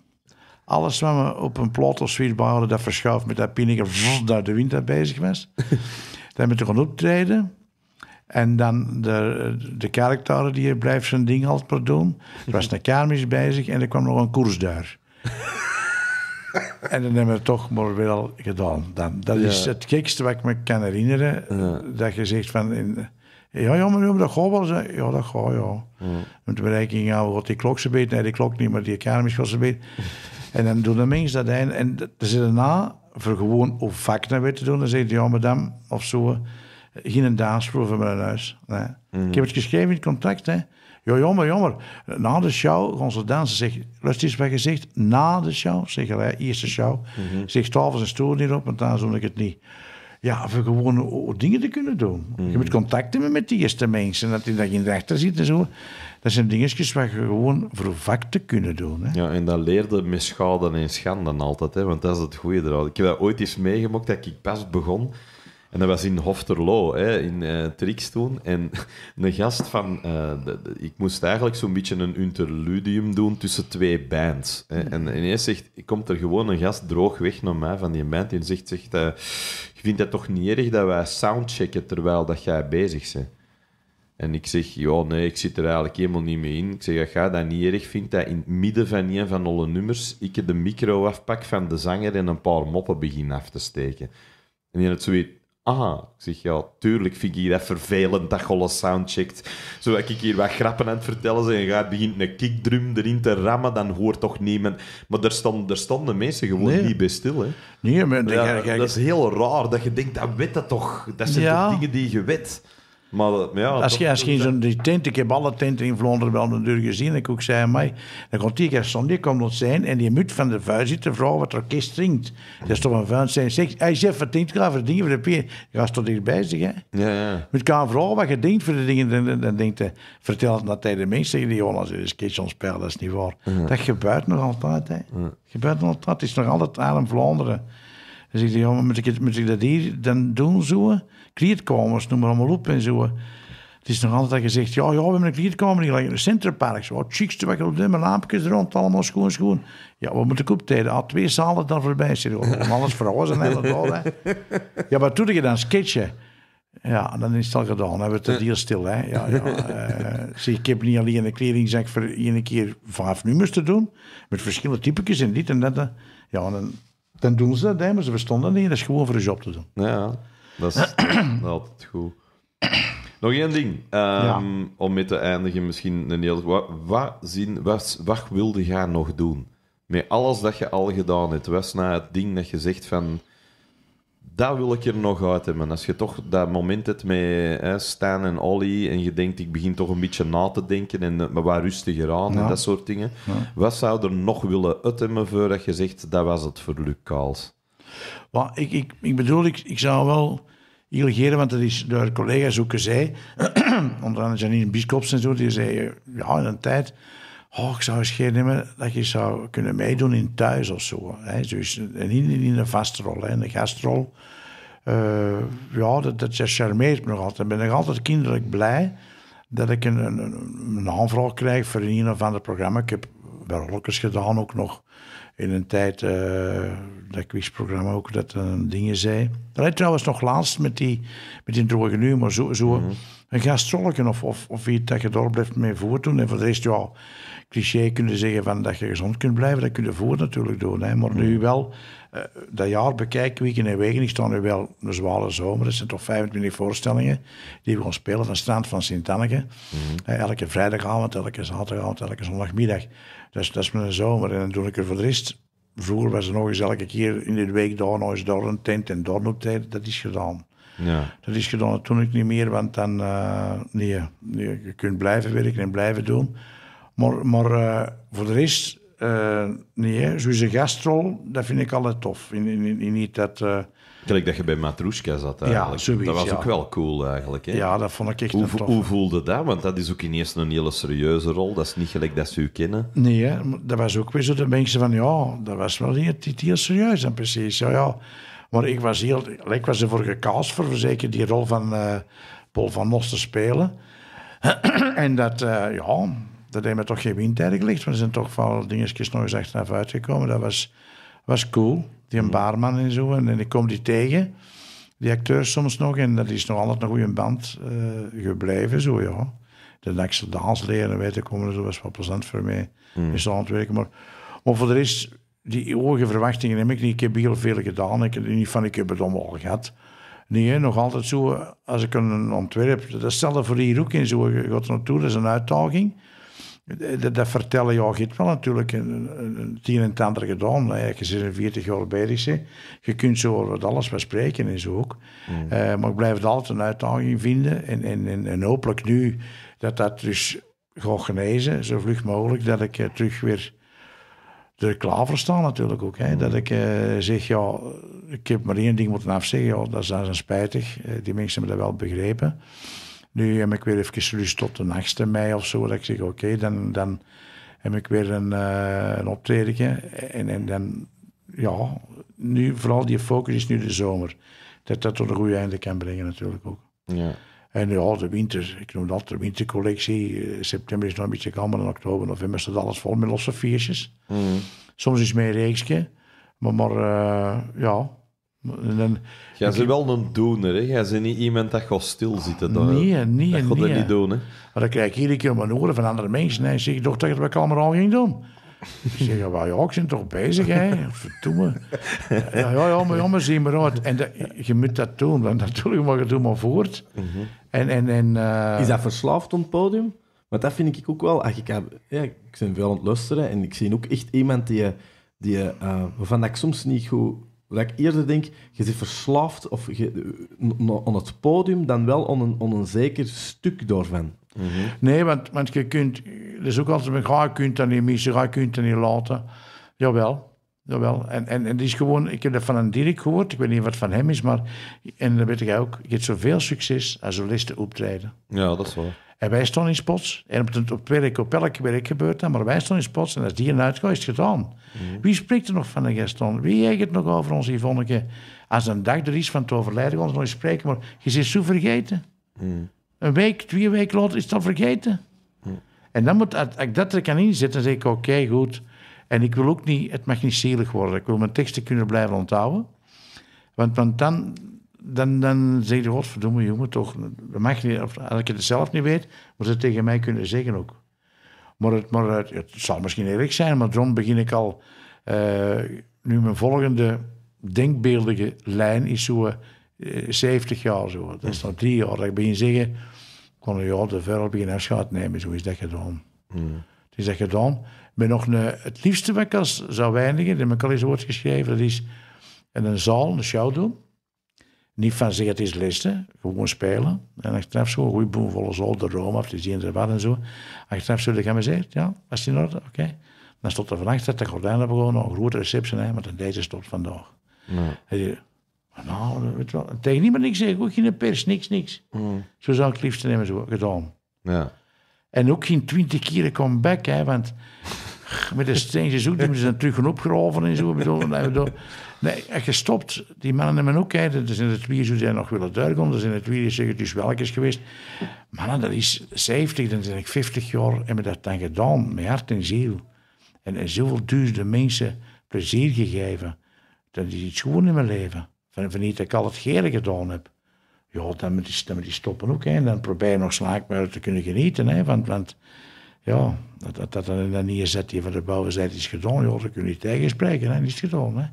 Alles wat we op een plot of zoiets bouwden, dat verschuift met dat pinnetje dat de wind bezig was. dan met je gewoon optreden. En dan de, de karakter die blijft zijn ding altijd maar doen. Er was een kermis bezig en er kwam nog een koers daar. en dan hebben we toch maar wel gedaan. Dan. Dat is het gekste wat ik me kan herinneren. Dat je zegt van... In, ja, ja, maar dat gaat wel. Ja, dat gaat, ja. ja. Met de bereiking, ja, wat die klok ze beet. Nee, die klok niet, maar die kermis was ze beet. En dan doen de mensen dat. En, en ze daarna, voor gewoon op vak naar weer te doen, dan zegt ja, madame, of zo, geen dansproef in mijn huis. Mm. Ik heb het geschreven in het contract, hè. Ja, jammer, jammer. Na de show onze ze dansen. Zegt luister eens wat je zegt. Na de show, zeg je, eerste show. Mm -hmm. Zeg, tafels en stoel niet op, want dan doe ik het niet. Ja, voor gewoon dingen te kunnen doen. Je moet mm. contacten met die eerste mensen, dat die daar rechter zit en zo. Dat zijn dingetjes wat je gewoon voor vak te kunnen doen. Hè. Ja, en dat leerde met schade en schande altijd, hè, want dat is het goede eruit. Ik heb ooit eens meegemaakt dat ik pas begon. En dat was in Hofterlo, hè, in uh, Trix toen. En een gast van... Eh, de, ik moest eigenlijk zo'n beetje een interludium doen tussen twee bands. Hè. En ineens zegt, komt er gewoon een gast droog weg naar mij van die band. En zegt, zegt eh, je vindt dat toch niet erg dat wij soundchecken terwijl dat jij bezig bent? En ik zeg, ja, nee, ik zit er eigenlijk helemaal niet mee in. Ik zeg, dat je dat niet erg vindt, dat in het midden van een van alle nummers ik de micro afpak van de zanger en een paar moppen begin af te steken. En je had zoiets, ah, ik zeg, ja, tuurlijk vind ik dat vervelend dat je soundcheckt. Zodat ik hier wat grappen aan het vertellen zeg, en gaat begint een kickdrum erin te rammen, dan hoort toch niemand... Maar daar stonden, daar stonden mensen gewoon niet bij stil, hè. Nee, maar... Ja, dat is heel raar, dat je denkt, dat weet dat toch. Dat zijn toch dingen die je weet. Maar, ja, als je, als zo'n tent, ik heb alle tenten in Vlaanderen wel deur gezien, ik ook zei mij, dan komt die kerst die komt dat zijn en die moet van de vuil zitten vrouw wat er orkest drinkt. Dat is toch een vuil zijn. Zeg, hij zegt, wat drinkt ga voor de dingen, voor de peer? Je gaat toch hierbij, zeggen. hè? Ja, ja. Moet gaan vragen wat je denkt voor de dingen, dan, dan, denkt hij, vertel dat naar tegen mensen, die Hollands is kitchonspeil, dat is niet waar. Dat gebeurt nog altijd, hè. Gebeurt nog altijd, het is nog altijd aan Vlaanderen. Dus ik zeg, moet ik, moet ik dat hier dan doen zo? kleerkamers, noem maar allemaal op en zo. Het is nog altijd gezegd, ja, ja, we hebben een kleerkamer hier, in het centerpark. Zo, het te wat je mijn doen, rond, allemaal schoon, schoon. Ja, we moeten kooptijden. Ah, twee zalen daar voorbij zitten. Oh, Alles vrouwen zijn helemaal hè. Ja, wat doe je dan? Sketchen. Ja, dan is het al gedaan. hebben we het hier stil. Hè? Ja, ja. Eh, zie, ik heb niet alleen een kledingzak voor één keer vijf nummers te doen. Met verschillende typetjes en dit en dat. Ja, dan, dan doen ze dat, hè, maar ze verstonden niet. Dat is gewoon voor een job te doen. Ja. Dat is altijd goed. Nog één ding, ehm, om mee te eindigen misschien, een heel... Wat, wat, zien, wat, wilde jij nog doen? Met alles dat je al gedaan hebt, Was na nou het ding dat je zegt van... Dat wil ik er nog uit hebben. Als je toch dat moment hebt met hè, Stan en Olly en je denkt, ik begin toch een beetje na te denken en eh, maar wat rustiger aan en dat soort dingen. Wat zou er nog willen uit hebben voordat je zegt, dat was het voor Luc Kaals? Maar ik, ik, ik bedoel, ik, ik zou wel illegeren, want dat is door collega's ook gezegd, onder andere Janine Biskops en zo, die zei, ja, in een tijd, oh, ik zou eens geen nemen dat je zou kunnen meedoen in thuis of zo. Hè. Dus en niet in een rol in een gastrol. Eh, ja, dat, dat charmeert me nog altijd. Ik ben nog altijd kinderlijk blij dat ik een, een, een aanvraag krijg voor een of ander programma. Ik werkjes gedaan ook nog. In een tijd, uh, dat quizprogramma ook, dat een dingen zei. Dat trouwens nog laatst met die, met die droge nu, maar zo, zo mm -hmm. een of, of, of iets dat je door blijft mee voortdoen. En voor de rest, ja, cliché kunnen zeggen van dat je gezond kunt blijven, dat kun je voort natuurlijk doen. Hè. Maar nu mhm. wel eh, dat jaar bekijken, Weekend en Wegen, ik staan nu wel een zware zomer. Er zijn toch 25 voorstellingen die we gaan spelen van Strand van Sint-Anneke. Mhm. Eh, elke vrijdagavond, elke zaterdagavond, elke zondagmiddag. Dus dat is mijn zomer. En dan doe ik er voor de rest. Vroeger was er nog eens elke keer in de week daar nog eens door een tent en door een optreden. Dat is gedaan. Ja. Dat is gedaan. Dat ik niet meer, want dan... Eh, nee, je kunt blijven werken en blijven doen. Maar, maar voor de rest uh, nee, zo'n gastrol, dat vind ik altijd tof. In, in, niet dat... Eh, gelijk dat je bij Matroeska zat eigenlijk. Ja, dat was ook wel cool eigenlijk. Hè? Ja, dat vond ik echt hoe, tof. Hoe voelde dat? Want dat is ook ineens een hele serieuze rol. Dat is niet gelijk dat ze u kennen. Nee, dat was ook weer zo. De je van, ja, dat was wel heel, heel serieus dan precies. Ja, ja. Maar ik was, heel, ik was ervoor gekaast voor zeker die rol van eh, Paul van Mos te spelen. en dat, ja dat hij me toch geen windtijden licht. Want er zijn toch wel dingetjes nog eens achteraf uitgekomen. Dat was, was cool. Die een mhm. baarman en zo. En, ik kom die tegen, die acteurs soms nog. En dat is nog altijd een goede band eh, gebleven, zo ja. De Axel Dans leren weten komen, dat was wel plezant voor mij. Mm. aan het Maar, maar voor de rest, die hoge verwachtingen heb ik niet. Ik heb heel veel gedaan. Ik heb niet van, ik heb het allemaal gehad. Nee, nog altijd zo, eh, als ik een ontwerp... Dat voor hier ook in zo. Je eh, dat is een uitdaging. Eh, dat, vertellen jou Git wel natuurlijk een, een, tien en het ander gedaan. Je 46 jaar bezig Je kunt zo wat alles bespreken en zo ook. Mm. Eh, maar ik blijf het altijd een uitdaging vinden. En, en, en hopelijk nu dat dat dus gaat genezen, zo vlug mogelijk, dat ik eh, terug weer de klaar voor sta natuurlijk ook. Hè. Mm. Dat ik zeg, ja, ik heb maar één ding moeten afzeggen. dat is, dat spijtig. die mensen hebben dat wel begrepen. Nu heb ik weer even rust tot de 8 mei of zo. Dat ik zeg, oké, dan, dan heb ik weer een, eh, optreden. En, en dan, ja, nu, vooral die focus is nu de zomer. Dat dat tot een goed einde kan brengen natuurlijk ook. Ja. En ja, de winter, ik noem dat de wintercollectie. Eh, september is nog een beetje kalmer dan oktober, november staat alles vol met losse feestjes mhm. Soms is het meer een reeksje, maar, maar eh, ja, dan, Jij bent wel een doener, hè? Jij bent niet iemand dat gaat stilzitten. dan nee, nee, dat dat niet doen, hè? Maar dan krijg ik iedere keer op mijn oren van andere mensen. En zeg zeggen toch dat ik allemaal al ging doen. Ik zeg, ja, ja, ik ben toch bezig, hè? Verdomme. Ja, ja, ja, maar, ja, maar maar uit. En je moet dat doen, want natuurlijk mag je doen maar voort. Mhm. en, en, en, eh, Is dat verslaafd op het podium? Want dat vind ik ook wel... Ah, ik, heb, ja, ik ben veel aan het luisteren en ik zie ook echt iemand die... die uh, waarvan ik soms niet goed wat ik eerder denk, je zit verslaafd of je, eh, aan het podium dan wel aan een, aan een zeker stuk daarvan. Mm Nee, want, want je kunt, is ook altijd, ga kunt dan niet missen, ga kunt dan niet laten. Jawel, Jawel, en, en, en het is gewoon, ik heb dat van een Dirk gehoord, ik weet niet wat van hem is, maar, en dat weet ik ook, je hebt zoveel succes als liste optreden. Ja, dat is wel. En wij stonden in spots. En op, het, op werk, op elk werk gebeurt dat, maar wij stonden in spots. En als die eruit gaat, is het gedaan. Mhm. Wie spreekt er nog van de Gaston? Wie heeft nog over ons, Yvonneke? Als een dag er is van het overlijden, gaan nog eens spreken. Maar je zit zo vergeten. Mhm. Een week, twee weken later is het al vergeten. Mhm. En dan moet, als ik dat er kan inzetten, dan zeg ik, oké, goed. En ik wil ook niet, het mag niet zielig worden. Ik wil mijn teksten kunnen blijven onthouden. Want, want dan dan, dan zeg je, godverdomme jongen, toch, dat mag of, als ik het zelf niet weet, moet ze tegen mij kunnen zeggen ook. Maar het, maar het, zal misschien eerlijk zijn, maar dan begin ik al, eh, nu mijn volgende denkbeeldige lijn is zo 70 eh, jaar zo. Dat is nog drie jaar. Dat ik begin zeggen, ik kon een jaar te ver beginnen afscheid nemen. Zo is dat gedaan. Hmm. Het is dat gedaan. Maar nog een, het liefste wat ik als zou weinigen, dat heb ik al eens woord geschreven, dat is in een zaal een show doen niet van het is listen, gewoon spelen. En achteraf zo, goeie boel volgens al de Rome of de zin en wat en zo. Achteraf zo, dat heb ik ja, was in orde, oké. Dan stond er vannacht dat de gordijnen begonnen, een grote receptie, hè, maar dan deze stond vandaag. Nee. nou, weet wel, tegen niemand niks zeggen, ook geen pers, niks, niks. Mm. Zo zou ik het liefst nemen, zo gedaan. Ja. En ook geen twintig keer comeback, hè, want met de steentjes zoek, die ze dan terug opgraven en zo. Bedoel, Nee, gestopt. gestopt die mannen hebben ook kijken. in de twee nog willen duiken. Dus in het twee die zeggen, dus welk is geweest. Mannen, dat is 70, dan zeg ik 50 jaar. En we dat dan gedaan, met hart en ziel. En, en zoveel duizenden mensen plezier gegeven. Dat is iets gewoon in mijn leven. Van, van niet dat ik al het gele gedaan heb. Ja, dan moet die, die stoppen ook. Hè. dan probeer je nog slaak maar te kunnen genieten. Hè. want ja, dat, dat, dat dan neerzet die van de bouwen is gedaan. Joh, dat kun je niet tegenspreken, hè? niet gedaan. Hè?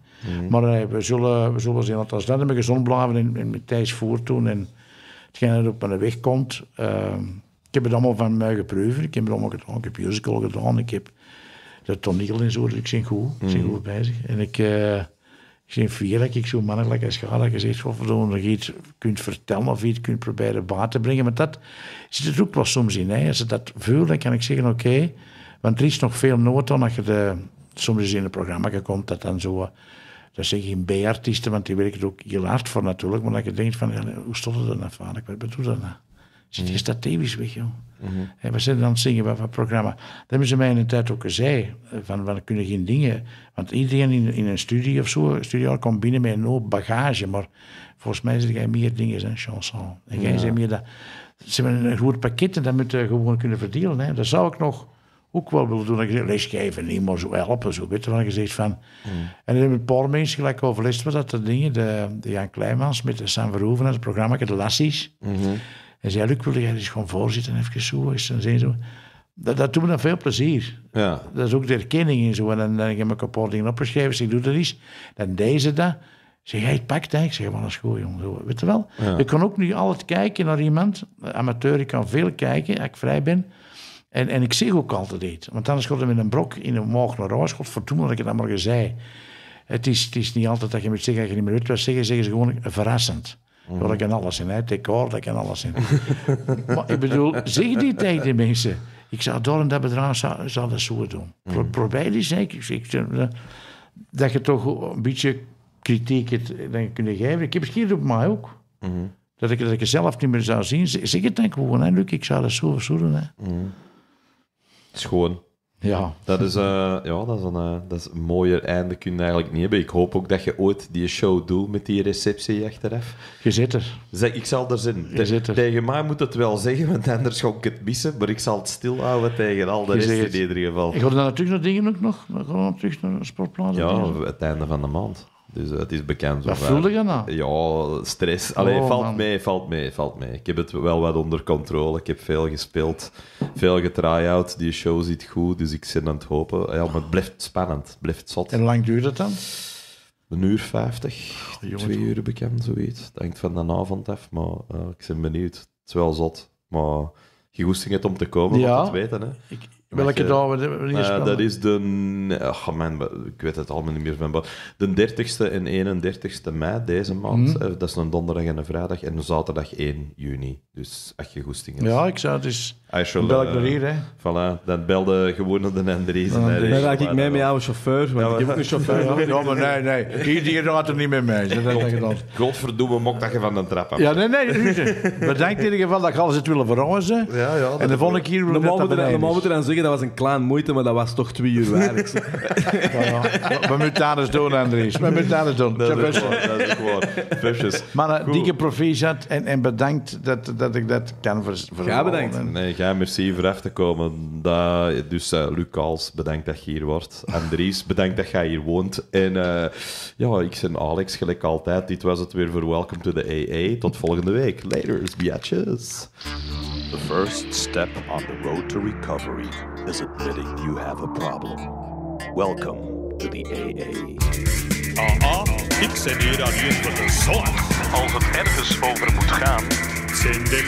Maar eh, we, zullen, we zullen zien, wat als dat we gezond blijven en, en met Thijs voortdoen en hetgeen dat op mijn weg komt. Ehm, ik heb het allemaal van mij geproeven, ik heb het allemaal gedaan, ik heb musical gedaan, ik heb de toneel en zo, dus ik zing goed, ik zing mm. goed bezig. En ik... Eh, geen vier dat ik zo mannelijk als ga, dat je zegt, godverdomme, nog iets kunt vertellen of iets kunt proberen baat te brengen. Maar dat zit er ook wel soms in. Hè. Als je dat voelt, dan kan ik zeggen, oké, want er is nog veel nood aan als je de, soms eens in een programma komt dat dan zo... Dat zijn geen B-artiesten, want die werken er ook heel hard voor natuurlijk. Maar dat je denkt van, hoe stond het er nou van? Ik bedoel dat nou? Zit je mhm. strategisch weg, joh. Mm -hmm. En we zitten dan zingen van het programma. Dat hebben ze mij in een tijd ook gezegd. Eh, van, van kunnen geen dingen. Want iedereen in, een studie of zo, een komt binnen met een hoop bagage. Maar volgens mij zeg jij meer dingen zijn chanson. En jij zei meer dat. Ze hebben een goed pakket en dat moet je gewoon kunnen verdelen. Hè. Dat zou ik nog ook wel willen doen. Ik zeg, lesgeven niet, maar zo helpen. Zo weet van gezegd van. Mhm. En er hebben een paar mensen gelijk overlist wat dat de dingen. De, de Jan Kleimans met de Verhoeven, het programma, de Lassies. Mm hij zei, Luc, wil jij eens gewoon voorzitten, even zo, eens en zo. Dat, dat doet me dan veel plezier. Ja. Dat is ook de erkenning en zo. En dan, dan heb ik een paar dingen opgeschreven, dus ik doe dat eens. Dan deze dat. Zeg, jij het pakt, hè? Ik zeg, wat dat is jongen. Zo, weet je wel? Ik kan ook nu altijd kijken naar iemand. Amateur, ik kan veel kijken, als ik vrij ben. En, en ik zeg ook altijd iets. Want anders gaat het met een brok in de maag naar huis. God, dat ik het allemaal gezegd. Het is, het is niet altijd dat je moet zeggen dat je niet meer weet zeggen. Zeggen ze gewoon verrassend. Mhm. dat kan alles in, ik decor, dat kan alles in. maar ik bedoel, zeg die tegen de mensen. Ik zou door en dat bedrag zou, zou zo doen. Pro, mhm. probeer die zeker. Ik, eh, dat je toch een beetje kritiek hebt dan kunnen geven. Ik heb schier op mij ook. Mhm. dat, ik, dat ik zelf niet meer zou zien. Zeg het dan gewoon, hè, Luc, ik zou dat zo doen. Schoon. Ja. Dat is, eh, ja, dat is, een, eh, dat is mooier einde kun je eigenlijk niet hebben. Ik hoop ook dat je ooit die show doet met die receptie achteraf. Je zit er. Zeg, ik zal er zin. in. tegen mij moet het wel zeggen, want anders ga ik het missen. Maar ik zal het stilhouden tegen al de je rest in ieder geval. Ik ga dan natuurlijk naar dingen ook nog. Ik ga dan terug naar een Ja, het einde van de maand. Dus eh, het is bekend. Wat je nou? Ja, stress. Allee, oh, valt mee, valt mee, valt mee. Ik heb het wel wat onder controle. Ik heb veel gespeeld, veel getry-out. Die show ziet goed, dus ik zit aan het hopen. Ja, maar het blijft spannend, het blijft zot. En lang duurt het dan? Een uur vijftig, ah, twee uur bekend, zoiets. het hangt van de avond af, maar eh, ik ben benieuwd. Het is wel zot, maar je goesting het om te komen, om te weten. Hè. Welke dag? Uh, dat is de. Ach, eh, man, ik weet het allemaal niet meer van. De 30 e en 31ste mei deze maand. Mhm. Eh, dat is een donderdag en een vrijdag. En zaterdag 1 juni. Dus echt je goesting. Ja, ik zou het dus. I shall, bel ik uh, naar hier, hè. Voilà, dan belde gewoon naar de Andries. Dan raak ik mee met jouw chauffeur, want ik heb een chauffeur. Ja, nee, nee. Hier, hier gaat er niet meer mee. Godverdomme mok dat je van de trap af. Ja, nee, nee. Bedankt in ieder geval dat ik alles het willen verranzen. Ja, ja. En de volgende keer... Normaal moet we dan zeggen, dat was een klein moeite, maar dat was toch twee uur werk. We moeten alles doen, Andries. We moeten alles doen. Dat is gewoon. Mannen, dikke proficiat en bedankt dat ik dat kan verzorgen. Ja, bedankt. Nee, jij merci voor af te komen. dus uh, eh, Lucas, bedankt dat je hier wordt. Andries, bedankt dat jij hier woont. En uh, ja, ik ben Alex, gelijk altijd. Dit was het weer voor Welcome to the AA. Tot volgende week. Later, biatches. The first step on the road to recovery is admitting you have a problem. Welcome to the AA. Uh-uh, ik zit hier alleen voor de zon. Als het ergens over moet gaan, zijn de